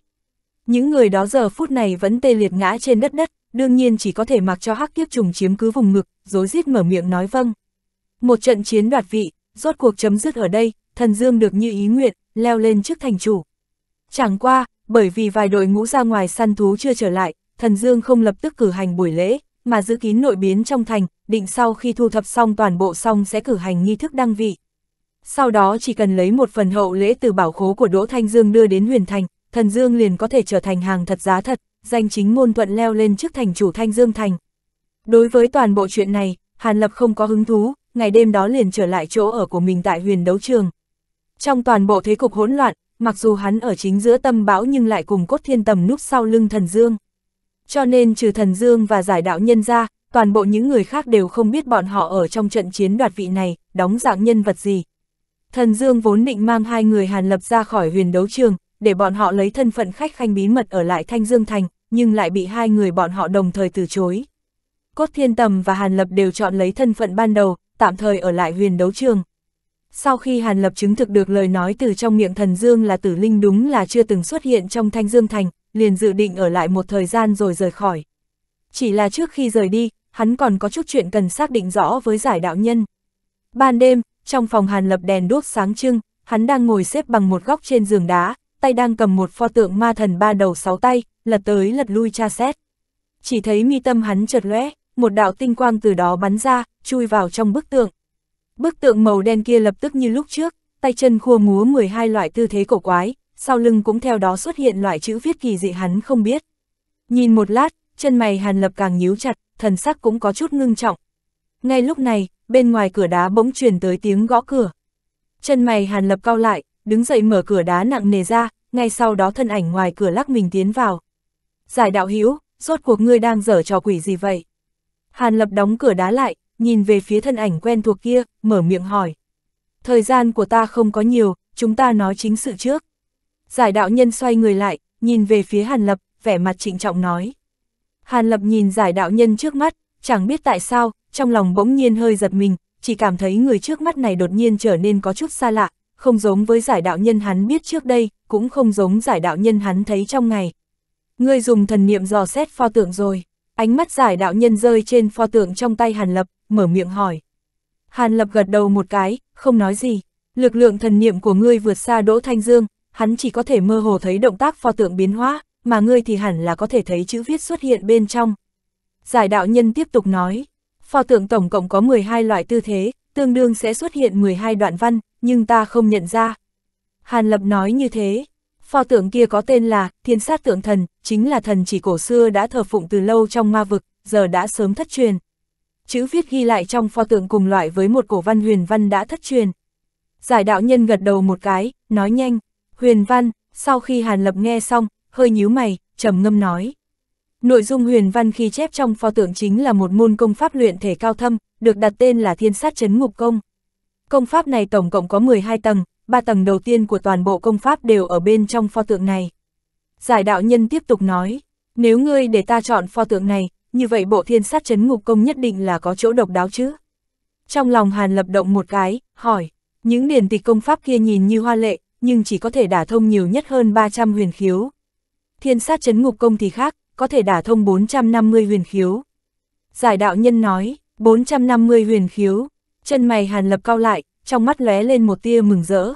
Những người đó giờ phút này vẫn tê liệt ngã trên đất đất, đương nhiên chỉ có thể mặc cho hắc kiếp trùng chiếm cứ vùng ngực, dối rít mở miệng nói vâng. Một trận chiến đoạt vị, rốt cuộc chấm dứt ở đây, thần dương được như ý nguyện, leo lên trước thành chủ. Chẳng qua, bởi vì vài đội ngũ ra ngoài săn thú chưa trở lại, thần dương không lập tức cử hành buổi lễ, mà giữ kín nội biến trong thành, định sau khi thu thập xong toàn bộ xong sẽ cử hành nghi thức đăng vị. Sau đó chỉ cần lấy một phần hậu lễ từ bảo khố của Đỗ Thanh Dương đưa đến huyền thành, thần Dương liền có thể trở thành hàng thật giá thật, danh chính ngôn thuận leo lên trước thành chủ Thanh Dương Thành. Đối với toàn bộ chuyện này, Hàn Lập không có hứng thú, ngày đêm đó liền trở lại chỗ ở của mình tại huyền đấu trường. Trong toàn bộ thế cục hỗn loạn, mặc dù hắn ở chính giữa tâm bão nhưng lại cùng cốt thiên tầm núp sau lưng thần Dương. Cho nên trừ thần Dương và giải đạo nhân ra, toàn bộ những người khác đều không biết bọn họ ở trong trận chiến đoạt vị này, đóng dạng nhân vật gì. Thần Dương vốn định mang hai người Hàn Lập ra khỏi huyền đấu trường, để bọn họ lấy thân phận khách khanh bí mật ở lại Thanh Dương Thành, nhưng lại bị hai người bọn họ đồng thời từ chối. Cốt Thiên Tầm và Hàn Lập đều chọn lấy thân phận ban đầu, tạm thời ở lại huyền đấu trường. Sau khi Hàn Lập chứng thực được lời nói từ trong miệng Thần Dương là tử linh đúng là chưa từng xuất hiện trong Thanh Dương Thành, liền dự định ở lại một thời gian rồi rời khỏi. Chỉ là trước khi rời đi, hắn còn có chút chuyện cần xác định rõ với giải đạo nhân. Ban đêm, trong phòng Hàn Lập đèn đuốc sáng trưng, hắn đang ngồi xếp bằng một góc trên giường đá, tay đang cầm một pho tượng ma thần ba đầu sáu tay, lật tới lật lui tra xét. Chỉ thấy mi tâm hắn chợt lóe, một đạo tinh quang từ đó bắn ra, chui vào trong bức tượng. Bức tượng màu đen kia lập tức như lúc trước, tay chân khua múa 12 loại tư thế cổ quái, sau lưng cũng theo đó xuất hiện loại chữ viết kỳ dị hắn không biết. Nhìn một lát, chân mày Hàn Lập càng nhíu chặt, thần sắc cũng có chút ngưng trọng. Ngay lúc này, bên ngoài cửa đá bỗng truyền tới tiếng gõ cửa. Chân mày Hàn Lập cao lại, đứng dậy mở cửa đá nặng nề ra, ngay sau đó thân ảnh ngoài cửa lắc mình tiến vào. Giải đạo hữu rốt cuộc ngươi đang dở trò quỷ gì vậy? Hàn Lập đóng cửa đá lại, nhìn về phía thân ảnh quen thuộc kia, mở miệng hỏi. Thời gian của ta không có nhiều, chúng ta nói chính sự trước. Giải đạo nhân xoay người lại, nhìn về phía Hàn Lập, vẻ mặt trịnh trọng nói. Hàn Lập nhìn giải đạo nhân trước mắt, chẳng biết tại sao, trong lòng bỗng nhiên hơi giật mình, chỉ cảm thấy người trước mắt này đột nhiên trở nên có chút xa lạ, không giống với giải đạo nhân hắn biết trước đây, cũng không giống giải đạo nhân hắn thấy trong ngày. Ngươi dùng thần niệm dò xét pho tượng rồi, ánh mắt giải đạo nhân rơi trên pho tượng trong tay Hàn Lập, mở miệng hỏi. Hàn Lập gật đầu một cái, không nói gì, lực lượng thần niệm của ngươi vượt xa Đỗ Thanh Dương, hắn chỉ có thể mơ hồ thấy động tác pho tượng biến hóa, mà ngươi thì hẳn là có thể thấy chữ viết xuất hiện bên trong. Giải đạo nhân tiếp tục nói, pho tượng tổng cộng có 12 loại tư thế, tương đương sẽ xuất hiện 12 đoạn văn, nhưng ta không nhận ra. Hàn Lập nói như thế, pho tượng kia có tên là Thiên Sát Tượng Thần, chính là thần chỉ cổ xưa đã thờ phụng từ lâu trong ma vực, giờ đã sớm thất truyền. Chữ viết ghi lại trong pho tượng cùng loại với một cổ văn huyền văn đã thất truyền. Giải đạo nhân gật đầu một cái, nói nhanh, huyền văn, sau khi Hàn Lập nghe xong, hơi nhíu mày, trầm ngâm nói. Nội dung huyền văn khi chép trong pho tượng chính là một môn công pháp luyện thể cao thâm, được đặt tên là thiên sát chấn ngục công. Công pháp này tổng cộng có 12 tầng, 3 tầng đầu tiên của toàn bộ công pháp đều ở bên trong pho tượng này. Giải đạo nhân tiếp tục nói, nếu ngươi để ta chọn pho tượng này, như vậy bộ thiên sát chấn ngục công nhất định là có chỗ độc đáo chứ. Trong lòng Hàn lập động một cái, hỏi, những điển tịch công pháp kia nhìn như hoa lệ, nhưng chỉ có thể đả thông nhiều nhất hơn 300 huyền khiếu, thiên sát chấn ngục công thì khác, có thể đả thông 450 huyền khiếu. Giải đạo nhân nói, 450 huyền khiếu, chân mày hàn lập cao lại, trong mắt lóe lên một tia mừng rỡ.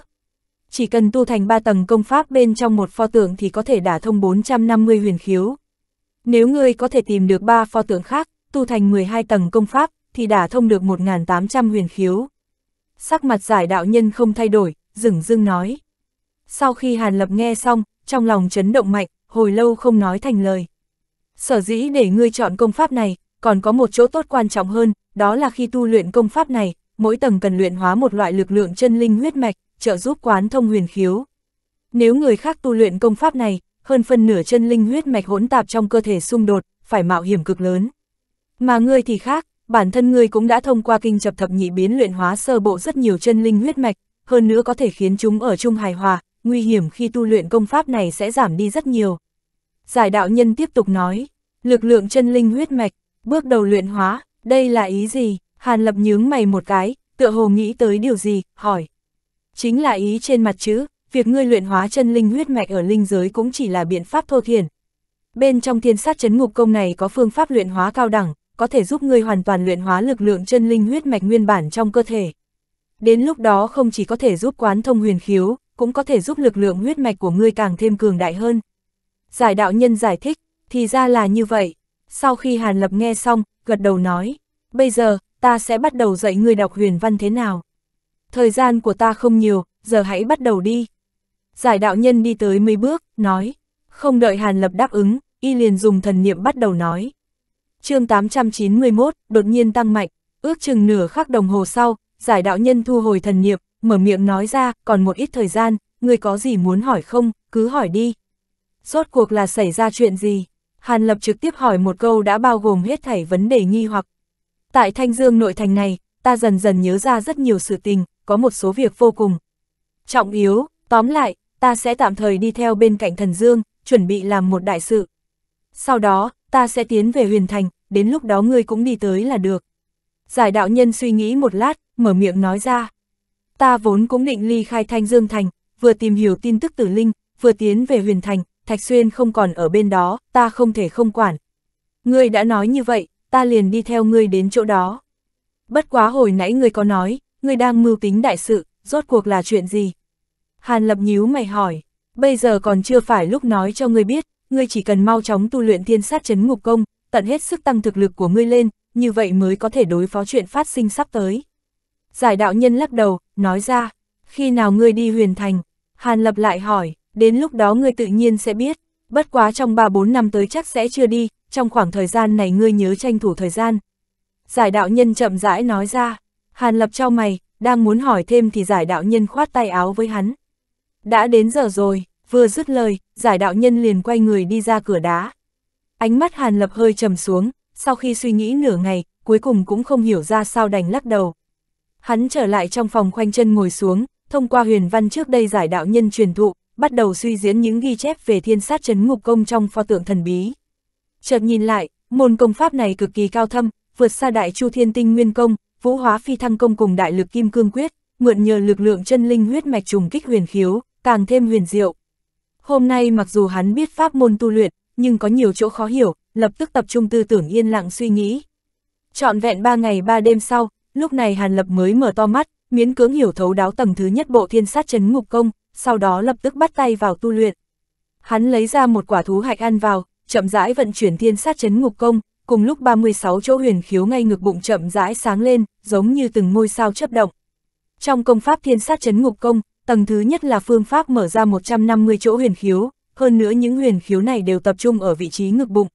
Chỉ cần tu thành 3 tầng công pháp bên trong một pho tượng thì có thể đả thông 450 huyền khiếu. Nếu ngươi có thể tìm được 3 pho tượng khác, tu thành 12 tầng công pháp, thì đả thông được 1.800 huyền khiếu. Sắc mặt giải đạo nhân không thay đổi, dừng dưng nói. Sau khi Hàn Lập nghe xong, trong lòng chấn động mạnh, hồi lâu không nói thành lời. Sở dĩ để ngươi chọn công pháp này, còn có một chỗ tốt quan trọng hơn, đó là khi tu luyện công pháp này, mỗi tầng cần luyện hóa một loại lực lượng chân linh huyết mạch, trợ giúp quán thông huyền khiếu. Nếu người khác tu luyện công pháp này, hơn phân nửa chân linh huyết mạch hỗn tạp trong cơ thể xung đột, phải mạo hiểm cực lớn. Mà ngươi thì khác, bản thân ngươi cũng đã thông qua kinh chập thập nhị biến luyện hóa sơ bộ rất nhiều chân linh huyết mạch, hơn nữa có thể khiến chúng ở chung hài hòa, nguy hiểm khi tu luyện công pháp này sẽ giảm đi rất nhiều. Giải đạo nhân tiếp tục nói, lực lượng chân linh huyết mạch, bước đầu luyện hóa, đây là ý gì? Hàn lập nhướng mày một cái, tựa hồ nghĩ tới điều gì, hỏi. Chính là ý trên mặt chữ, việc ngươi luyện hóa chân linh huyết mạch ở linh giới cũng chỉ là biện pháp thô thiển. Bên trong thiên sát chấn ngục công này có phương pháp luyện hóa cao đẳng, có thể giúp ngươi hoàn toàn luyện hóa lực lượng chân linh huyết mạch nguyên bản trong cơ thể. Đến lúc đó không chỉ có thể giúp quán thông huyền khiếu, cũng có thể giúp lực lượng huyết mạch của ngươi càng thêm cường đại hơn. Giải đạo nhân giải thích, thì ra là như vậy. Sau khi Hàn Lập nghe xong, gật đầu nói, bây giờ, ta sẽ bắt đầu dạy ngươi đọc huyền văn thế nào. Thời gian của ta không nhiều, giờ hãy bắt đầu đi. Giải đạo nhân đi tới mấy bước, nói, không đợi Hàn Lập đáp ứng, y liền dùng thần niệm bắt đầu nói. chương 891, đột nhiên tăng mạnh, ước chừng nửa khắc đồng hồ sau, giải đạo nhân thu hồi thần niệm, mở miệng nói ra, còn một ít thời gian, người có gì muốn hỏi không, cứ hỏi đi. Rốt cuộc là xảy ra chuyện gì? Hàn Lập trực tiếp hỏi một câu đã bao gồm hết thảy vấn đề nghi hoặc. Tại Thanh Dương nội thành này, ta dần dần nhớ ra rất nhiều sự tình, có một số việc vô cùng. Trọng yếu, tóm lại, ta sẽ tạm thời đi theo bên cạnh thần Dương, chuẩn bị làm một đại sự. Sau đó, ta sẽ tiến về huyền thành, đến lúc đó ngươi cũng đi tới là được. Giải đạo nhân suy nghĩ một lát, mở miệng nói ra ta vốn cũng định ly khai Thanh Dương Thành, vừa tìm hiểu tin tức tử linh, vừa tiến về huyền thành, Thạch Xuyên không còn ở bên đó, ta không thể không quản. Ngươi đã nói như vậy, ta liền đi theo ngươi đến chỗ đó. Bất quá hồi nãy ngươi có nói, ngươi đang mưu tính đại sự, rốt cuộc là chuyện gì? Hàn Lập nhíu mày hỏi, bây giờ còn chưa phải lúc nói cho ngươi biết, ngươi chỉ cần mau chóng tu luyện thiên sát chấn ngục công, tận hết sức tăng thực lực của ngươi lên, như vậy mới có thể đối phó chuyện phát sinh sắp tới. Giải đạo nhân lắc đầu, nói ra, khi nào ngươi đi huyền thành, Hàn Lập lại hỏi, đến lúc đó ngươi tự nhiên sẽ biết, bất quá trong 3-4 năm tới chắc sẽ chưa đi, trong khoảng thời gian này ngươi nhớ tranh thủ thời gian. Giải đạo nhân chậm rãi nói ra, Hàn Lập trao mày, đang muốn hỏi thêm thì giải đạo nhân khoát tay áo với hắn. Đã đến giờ rồi, vừa dứt lời, giải đạo nhân liền quay người đi ra cửa đá. Ánh mắt Hàn Lập hơi trầm xuống, sau khi suy nghĩ nửa ngày, cuối cùng cũng không hiểu ra sao đành lắc đầu, Hắn trở lại trong phòng khoanh chân ngồi xuống, thông qua huyền văn trước đây giải đạo nhân truyền thụ, bắt đầu suy diễn những ghi chép về thiên sát chấn ngục công trong pho tượng thần bí. Chợt nhìn lại, môn công pháp này cực kỳ cao thâm, vượt xa đại chu thiên tinh nguyên công, vũ hóa phi thăng công cùng đại lực kim cương quyết, mượn nhờ lực lượng chân linh huyết mạch trùng kích huyền khiếu, càng thêm huyền diệu. Hôm nay mặc dù hắn biết pháp môn tu luyện, nhưng có nhiều chỗ khó hiểu, lập tức tập trung tư tưởng yên lặng suy nghĩ. Chọn vẹn ba ngày ba đêm sau, Lúc này Hàn Lập mới mở to mắt, miễn cưỡng hiểu thấu đáo tầng thứ nhất bộ thiên sát chấn ngục công, sau đó lập tức bắt tay vào tu luyện. Hắn lấy ra một quả thú hạch ăn vào, chậm rãi vận chuyển thiên sát chấn ngục công, cùng lúc 36 chỗ huyền khiếu ngay ngực bụng chậm rãi sáng lên, giống như từng ngôi sao chấp động. Trong công pháp thiên sát chấn ngục công, tầng thứ nhất là phương pháp mở ra 150 chỗ huyền khiếu, hơn nữa những huyền khiếu này đều tập trung ở vị trí ngực bụng.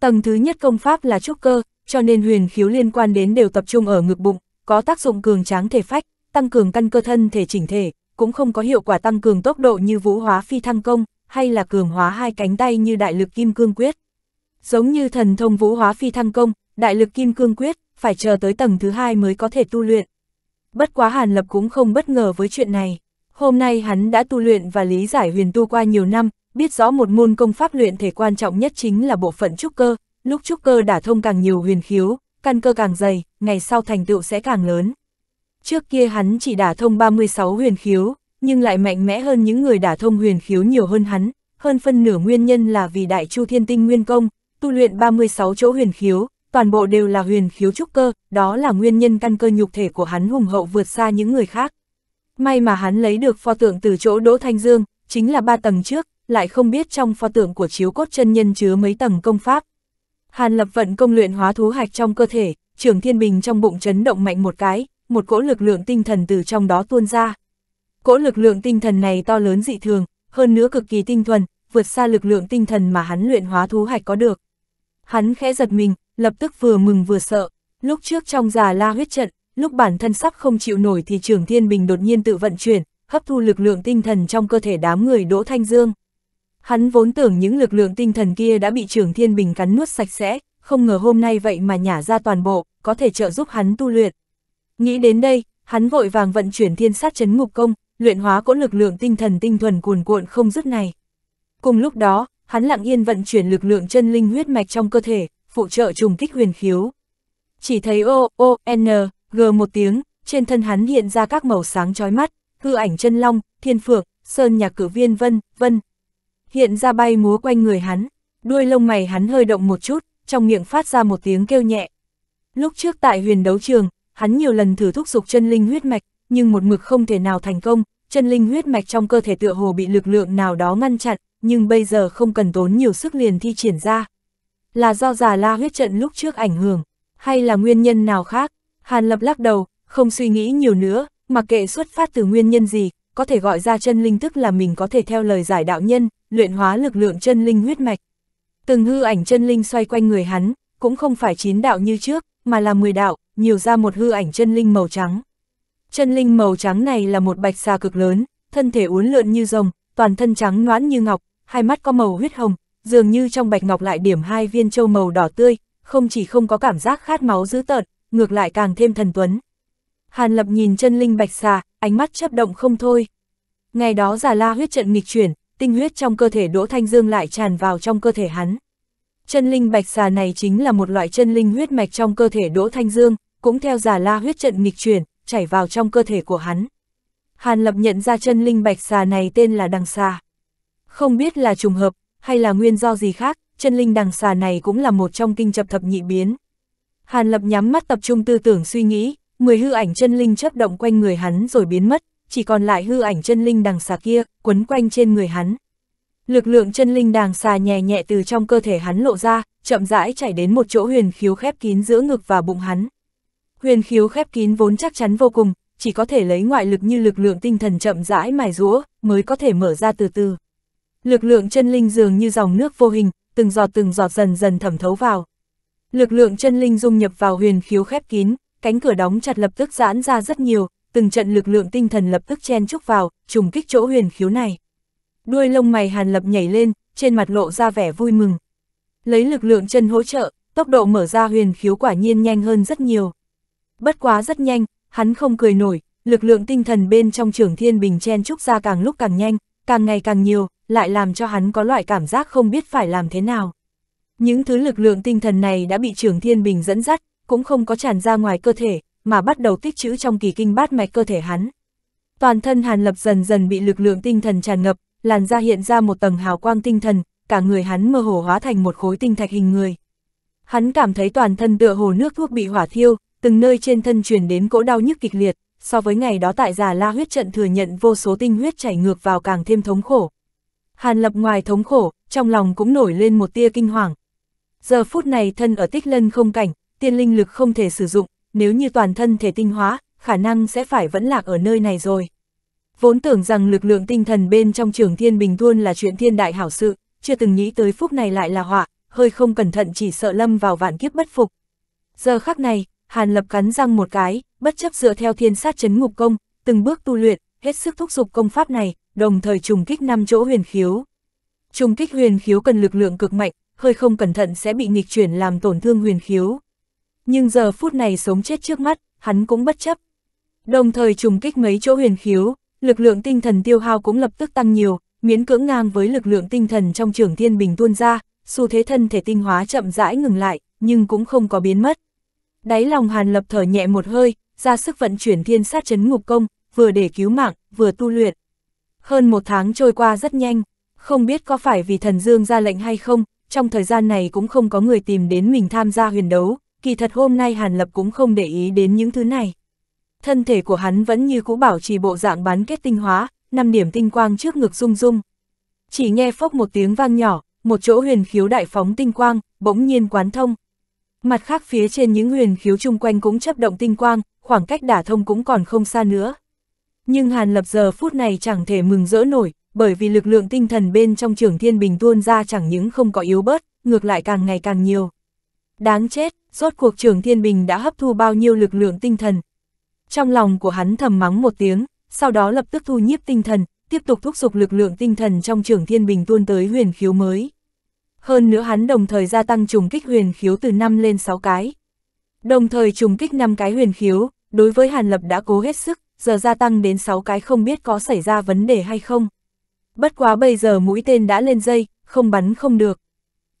Tầng thứ nhất công pháp là trúc cơ, cho nên huyền khiếu liên quan đến đều tập trung ở ngực bụng, có tác dụng cường tráng thể phách, tăng cường căn cơ thân thể chỉnh thể, cũng không có hiệu quả tăng cường tốc độ như vũ hóa phi thăng công, hay là cường hóa hai cánh tay như đại lực kim cương quyết. Giống như thần thông vũ hóa phi thăng công, đại lực kim cương quyết, phải chờ tới tầng thứ hai mới có thể tu luyện. Bất quá Hàn Lập cũng không bất ngờ với chuyện này. Hôm nay hắn đã tu luyện và lý giải huyền tu qua nhiều năm, biết rõ một môn công pháp luyện thể quan trọng nhất chính là bộ phận trúc cơ, lúc trúc cơ đả thông càng nhiều huyền khiếu, căn cơ càng dày, ngày sau thành tựu sẽ càng lớn. Trước kia hắn chỉ đả thông 36 huyền khiếu, nhưng lại mạnh mẽ hơn những người đả thông huyền khiếu nhiều hơn hắn, hơn phân nửa nguyên nhân là vì Đại Chu Thiên Tinh Nguyên Công, tu luyện 36 chỗ huyền khiếu, toàn bộ đều là huyền khiếu trúc cơ, đó là nguyên nhân căn cơ nhục thể của hắn hùng hậu vượt xa những người khác. May mà hắn lấy được pho tượng từ chỗ Đỗ Thanh Dương, chính là ba tầng trước, lại không biết trong pho tượng của chiếu cốt chân nhân chứa mấy tầng công pháp, Hàn Lập vận công luyện hóa thú hạch trong cơ thể, Trường Thiên Bình trong bụng chấn động mạnh một cái, một cỗ lực lượng tinh thần từ trong đó tuôn ra. Cỗ lực lượng tinh thần này to lớn dị thường, hơn nữa cực kỳ tinh thuần, vượt xa lực lượng tinh thần mà hắn luyện hóa thú hạch có được. Hắn khẽ giật mình, lập tức vừa mừng vừa sợ, lúc trước trong già la huyết trận, lúc bản thân sắp không chịu nổi thì Trường Thiên Bình đột nhiên tự vận chuyển, hấp thu lực lượng tinh thần trong cơ thể đám người Đỗ Thanh Dương. Hắn vốn tưởng những lực lượng tinh thần kia đã bị trưởng thiên bình cắn nuốt sạch sẽ, không ngờ hôm nay vậy mà nhả ra toàn bộ, có thể trợ giúp hắn tu luyện. Nghĩ đến đây, hắn vội vàng vận chuyển thiên sát chấn ngục công, luyện hóa cỗ lực lượng tinh thần tinh thuần cuồn cuộn không dứt này. Cùng lúc đó, hắn lặng yên vận chuyển lực lượng chân linh huyết mạch trong cơ thể, phụ trợ trùng kích huyền khiếu. Chỉ thấy o o n, g một tiếng, trên thân hắn hiện ra các màu sáng chói mắt, hư ảnh chân long, thiên phượng, sơn nhạc cử viên vân, vân, hiện ra bay múa quanh người hắn, đuôi lông mày hắn hơi động một chút, trong miệng phát ra một tiếng kêu nhẹ. Lúc trước tại huyền đấu trường, hắn nhiều lần thử thúc giục chân linh huyết mạch, nhưng một mực không thể nào thành công, chân linh huyết mạch trong cơ thể tựa hồ bị lực lượng nào đó ngăn chặn, nhưng bây giờ không cần tốn nhiều sức liền thi triển ra. Là do già la huyết trận lúc trước ảnh hưởng, hay là nguyên nhân nào khác? Hàn lập lắc đầu, không suy nghĩ nhiều nữa, mặc kệ xuất phát từ nguyên nhân gì, có thể gọi ra chân linh tức là mình có thể theo lời giải đạo nhân, luyện hóa lực lượng chân linh huyết mạch. Từng hư ảnh chân linh xoay quanh người hắn, cũng không phải chín đạo như trước, mà là 10 đạo, nhiều ra một hư ảnh chân linh màu trắng. Chân linh màu trắng này là một bạch xà cực lớn, thân thể uốn lượn như rồng, toàn thân trắng noãn như ngọc, hai mắt có màu huyết hồng, dường như trong bạch ngọc lại điểm hai viên châu màu đỏ tươi, không chỉ không có cảm giác khát máu dữ tợn, ngược lại càng thêm thần tuấn. Hàn Lập nhìn chân linh bạch xà, ánh mắt chớp động không thôi. Ngày đó giả la huyết trận nghịch chuyển, tinh huyết trong cơ thể Đỗ Thanh Dương lại tràn vào trong cơ thể hắn. Chân linh bạch xà này chính là một loại chân linh huyết mạch trong cơ thể Đỗ Thanh Dương, cũng theo giả la huyết trận nghịch chuyển, chảy vào trong cơ thể của hắn. Hàn Lập nhận ra chân linh bạch xà này tên là đằng xà. Không biết là trùng hợp, hay là nguyên do gì khác, chân linh đằng xà này cũng là một trong kinh chập thập nhị biến. Hàn Lập nhắm mắt tập trung tư tưởng suy nghĩ, người hư ảnh chân linh chấp động quanh người hắn rồi biến mất, chỉ còn lại hư ảnh chân linh đằng xà kia, quấn quanh trên người hắn. Lực lượng chân linh đằng xà nhẹ nhẹ từ trong cơ thể hắn lộ ra, chậm rãi chảy đến một chỗ huyền khiếu khép kín giữa ngực và bụng hắn. Huyền khiếu khép kín vốn chắc chắn vô cùng, chỉ có thể lấy ngoại lực như lực lượng tinh thần chậm rãi mài rũa, mới có thể mở ra từ từ. Lực lượng chân linh dường như dòng nước vô hình, từng giọt từng giọt dần dần thẩm thấu vào. Lực lượng chân linh dung nhập vào huyền khiếu khép kín, cánh cửa đóng chặt lập tức giãn ra rất nhiều, từng trận lực lượng tinh thần lập tức chen chúc vào, trùng kích chỗ huyền khiếu này. Đuôi lông mày Hàn Lập nhảy lên, trên mặt lộ ra vẻ vui mừng. Lấy lực lượng chân hỗ trợ, tốc độ mở ra huyền khiếu quả nhiên nhanh hơn rất nhiều. Bất quá rất nhanh, hắn không cười nổi, lực lượng tinh thần bên trong trường thiên bình chen chúc ra càng lúc càng nhanh, càng ngày càng nhiều, lại làm cho hắn có loại cảm giác không biết phải làm thế nào. Những thứ lực lượng tinh thần này đã bị trường thiên bình dẫn dắt, cũng không có tràn ra ngoài cơ thể, mà bắt đầu tích trữ trong kỳ kinh bát mạch cơ thể hắn. Toàn thân Hàn Lập dần dần bị lực lượng tinh thần tràn ngập, làn da hiện ra một tầng hào quang tinh thần, cả người hắn mơ hồ hóa thành một khối tinh thạch hình người. Hắn cảm thấy toàn thân tựa hồ nước thuốc bị hỏa thiêu, từng nơi trên thân truyền đến cỗ đau nhức kịch liệt, so với ngày đó tại già La huyết trận thừa nhận vô số tinh huyết chảy ngược vào càng thêm thống khổ. Hàn Lập ngoài thống khổ, trong lòng cũng nổi lên một tia kinh hoàng. Giờ phút này thân ở tích lân không cảnh, tiên linh lực không thể sử dụng, nếu như toàn thân thể tinh hóa, khả năng sẽ phải vẫn lạc ở nơi này rồi. Vốn tưởng rằng lực lượng tinh thần bên trong trường thiên bình tuôn là chuyện thiên đại hảo sự, chưa từng nghĩ tới phúc này lại là họa, hơi không cẩn thận chỉ sợ lâm vào vạn kiếp bất phục. Giờ khắc này, Hàn Lập cắn răng một cái, bất chấp dựa theo thiên sát chấn ngục công, từng bước tu luyện, hết sức thúc giục công pháp này, đồng thời trùng kích năm chỗ huyền khiếu. Trùng kích huyền khiếu cần lực lượng cực mạnh, hơi không cẩn thận sẽ bị nghịch chuyển làm tổn thương huyền khiếu nhưng giờ phút này sống chết trước mắt, hắn cũng bất chấp. Đồng thời trùng kích mấy chỗ huyền khiếu, lực lượng tinh thần tiêu hao cũng lập tức tăng nhiều, miễn cưỡng ngang với lực lượng tinh thần trong trường thiên bình tuôn ra, xu thế thân thể tinh hóa chậm rãi ngừng lại, nhưng cũng không có biến mất. Đáy lòng Hàn Lập thở nhẹ một hơi, ra sức vận chuyển thiên sát chấn ngục công, vừa để cứu mạng, vừa tu luyện. Hơn một tháng trôi qua rất nhanh, không biết có phải vì thần dương ra lệnh hay không, trong thời gian này cũng không có người tìm đến mình tham gia huyền đấu, kỳ thật hôm nay Hàn Lập cũng không để ý đến những thứ này. Thân thể của hắn vẫn như cũ bảo trì bộ dạng bán kết tinh hóa, năm điểm tinh quang trước ngực rung rung. Chỉ nghe phốc một tiếng vang nhỏ, một chỗ huyền khiếu đại phóng tinh quang, bỗng nhiên quán thông. Mặt khác phía trên những huyền khiếu chung quanh cũng chấp động tinh quang, khoảng cách đả thông cũng còn không xa nữa. Nhưng Hàn Lập giờ phút này chẳng thể mừng rỡ nổi, bởi vì lực lượng tinh thần bên trong trường thiên bình tuôn ra chẳng những không có yếu bớt, ngược lại càng ngày càng nhiều. Đáng chết, rốt cuộc Trường Thiên Bình đã hấp thu bao nhiêu lực lượng tinh thần. Trong lòng của hắn thầm mắng một tiếng, sau đó lập tức thu nhiếp tinh thần, tiếp tục thúc giục lực lượng tinh thần trong Trường Thiên Bình tuôn tới huyền khiếu mới. Hơn nữa hắn đồng thời gia tăng trùng kích huyền khiếu từ 5 lên 6 cái. Đồng thời trùng kích 5 cái huyền khiếu, đối với Hàn Lập đã cố hết sức, giờ gia tăng đến 6 cái không biết có xảy ra vấn đề hay không. Bất quá bây giờ mũi tên đã lên dây, không bắn không được.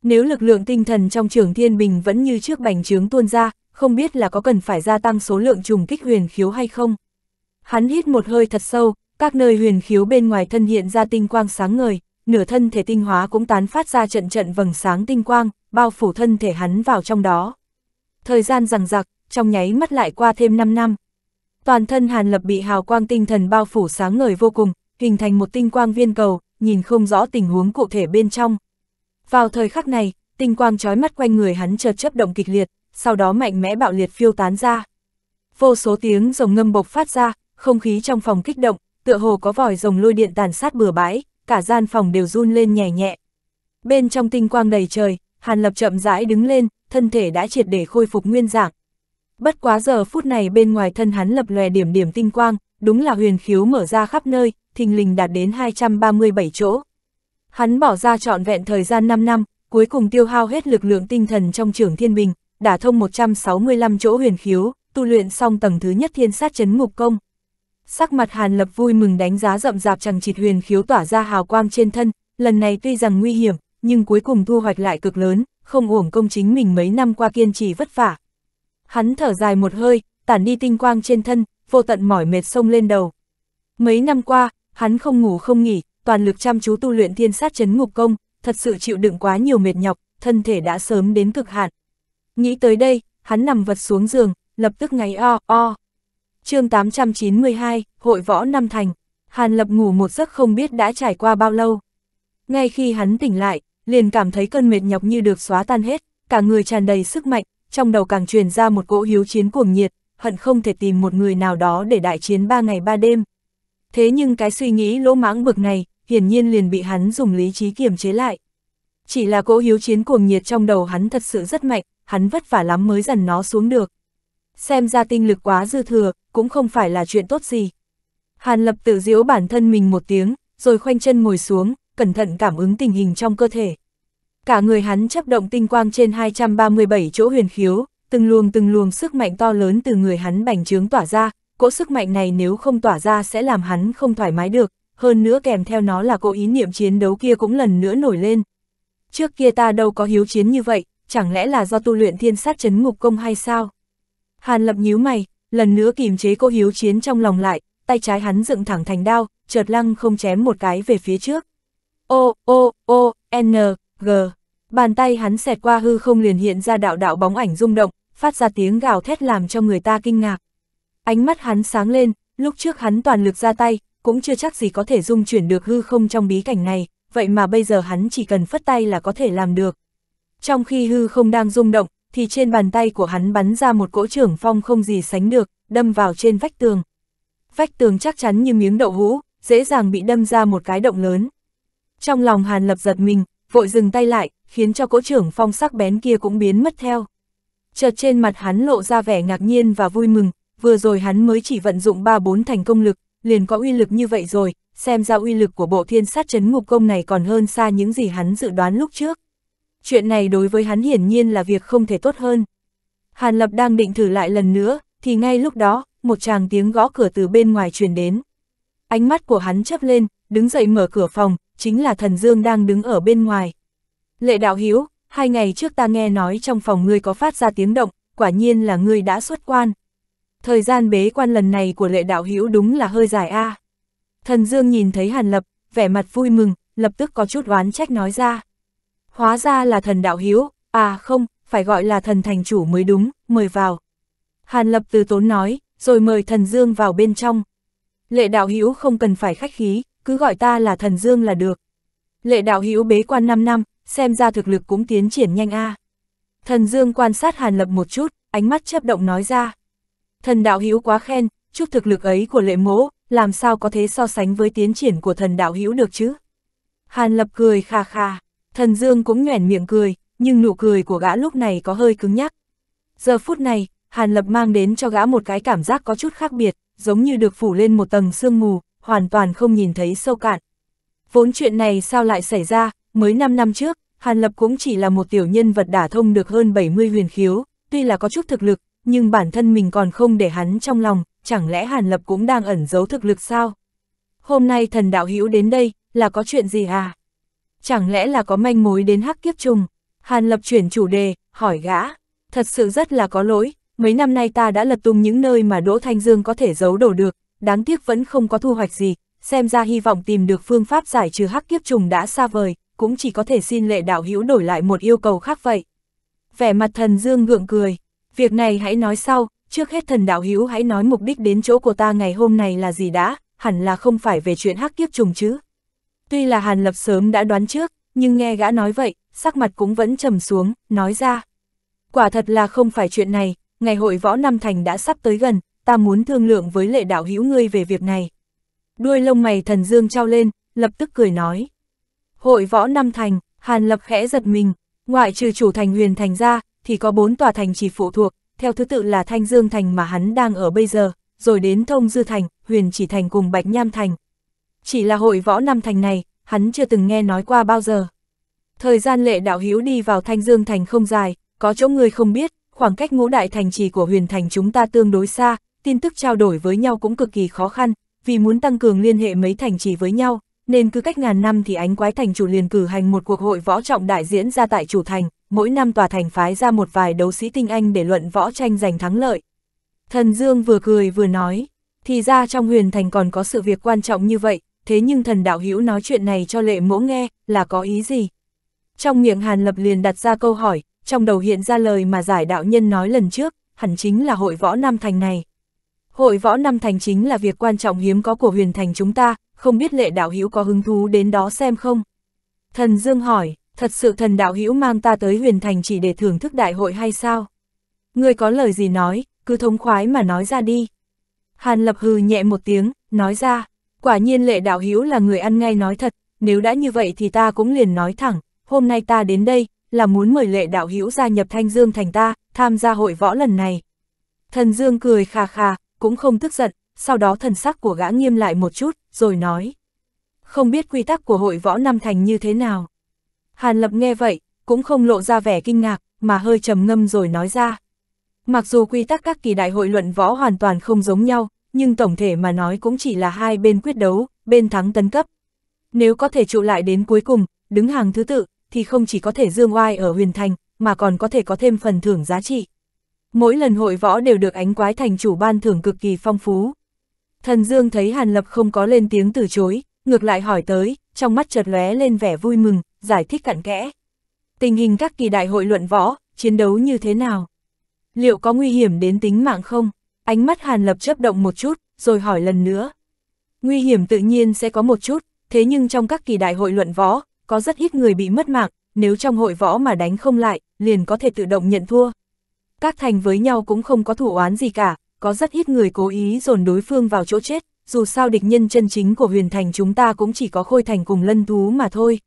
Nếu lực lượng tinh thần trong trường thiên bình vẫn như trước bành trướng tuôn ra, không biết là có cần phải gia tăng số lượng trùng kích huyền khiếu hay không. Hắn hít một hơi thật sâu, các nơi huyền khiếu bên ngoài thân hiện ra tinh quang sáng ngời, nửa thân thể tinh hóa cũng tán phát ra trận trận vầng sáng tinh quang, bao phủ thân thể hắn vào trong đó. Thời gian rằng giặc, trong nháy mắt lại qua thêm 5 năm. Toàn thân Hàn Lập bị hào quang tinh thần bao phủ sáng ngời vô cùng, hình thành một tinh quang viên cầu, nhìn không rõ tình huống cụ thể bên trong, vào thời khắc này, tinh quang trói mắt quanh người hắn chợt chấp động kịch liệt, sau đó mạnh mẽ bạo liệt phiêu tán ra. Vô số tiếng rồng ngâm bộc phát ra, không khí trong phòng kích động, tựa hồ có vòi rồng lôi điện tàn sát bừa bãi, cả gian phòng đều run lên nhẹ nhẹ. Bên trong tinh quang đầy trời, Hàn Lập chậm rãi đứng lên, thân thể đã triệt để khôi phục nguyên dạng. Bất quá giờ phút này bên ngoài thân hắn lập lòe điểm điểm tinh quang, đúng là huyền khiếu mở ra khắp nơi, thình lình đạt đến 237 chỗ. Hắn bỏ ra trọn vẹn thời gian 5 năm, cuối cùng tiêu hao hết lực lượng tinh thần trong trường thiên bình, đã thông 165 chỗ huyền khiếu, tu luyện xong tầng thứ nhất thiên sát chấn ngục công. Sắc mặt Hàn Lập vui mừng đánh giá rậm rạp chẳng chịt huyền khiếu tỏa ra hào quang trên thân, lần này tuy rằng nguy hiểm, nhưng cuối cùng thu hoạch lại cực lớn, không uổng công chính mình mấy năm qua kiên trì vất vả. Hắn thở dài một hơi, tản đi tinh quang trên thân, vô tận mỏi mệt sông lên đầu. Mấy năm qua, hắn không ngủ không nghỉ, toàn lực chăm chú tu luyện thiên sát chấn ngục công, thật sự chịu đựng quá nhiều mệt nhọc, thân thể đã sớm đến cực hạn. Nghĩ tới đây, hắn nằm vật xuống giường, lập tức ngáy o, o. chương 892, Hội Võ Năm Thành, Hàn Lập ngủ một giấc không biết đã trải qua bao lâu. Ngay khi hắn tỉnh lại, liền cảm thấy cơn mệt nhọc như được xóa tan hết, cả người tràn đầy sức mạnh, trong đầu càng truyền ra một cỗ hiếu chiến cuồng nhiệt, hận không thể tìm một người nào đó để đại chiến ba ngày ba đêm thế nhưng cái suy nghĩ lỗ mãng bực này, hiển nhiên liền bị hắn dùng lý trí kiềm chế lại. Chỉ là cố hiếu chiến cuồng nhiệt trong đầu hắn thật sự rất mạnh, hắn vất vả lắm mới dần nó xuống được. Xem ra tinh lực quá dư thừa, cũng không phải là chuyện tốt gì. Hàn lập tự diễu bản thân mình một tiếng, rồi khoanh chân ngồi xuống, cẩn thận cảm ứng tình hình trong cơ thể. Cả người hắn chấp động tinh quang trên 237 chỗ huyền khiếu, từng luồng từng luồng sức mạnh to lớn từ người hắn bành trướng tỏa ra, cỗ sức mạnh này nếu không tỏa ra sẽ làm hắn không thoải mái được, hơn nữa kèm theo nó là cỗ ý niệm chiến đấu kia cũng lần nữa nổi lên. Trước kia ta đâu có hiếu chiến như vậy, chẳng lẽ là do tu luyện thiên sát chấn ngục công hay sao? Hàn lập nhíu mày, lần nữa kìm chế cô hiếu chiến trong lòng lại, tay trái hắn dựng thẳng thành đao, chợt lăng không chém một cái về phía trước. Ô, ô, ô, n, g. Bàn tay hắn xẹt qua hư không liền hiện ra đạo đạo bóng ảnh rung động, phát ra tiếng gào thét làm cho người ta kinh ngạc. Ánh mắt hắn sáng lên, lúc trước hắn toàn lực ra tay, cũng chưa chắc gì có thể dung chuyển được hư không trong bí cảnh này, vậy mà bây giờ hắn chỉ cần phất tay là có thể làm được. Trong khi hư không đang rung động, thì trên bàn tay của hắn bắn ra một cỗ trưởng phong không gì sánh được, đâm vào trên vách tường. Vách tường chắc chắn như miếng đậu hũ, dễ dàng bị đâm ra một cái động lớn. Trong lòng Hàn Lập giật mình, vội dừng tay lại, khiến cho cỗ trưởng phong sắc bén kia cũng biến mất theo. Chợt trên mặt hắn lộ ra vẻ ngạc nhiên và vui mừng, vừa rồi hắn mới chỉ vận dụng 3-4 thành công lực, liền có uy lực như vậy rồi, xem ra uy lực của bộ thiên sát chấn ngục công này còn hơn xa những gì hắn dự đoán lúc trước. Chuyện này đối với hắn hiển nhiên là việc không thể tốt hơn. Hàn Lập đang định thử lại lần nữa, thì ngay lúc đó, một chàng tiếng gõ cửa từ bên ngoài truyền đến. Ánh mắt của hắn chấp lên, đứng dậy mở cửa phòng, chính là thần Dương đang đứng ở bên ngoài. Lệ đạo hiếu, hai ngày trước ta nghe nói trong phòng ngươi có phát ra tiếng động, quả nhiên là ngươi đã xuất quan thời gian bế quan lần này của lệ đạo hữu đúng là hơi dài a. À. Thần Dương nhìn thấy Hàn Lập, vẻ mặt vui mừng, lập tức có chút oán trách nói ra. Hóa ra là thần đạo hữu, à không, phải gọi là thần thành chủ mới đúng, mời vào. Hàn Lập từ tốn nói, rồi mời thần Dương vào bên trong. Lệ đạo hữu không cần phải khách khí, cứ gọi ta là thần Dương là được. Lệ đạo hữu bế quan 5 năm, xem ra thực lực cũng tiến triển nhanh a. À. Thần Dương quan sát Hàn Lập một chút, ánh mắt chấp động nói ra thần đạo hữu quá khen, chút thực lực ấy của lệ mỗ, làm sao có thể so sánh với tiến triển của thần đạo hữu được chứ? Hàn lập cười kha kha, thần dương cũng nhoẻn miệng cười, nhưng nụ cười của gã lúc này có hơi cứng nhắc. Giờ phút này, hàn lập mang đến cho gã một cái cảm giác có chút khác biệt, giống như được phủ lên một tầng sương mù, hoàn toàn không nhìn thấy sâu cạn. Vốn chuyện này sao lại xảy ra, mới 5 năm trước, Hàn Lập cũng chỉ là một tiểu nhân vật đả thông được hơn 70 huyền khiếu, tuy là có chút thực lực, nhưng bản thân mình còn không để hắn trong lòng, chẳng lẽ Hàn Lập cũng đang ẩn giấu thực lực sao? Hôm nay thần đạo hữu đến đây, là có chuyện gì à? Chẳng lẽ là có manh mối đến hắc kiếp trùng? Hàn Lập chuyển chủ đề, hỏi gã, thật sự rất là có lỗi, mấy năm nay ta đã lật tung những nơi mà Đỗ Thanh Dương có thể giấu đổ được, đáng tiếc vẫn không có thu hoạch gì, xem ra hy vọng tìm được phương pháp giải trừ hắc kiếp trùng đã xa vời, cũng chỉ có thể xin lệ đạo hữu đổi lại một yêu cầu khác vậy. Vẻ mặt thần Dương gượng cười, Việc này hãy nói sau, trước hết thần đạo hữu hãy nói mục đích đến chỗ của ta ngày hôm nay là gì đã, hẳn là không phải về chuyện hắc kiếp trùng chứ. Tuy là Hàn Lập sớm đã đoán trước, nhưng nghe gã nói vậy, sắc mặt cũng vẫn trầm xuống, nói ra. Quả thật là không phải chuyện này, ngày hội võ năm thành đã sắp tới gần, ta muốn thương lượng với lệ đạo hữu ngươi về việc này. Đuôi lông mày thần dương trao lên, lập tức cười nói. Hội võ năm thành, Hàn Lập khẽ giật mình, ngoại trừ chủ thành huyền thành ra, thì có bốn tòa thành chỉ phụ thuộc, theo thứ tự là Thanh Dương Thành mà hắn đang ở bây giờ, rồi đến Thông Dư Thành, Huyền Chỉ Thành cùng Bạch Nham Thành. Chỉ là hội võ năm thành này, hắn chưa từng nghe nói qua bao giờ. Thời gian lệ đạo hiếu đi vào Thanh Dương Thành không dài, có chỗ người không biết, khoảng cách ngũ đại thành trì của huyền thành chúng ta tương đối xa, tin tức trao đổi với nhau cũng cực kỳ khó khăn, vì muốn tăng cường liên hệ mấy thành trì với nhau, nên cứ cách ngàn năm thì ánh quái thành chủ liền cử hành một cuộc hội võ trọng đại diễn ra tại chủ thành, mỗi năm tòa thành phái ra một vài đấu sĩ tinh anh để luận võ tranh giành thắng lợi. Thần Dương vừa cười vừa nói, thì ra trong huyền thành còn có sự việc quan trọng như vậy, thế nhưng thần đạo hữu nói chuyện này cho lệ mỗ nghe, là có ý gì? Trong miệng Hàn Lập liền đặt ra câu hỏi, trong đầu hiện ra lời mà giải đạo nhân nói lần trước, hẳn chính là hội võ năm thành này. Hội võ năm thành chính là việc quan trọng hiếm có của huyền thành chúng ta, không biết lệ đạo hữu có hứng thú đến đó xem không? Thần Dương hỏi, thật sự thần đạo hữu mang ta tới huyền thành chỉ để thưởng thức đại hội hay sao? người có lời gì nói, cứ thống khoái mà nói ra đi. Hàn lập hừ nhẹ một tiếng, nói ra, quả nhiên lệ đạo hữu là người ăn ngay nói thật, nếu đã như vậy thì ta cũng liền nói thẳng, hôm nay ta đến đây, là muốn mời lệ đạo hữu gia nhập thanh dương thành ta, tham gia hội võ lần này. Thần Dương cười khà khà, cũng không tức giận, sau đó thần sắc của gã nghiêm lại một chút, rồi nói. Không biết quy tắc của hội võ Nam Thành như thế nào. Hàn Lập nghe vậy, cũng không lộ ra vẻ kinh ngạc, mà hơi trầm ngâm rồi nói ra. Mặc dù quy tắc các kỳ đại hội luận võ hoàn toàn không giống nhau, nhưng tổng thể mà nói cũng chỉ là hai bên quyết đấu, bên thắng tấn cấp. Nếu có thể trụ lại đến cuối cùng, đứng hàng thứ tự, thì không chỉ có thể dương oai ở huyền thành, mà còn có thể có thêm phần thưởng giá trị. Mỗi lần hội võ đều được ánh quái thành chủ ban thưởng cực kỳ phong phú. Thần Dương thấy Hàn Lập không có lên tiếng từ chối, ngược lại hỏi tới, trong mắt chợt lóe lên vẻ vui mừng, giải thích cặn kẽ. Tình hình các kỳ đại hội luận võ, chiến đấu như thế nào? Liệu có nguy hiểm đến tính mạng không? Ánh mắt Hàn Lập chớp động một chút, rồi hỏi lần nữa. Nguy hiểm tự nhiên sẽ có một chút, thế nhưng trong các kỳ đại hội luận võ, có rất ít người bị mất mạng, nếu trong hội võ mà đánh không lại, liền có thể tự động nhận thua. Các thành với nhau cũng không có thủ oán gì cả, có rất ít người cố ý dồn đối phương vào chỗ chết, dù sao địch nhân chân chính của huyền thành chúng ta cũng chỉ có khôi thành cùng lân thú mà thôi.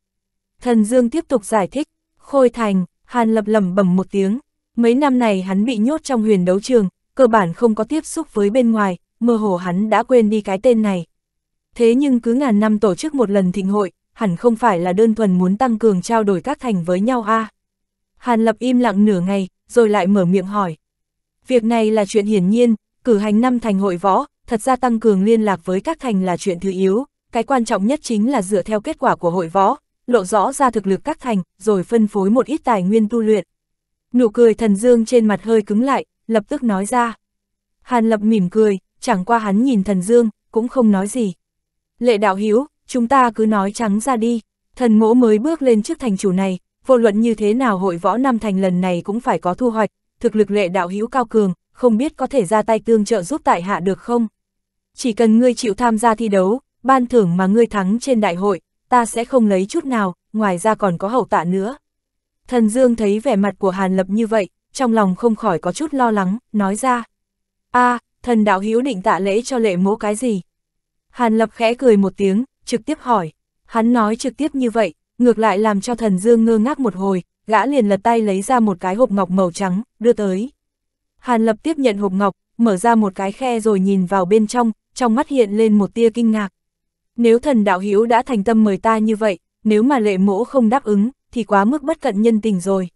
Thần Dương tiếp tục giải thích, khôi thành, Hàn lập lẩm bẩm một tiếng, mấy năm này hắn bị nhốt trong huyền đấu trường, cơ bản không có tiếp xúc với bên ngoài, mơ hồ hắn đã quên đi cái tên này. Thế nhưng cứ ngàn năm tổ chức một lần thịnh hội, hẳn không phải là đơn thuần muốn tăng cường trao đổi các thành với nhau a à? Hàn lập im lặng nửa ngày, rồi lại mở miệng hỏi. Việc này là chuyện hiển nhiên, cử hành năm thành hội võ, thật ra tăng cường liên lạc với các thành là chuyện thứ yếu, cái quan trọng nhất chính là dựa theo kết quả của hội võ, lộ rõ ra thực lực các thành, rồi phân phối một ít tài nguyên tu luyện. Nụ cười thần dương trên mặt hơi cứng lại, lập tức nói ra. Hàn lập mỉm cười, chẳng qua hắn nhìn thần dương, cũng không nói gì. Lệ đạo hiếu, chúng ta cứ nói trắng ra đi, thần mỗ mới bước lên trước thành chủ này, vô luận như thế nào hội võ năm thành lần này cũng phải có thu hoạch, thực lực lệ đạo hữu cao cường, không biết có thể ra tay tương trợ giúp tại hạ được không? Chỉ cần ngươi chịu tham gia thi đấu, ban thưởng mà ngươi thắng trên đại hội, ta sẽ không lấy chút nào, ngoài ra còn có hậu tạ nữa. Thần Dương thấy vẻ mặt của Hàn Lập như vậy, trong lòng không khỏi có chút lo lắng, nói ra. a à, thần đạo hữu định tạ lễ cho lệ mỗ cái gì? Hàn Lập khẽ cười một tiếng, trực tiếp hỏi. Hắn nói trực tiếp như vậy, ngược lại làm cho thần Dương ngơ ngác một hồi, gã liền lật tay lấy ra một cái hộp ngọc màu trắng, đưa tới. Hàn Lập tiếp nhận hộp ngọc, mở ra một cái khe rồi nhìn vào bên trong, trong mắt hiện lên một tia kinh ngạc. Nếu thần đạo hiếu đã thành tâm mời ta như vậy, nếu mà lệ mỗ không đáp ứng, thì quá mức bất cận nhân tình rồi.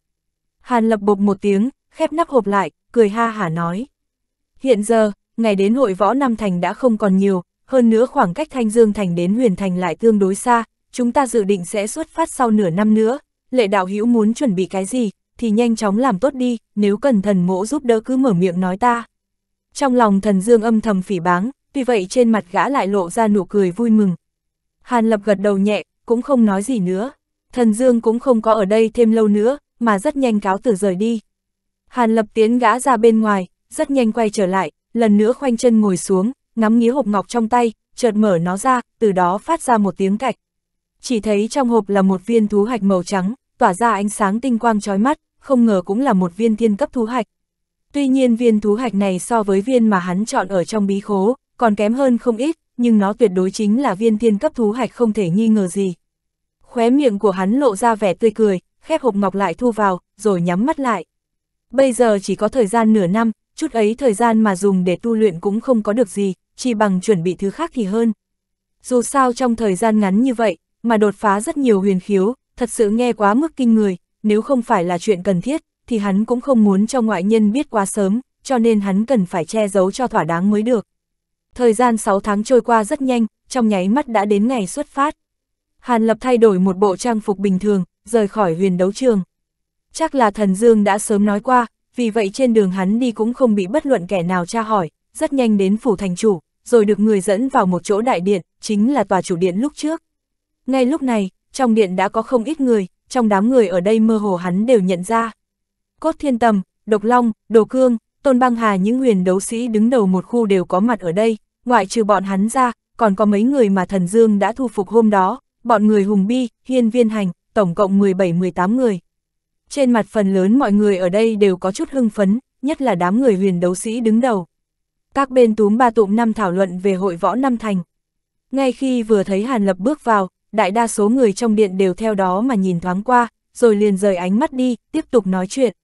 Hàn Lập bộc một tiếng, khép nắp hộp lại, cười ha hả nói. Hiện giờ, ngày đến hội võ Nam Thành đã không còn nhiều, hơn nữa khoảng cách Thanh Dương Thành đến Huyền Thành lại tương đối xa, chúng ta dự định sẽ xuất phát sau nửa năm nữa, lệ đạo hữu muốn chuẩn bị cái gì, thì nhanh chóng làm tốt đi, nếu cần thần mỗ giúp đỡ cứ mở miệng nói ta. Trong lòng thần dương âm thầm phỉ báng, vì vậy trên mặt gã lại lộ ra nụ cười vui mừng. Hàn lập gật đầu nhẹ, cũng không nói gì nữa. Thần dương cũng không có ở đây thêm lâu nữa, mà rất nhanh cáo từ rời đi. Hàn lập tiến gã ra bên ngoài, rất nhanh quay trở lại, lần nữa khoanh chân ngồi xuống, ngắm nghía hộp ngọc trong tay, chợt mở nó ra, từ đó phát ra một tiếng cạch. Chỉ thấy trong hộp là một viên thú hạch màu trắng, tỏa ra ánh sáng tinh quang chói mắt, không ngờ cũng là một viên thiên cấp thú hạch. Tuy nhiên viên thú hạch này so với viên mà hắn chọn ở trong bí khố, còn kém hơn không ít, nhưng nó tuyệt đối chính là viên thiên cấp thú hạch không thể nghi ngờ gì. Khóe miệng của hắn lộ ra vẻ tươi cười, khép hộp ngọc lại thu vào, rồi nhắm mắt lại. Bây giờ chỉ có thời gian nửa năm, chút ấy thời gian mà dùng để tu luyện cũng không có được gì, chỉ bằng chuẩn bị thứ khác thì hơn. Dù sao trong thời gian ngắn như vậy, mà đột phá rất nhiều huyền khiếu, thật sự nghe quá mức kinh người, nếu không phải là chuyện cần thiết, thì hắn cũng không muốn cho ngoại nhân biết quá sớm, cho nên hắn cần phải che giấu cho thỏa đáng mới được. Thời gian 6 tháng trôi qua rất nhanh, trong nháy mắt đã đến ngày xuất phát. Hàn Lập thay đổi một bộ trang phục bình thường, rời khỏi huyền đấu trường. Chắc là thần Dương đã sớm nói qua, vì vậy trên đường hắn đi cũng không bị bất luận kẻ nào tra hỏi, rất nhanh đến phủ thành chủ, rồi được người dẫn vào một chỗ đại điện, chính là tòa chủ điện lúc trước. Ngay lúc này, trong điện đã có không ít người, trong đám người ở đây mơ hồ hắn đều nhận ra. Cốt Thiên Tầm, Độc Long, Đồ Cương, Tôn Băng Hà những huyền đấu sĩ đứng đầu một khu đều có mặt ở đây, ngoại trừ bọn hắn ra, còn có mấy người mà thần Dương đã thu phục hôm đó, bọn người Hùng Bi, Hiên Viên Hành, tổng cộng 17-18 người. Trên mặt phần lớn mọi người ở đây đều có chút hưng phấn, nhất là đám người huyền đấu sĩ đứng đầu. Các bên túm ba tụm năm thảo luận về hội võ năm thành. Ngay khi vừa thấy Hàn Lập bước vào, đại đa số người trong điện đều theo đó mà nhìn thoáng qua, rồi liền rời ánh mắt đi, tiếp tục nói chuyện.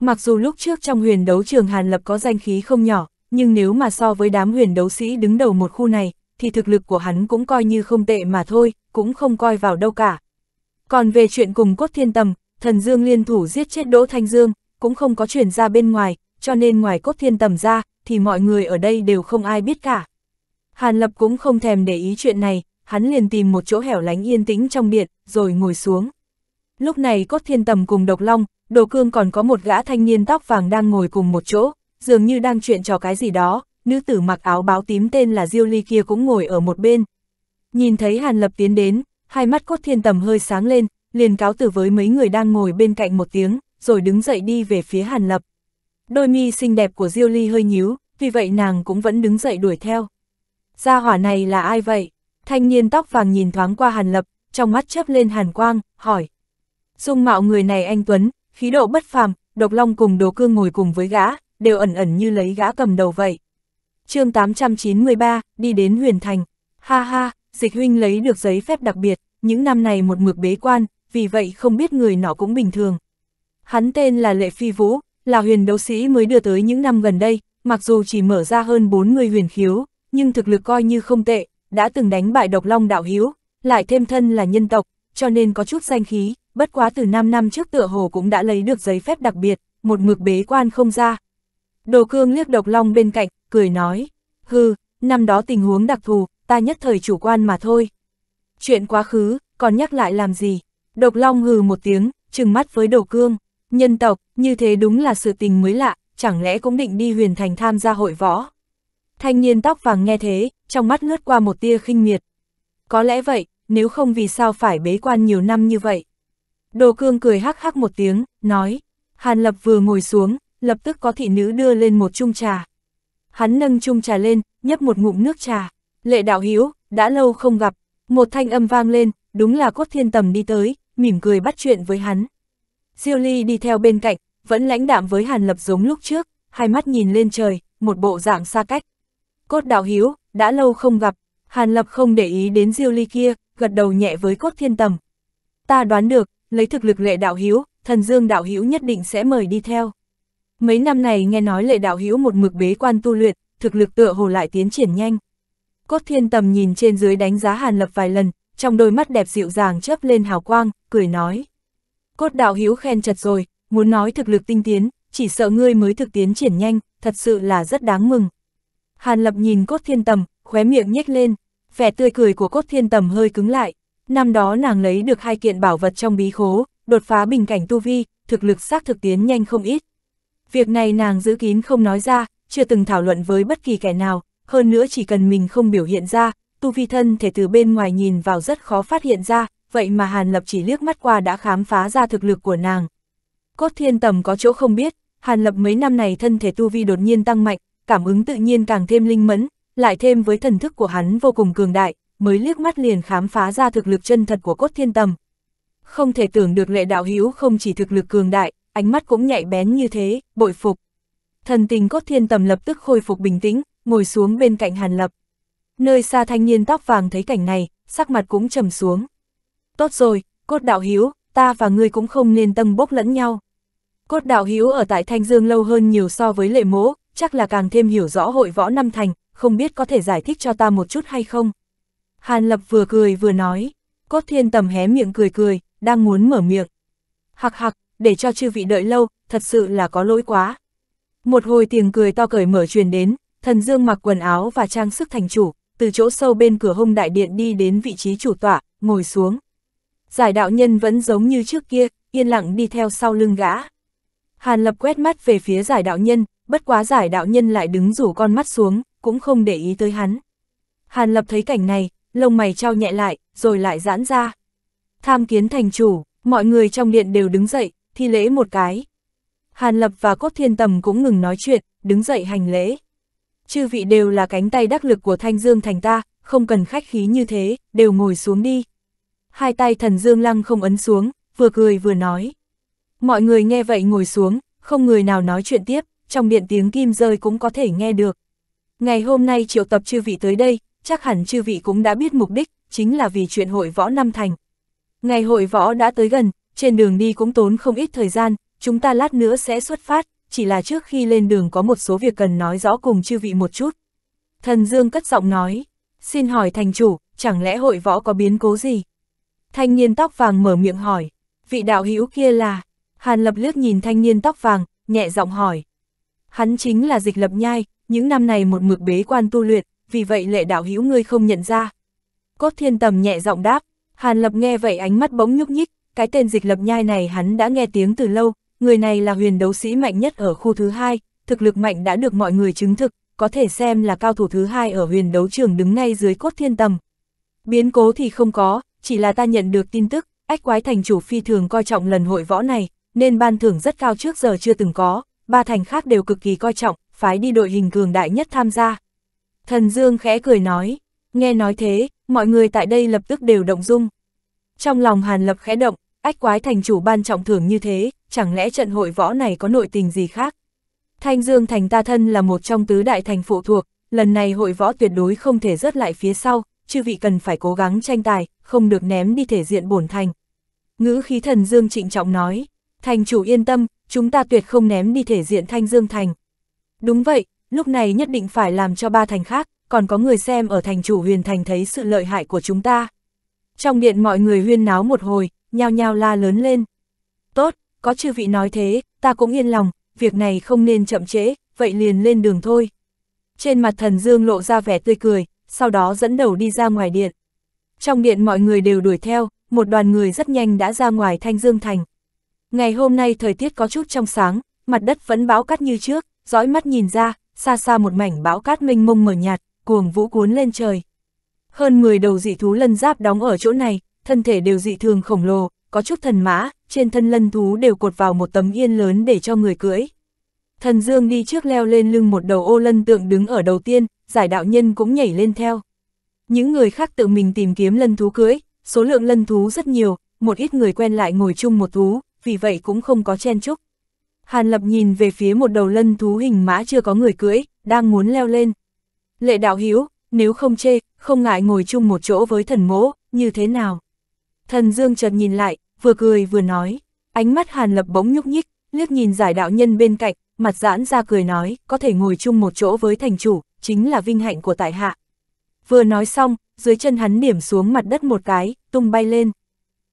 Mặc dù lúc trước trong huyền đấu trường Hàn Lập có danh khí không nhỏ, nhưng nếu mà so với đám huyền đấu sĩ đứng đầu một khu này, thì thực lực của hắn cũng coi như không tệ mà thôi, cũng không coi vào đâu cả. Còn về chuyện cùng cốt thiên tầm, thần Dương liên thủ giết chết Đỗ Thanh Dương, cũng không có chuyển ra bên ngoài, cho nên ngoài cốt thiên tầm ra, thì mọi người ở đây đều không ai biết cả. Hàn Lập cũng không thèm để ý chuyện này, hắn liền tìm một chỗ hẻo lánh yên tĩnh trong điện, rồi ngồi xuống. Lúc này cốt thiên tầm cùng độc long, đồ cương còn có một gã thanh niên tóc vàng đang ngồi cùng một chỗ, dường như đang chuyện trò cái gì đó, nữ tử mặc áo báo tím tên là Diêu Ly kia cũng ngồi ở một bên. Nhìn thấy Hàn Lập tiến đến, hai mắt cốt thiên tầm hơi sáng lên, liền cáo từ với mấy người đang ngồi bên cạnh một tiếng, rồi đứng dậy đi về phía Hàn Lập. Đôi mi xinh đẹp của Diêu Ly hơi nhíu, vì vậy nàng cũng vẫn đứng dậy đuổi theo. Gia hỏa này là ai vậy? Thanh niên tóc vàng nhìn thoáng qua Hàn Lập, trong mắt chớp lên hàn quang, hỏi. Dung mạo người này anh Tuấn, khí độ bất phàm, độc long cùng đồ cương ngồi cùng với gã, đều ẩn ẩn như lấy gã cầm đầu vậy. chương 893, đi đến huyền thành. Ha ha, dịch huynh lấy được giấy phép đặc biệt, những năm này một mực bế quan, vì vậy không biết người nọ cũng bình thường. Hắn tên là Lệ Phi Vũ, là huyền đấu sĩ mới đưa tới những năm gần đây, mặc dù chỉ mở ra hơn 40 huyền khiếu, nhưng thực lực coi như không tệ, đã từng đánh bại độc long đạo hiếu, lại thêm thân là nhân tộc, cho nên có chút danh khí, bất quá từ 5 năm trước tựa hồ cũng đã lấy được giấy phép đặc biệt, một mực bế quan không ra. Đồ cương liếc độc long bên cạnh, cười nói, hư, năm đó tình huống đặc thù, ta nhất thời chủ quan mà thôi. Chuyện quá khứ, còn nhắc lại làm gì? Độc long hừ một tiếng, trừng mắt với đồ cương, nhân tộc, như thế đúng là sự tình mới lạ, chẳng lẽ cũng định đi huyền thành tham gia hội võ. Thanh niên tóc vàng nghe thế, trong mắt lướt qua một tia khinh miệt. Có lẽ vậy, nếu không vì sao phải bế quan nhiều năm như vậy. Đồ cương cười hắc hắc một tiếng, nói. Hàn lập vừa ngồi xuống, lập tức có thị nữ đưa lên một chung trà. Hắn nâng chung trà lên, nhấp một ngụm nước trà. Lệ đạo hiếu, đã lâu không gặp. Một thanh âm vang lên, đúng là cốt thiên tầm đi tới, mỉm cười bắt chuyện với hắn. Diêu ly đi theo bên cạnh, vẫn lãnh đạm với hàn lập giống lúc trước, hai mắt nhìn lên trời, một bộ dạng xa cách. Cốt đạo hiếu, đã lâu không gặp, Hàn Lập không để ý đến Diêu Ly kia, gật đầu nhẹ với cốt thiên tầm. Ta đoán được, lấy thực lực lệ đạo hiếu, thần dương đạo hiếu nhất định sẽ mời đi theo. Mấy năm này nghe nói lệ đạo hiếu một mực bế quan tu luyện, thực lực tựa hồ lại tiến triển nhanh. Cốt thiên tầm nhìn trên dưới đánh giá Hàn Lập vài lần, trong đôi mắt đẹp dịu dàng chớp lên hào quang, cười nói. Cốt đạo hiếu khen chật rồi, muốn nói thực lực tinh tiến, chỉ sợ ngươi mới thực tiến triển nhanh, thật sự là rất đáng mừng. Hàn Lập nhìn cốt thiên tầm, khóe miệng nhếch lên, vẻ tươi cười của cốt thiên tầm hơi cứng lại. Năm đó nàng lấy được hai kiện bảo vật trong bí khố, đột phá bình cảnh tu vi, thực lực xác thực tiến nhanh không ít. Việc này nàng giữ kín không nói ra, chưa từng thảo luận với bất kỳ kẻ nào, hơn nữa chỉ cần mình không biểu hiện ra, tu vi thân thể từ bên ngoài nhìn vào rất khó phát hiện ra, vậy mà Hàn Lập chỉ liếc mắt qua đã khám phá ra thực lực của nàng. Cốt thiên tầm có chỗ không biết, Hàn Lập mấy năm này thân thể tu vi đột nhiên tăng mạnh, cảm ứng tự nhiên càng thêm linh mẫn, lại thêm với thần thức của hắn vô cùng cường đại, mới liếc mắt liền khám phá ra thực lực chân thật của cốt thiên tầm. Không thể tưởng được lệ đạo Hiếu không chỉ thực lực cường đại, ánh mắt cũng nhạy bén như thế, bội phục. Thần tình cốt thiên tầm lập tức khôi phục bình tĩnh, ngồi xuống bên cạnh hàn lập. Nơi xa thanh niên tóc vàng thấy cảnh này, sắc mặt cũng trầm xuống. Tốt rồi, cốt đạo Hiếu, ta và ngươi cũng không nên tâm bốc lẫn nhau. Cốt đạo Hiếu ở tại Thanh Dương lâu hơn nhiều so với lệ mỗ, chắc là càng thêm hiểu rõ hội võ năm thành, không biết có thể giải thích cho ta một chút hay không. Hàn Lập vừa cười vừa nói, cốt thiên tầm hé miệng cười cười, đang muốn mở miệng. Hạc hạc, để cho chư vị đợi lâu, thật sự là có lỗi quá. Một hồi tiếng cười to cởi mở truyền đến, thần dương mặc quần áo và trang sức thành chủ, từ chỗ sâu bên cửa hông đại điện đi đến vị trí chủ tọa, ngồi xuống. Giải đạo nhân vẫn giống như trước kia, yên lặng đi theo sau lưng gã. Hàn lập quét mắt về phía giải đạo nhân, bất quá giải đạo nhân lại đứng rủ con mắt xuống, cũng không để ý tới hắn. Hàn Lập thấy cảnh này, lông mày trao nhẹ lại, rồi lại giãn ra. Tham kiến thành chủ, mọi người trong điện đều đứng dậy, thi lễ một cái. Hàn Lập và Cốt Thiên Tầm cũng ngừng nói chuyện, đứng dậy hành lễ. Chư vị đều là cánh tay đắc lực của Thanh Dương thành ta, không cần khách khí như thế, đều ngồi xuống đi. Hai tay thần Dương Lăng không ấn xuống, vừa cười vừa nói. Mọi người nghe vậy ngồi xuống, không người nào nói chuyện tiếp trong điện tiếng kim rơi cũng có thể nghe được. Ngày hôm nay triệu tập chư vị tới đây, chắc hẳn chư vị cũng đã biết mục đích, chính là vì chuyện hội võ năm thành. Ngày hội võ đã tới gần, trên đường đi cũng tốn không ít thời gian, chúng ta lát nữa sẽ xuất phát, chỉ là trước khi lên đường có một số việc cần nói rõ cùng chư vị một chút. Thần Dương cất giọng nói, xin hỏi thành chủ, chẳng lẽ hội võ có biến cố gì? Thanh niên tóc vàng mở miệng hỏi, vị đạo hữu kia là, Hàn Lập lướt nhìn thanh niên tóc vàng, nhẹ giọng hỏi, Hắn chính là dịch lập nhai, những năm này một mực bế quan tu luyện, vì vậy lệ đạo hữu ngươi không nhận ra. Cốt thiên tầm nhẹ giọng đáp, Hàn lập nghe vậy ánh mắt bỗng nhúc nhích, cái tên dịch lập nhai này hắn đã nghe tiếng từ lâu, người này là huyền đấu sĩ mạnh nhất ở khu thứ hai, thực lực mạnh đã được mọi người chứng thực, có thể xem là cao thủ thứ hai ở huyền đấu trường đứng ngay dưới cốt thiên tầm. Biến cố thì không có, chỉ là ta nhận được tin tức, ách quái thành chủ phi thường coi trọng lần hội võ này, nên ban thưởng rất cao trước giờ chưa từng có, ba thành khác đều cực kỳ coi trọng, phái đi đội hình cường đại nhất tham gia. Thần Dương khẽ cười nói, nghe nói thế, mọi người tại đây lập tức đều động dung. Trong lòng Hàn Lập khẽ động, ách quái thành chủ ban trọng thưởng như thế, chẳng lẽ trận hội võ này có nội tình gì khác? Thanh Dương thành ta thân là một trong tứ đại thành phụ thuộc, lần này hội võ tuyệt đối không thể rớt lại phía sau, chư vị cần phải cố gắng tranh tài, không được ném đi thể diện bổn thành. Ngữ khí thần Dương trịnh trọng nói, Thành chủ yên tâm, chúng ta tuyệt không ném đi thể diện Thanh Dương Thành. Đúng vậy, lúc này nhất định phải làm cho ba thành khác, còn có người xem ở thành chủ huyền thành thấy sự lợi hại của chúng ta. Trong điện mọi người huyên náo một hồi, nhao nhao la lớn lên. Tốt, có chư vị nói thế, ta cũng yên lòng, việc này không nên chậm trễ, vậy liền lên đường thôi. Trên mặt thần Dương lộ ra vẻ tươi cười, sau đó dẫn đầu đi ra ngoài điện. Trong điện mọi người đều đuổi theo, một đoàn người rất nhanh đã ra ngoài Thanh Dương Thành. Ngày hôm nay thời tiết có chút trong sáng, mặt đất vẫn bão cát như trước, dõi mắt nhìn ra, xa xa một mảnh bão cát mênh mông mờ nhạt, cuồng vũ cuốn lên trời. Hơn 10 đầu dị thú lân giáp đóng ở chỗ này, thân thể đều dị thường khổng lồ, có chút thần mã, trên thân lân thú đều cột vào một tấm yên lớn để cho người cưỡi. Thần Dương đi trước leo lên lưng một đầu ô lân tượng đứng ở đầu tiên, giải đạo nhân cũng nhảy lên theo. Những người khác tự mình tìm kiếm lân thú cưỡi, số lượng lân thú rất nhiều, một ít người quen lại ngồi chung một thú, vì vậy cũng không có chen chúc. Hàn Lập nhìn về phía một đầu lân thú hình mã chưa có người cưỡi, đang muốn leo lên. Lệ đạo hiếu, nếu không chê, không ngại ngồi chung một chỗ với thần mỗ, như thế nào? Thần Dương chợt nhìn lại, vừa cười vừa nói, ánh mắt Hàn Lập bỗng nhúc nhích, liếc nhìn giải đạo nhân bên cạnh, mặt giãn ra cười nói, có thể ngồi chung một chỗ với thành chủ, chính là vinh hạnh của tại hạ. Vừa nói xong, dưới chân hắn điểm xuống mặt đất một cái, tung bay lên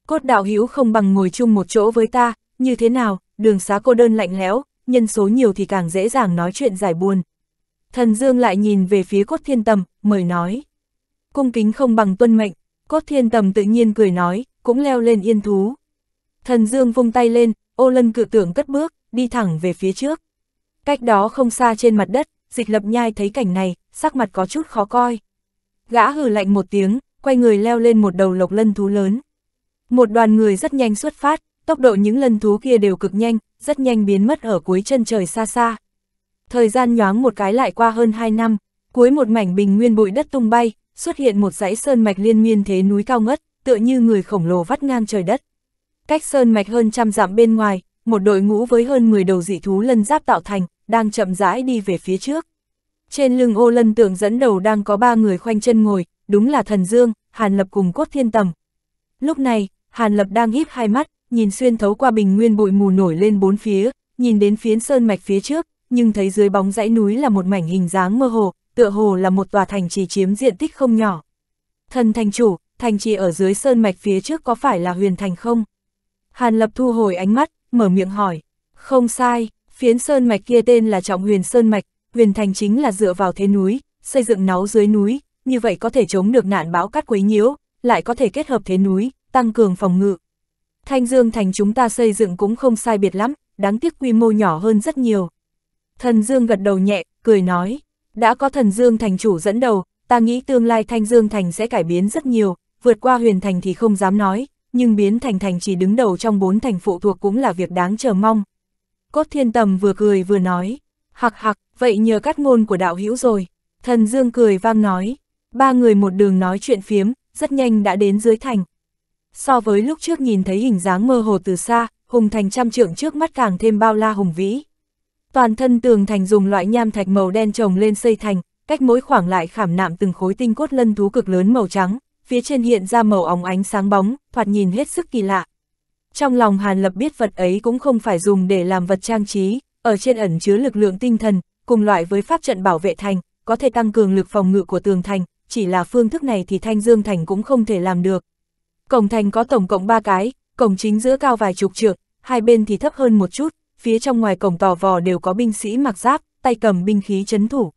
cốt đạo hữu không bằng ngồi chung một chỗ với ta, như thế nào, đường xá cô đơn lạnh lẽo, nhân số nhiều thì càng dễ dàng nói chuyện giải buồn. Thần Dương lại nhìn về phía cốt thiên tầm, mời nói. Cung kính không bằng tuân mệnh, cốt thiên tầm tự nhiên cười nói, cũng leo lên yên thú. Thần Dương vung tay lên, ô lân cự tưởng cất bước, đi thẳng về phía trước. Cách đó không xa trên mặt đất, dịch lập nhai thấy cảnh này, sắc mặt có chút khó coi. Gã hừ lạnh một tiếng, quay người leo lên một đầu lộc lân thú lớn. Một đoàn người rất nhanh xuất phát, tốc độ những lần thú kia đều cực nhanh, rất nhanh biến mất ở cuối chân trời xa xa. Thời gian nhoáng một cái lại qua hơn 2 năm, cuối một mảnh bình nguyên bụi đất tung bay, xuất hiện một dãy sơn mạch liên miên thế núi cao ngất, tựa như người khổng lồ vắt ngang trời đất. Cách sơn mạch hơn trăm dặm bên ngoài, một đội ngũ với hơn 10 đầu dị thú lân giáp tạo thành, đang chậm rãi đi về phía trước. Trên lưng ô lân tượng dẫn đầu đang có ba người khoanh chân ngồi, đúng là thần dương, hàn lập cùng cốt thiên tầm. Lúc này, Hàn Lập đang híp hai mắt, nhìn xuyên thấu qua bình nguyên bụi mù nổi lên bốn phía, nhìn đến phiến sơn mạch phía trước, nhưng thấy dưới bóng dãy núi là một mảnh hình dáng mơ hồ, tựa hồ là một tòa thành trì chiếm diện tích không nhỏ. Thần thành chủ, thành trì ở dưới sơn mạch phía trước có phải là huyền thành không? Hàn Lập thu hồi ánh mắt, mở miệng hỏi. Không sai, phiến sơn mạch kia tên là Trọng Huyền Sơn Mạch, huyền thành chính là dựa vào thế núi, xây dựng náu dưới núi, như vậy có thể chống được nạn bão cát quấy nhiễu, lại có thể kết hợp thế núi, tăng cường phòng ngự. Thanh Dương thành chúng ta xây dựng cũng không sai biệt lắm, đáng tiếc quy mô nhỏ hơn rất nhiều. Thần Dương gật đầu nhẹ, cười nói, đã có Thần Dương thành chủ dẫn đầu, ta nghĩ tương lai Thanh Dương thành sẽ cải biến rất nhiều, vượt qua huyền thành thì không dám nói, nhưng biến thành thành chỉ đứng đầu trong bốn thành phụ thuộc cũng là việc đáng chờ mong. Cốt thiên tầm vừa cười vừa nói, hạc hạc, vậy nhờ cắt ngôn của đạo hữu rồi. Thần Dương cười vang nói, ba người một đường nói chuyện phiếm, rất nhanh đã đến dưới thành. So với lúc trước nhìn thấy hình dáng mơ hồ từ xa, hùng thành trăm trượng trước mắt càng thêm bao la hùng vĩ. Toàn thân tường thành dùng loại nham thạch màu đen trồng lên xây thành, cách mỗi khoảng lại khảm nạm từng khối tinh cốt lân thú cực lớn màu trắng, phía trên hiện ra màu óng ánh sáng bóng, thoạt nhìn hết sức kỳ lạ. Trong lòng Hàn Lập biết vật ấy cũng không phải dùng để làm vật trang trí, ở trên ẩn chứa lực lượng tinh thần, cùng loại với pháp trận bảo vệ thành, có thể tăng cường lực phòng ngự của tường thành, chỉ là phương thức này thì Thanh Dương Thành cũng không thể làm được, Cổng thành có tổng cộng 3 cái, cổng chính giữa cao vài chục trượng, hai bên thì thấp hơn một chút, phía trong ngoài cổng tò vò đều có binh sĩ mặc giáp, tay cầm binh khí chấn thủ.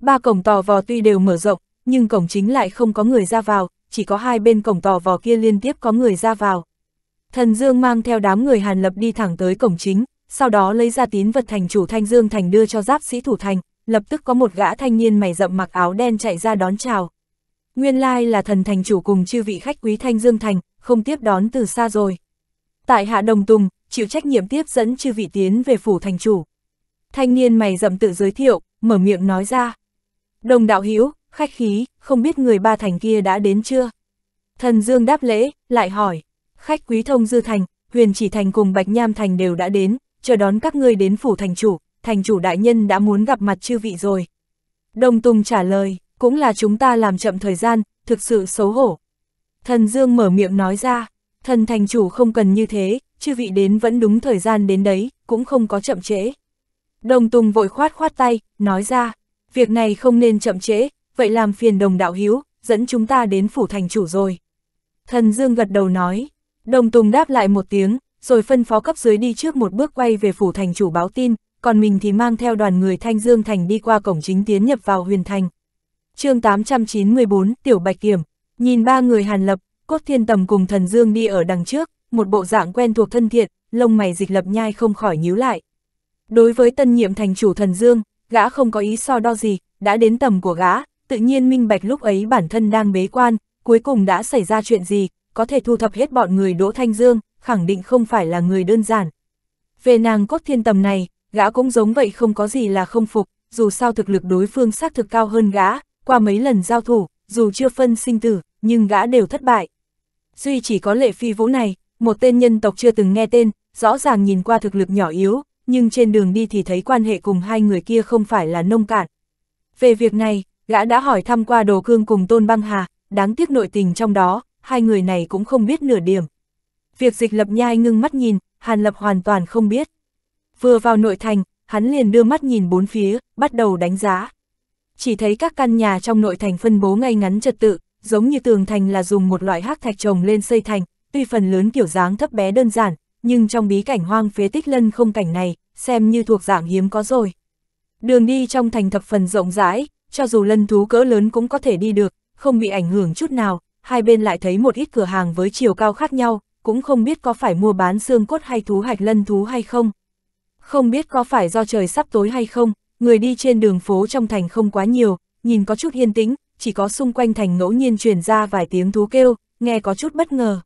Ba cổng tò vò tuy đều mở rộng, nhưng cổng chính lại không có người ra vào, chỉ có hai bên cổng tò vò kia liên tiếp có người ra vào. Thần Dương mang theo đám người Hàn Lập đi thẳng tới cổng chính, sau đó lấy ra tín vật thành chủ Thanh Dương Thành đưa cho giáp sĩ thủ thành, lập tức có một gã thanh niên mày rậm mặc áo đen chạy ra đón chào. Nguyên lai là thần thành chủ cùng chư vị khách quý Thanh Dương Thành, không tiếp đón từ xa rồi. Tại hạ Đồng Tùng, chịu trách nhiệm tiếp dẫn chư vị tiến về phủ thành chủ. Thanh niên mày dậm tự giới thiệu, mở miệng nói ra. Đồng đạo hữu khách khí, không biết người ba thành kia đã đến chưa? Thần Dương đáp lễ, lại hỏi, khách quý thông dư thành, huyền chỉ thành cùng Bạch Nham thành đều đã đến, chờ đón các ngươi đến phủ thành chủ, thành chủ đại nhân đã muốn gặp mặt chư vị rồi. Đồng Tùng trả lời, cũng là chúng ta làm chậm thời gian, thực sự xấu hổ. Thần Dương mở miệng nói ra, thần thành chủ không cần như thế, chư vị đến vẫn đúng thời gian đến đấy, cũng không có chậm trễ. Đồng Tùng vội khoát khoát tay, nói ra, việc này không nên chậm trễ, vậy làm phiền đồng đạo hiếu, dẫn chúng ta đến phủ thành chủ rồi. Thần Dương gật đầu nói, đồng Tùng đáp lại một tiếng, rồi phân phó cấp dưới đi trước một bước quay về phủ thành chủ báo tin, còn mình thì mang theo đoàn người Thanh Dương Thành đi qua cổng chính tiến nhập vào huyền thành chương 894, Tiểu Bạch Kiểm, nhìn ba người Hàn Lập, Cốt Thiên Tầm cùng Thần Dương đi ở đằng trước, một bộ dạng quen thuộc thân thiện, lông mày dịch lập nhai không khỏi nhíu lại. Đối với tân nhiệm thành chủ Thần Dương, gã không có ý so đo gì, đã đến tầm của gã, tự nhiên minh bạch lúc ấy bản thân đang bế quan, cuối cùng đã xảy ra chuyện gì, có thể thu thập hết bọn người Đỗ Thanh Dương, khẳng định không phải là người đơn giản. Về nàng Cốt Thiên Tầm này, gã cũng giống vậy không có gì là không phục, dù sao thực lực đối phương xác thực cao hơn gã, qua mấy lần giao thủ, dù chưa phân sinh tử, nhưng gã đều thất bại. Duy chỉ có lệ phi vũ này, một tên nhân tộc chưa từng nghe tên, rõ ràng nhìn qua thực lực nhỏ yếu, nhưng trên đường đi thì thấy quan hệ cùng hai người kia không phải là nông cạn. Về việc này, gã đã hỏi thăm qua đồ cương cùng Tôn Băng Hà, đáng tiếc nội tình trong đó, hai người này cũng không biết nửa điểm. Việc dịch lập nhai ngưng mắt nhìn, Hàn Lập hoàn toàn không biết. Vừa vào nội thành, hắn liền đưa mắt nhìn bốn phía, bắt đầu đánh giá chỉ thấy các căn nhà trong nội thành phân bố ngay ngắn trật tự, giống như tường thành là dùng một loại hắc thạch trồng lên xây thành, tuy phần lớn kiểu dáng thấp bé đơn giản, nhưng trong bí cảnh hoang phế tích lân không cảnh này, xem như thuộc dạng hiếm có rồi. Đường đi trong thành thập phần rộng rãi, cho dù lân thú cỡ lớn cũng có thể đi được, không bị ảnh hưởng chút nào, hai bên lại thấy một ít cửa hàng với chiều cao khác nhau, cũng không biết có phải mua bán xương cốt hay thú hạch lân thú hay không. Không biết có phải do trời sắp tối hay không, người đi trên đường phố trong thành không quá nhiều, nhìn có chút yên tĩnh, chỉ có xung quanh thành ngẫu nhiên truyền ra vài tiếng thú kêu, nghe có chút bất ngờ.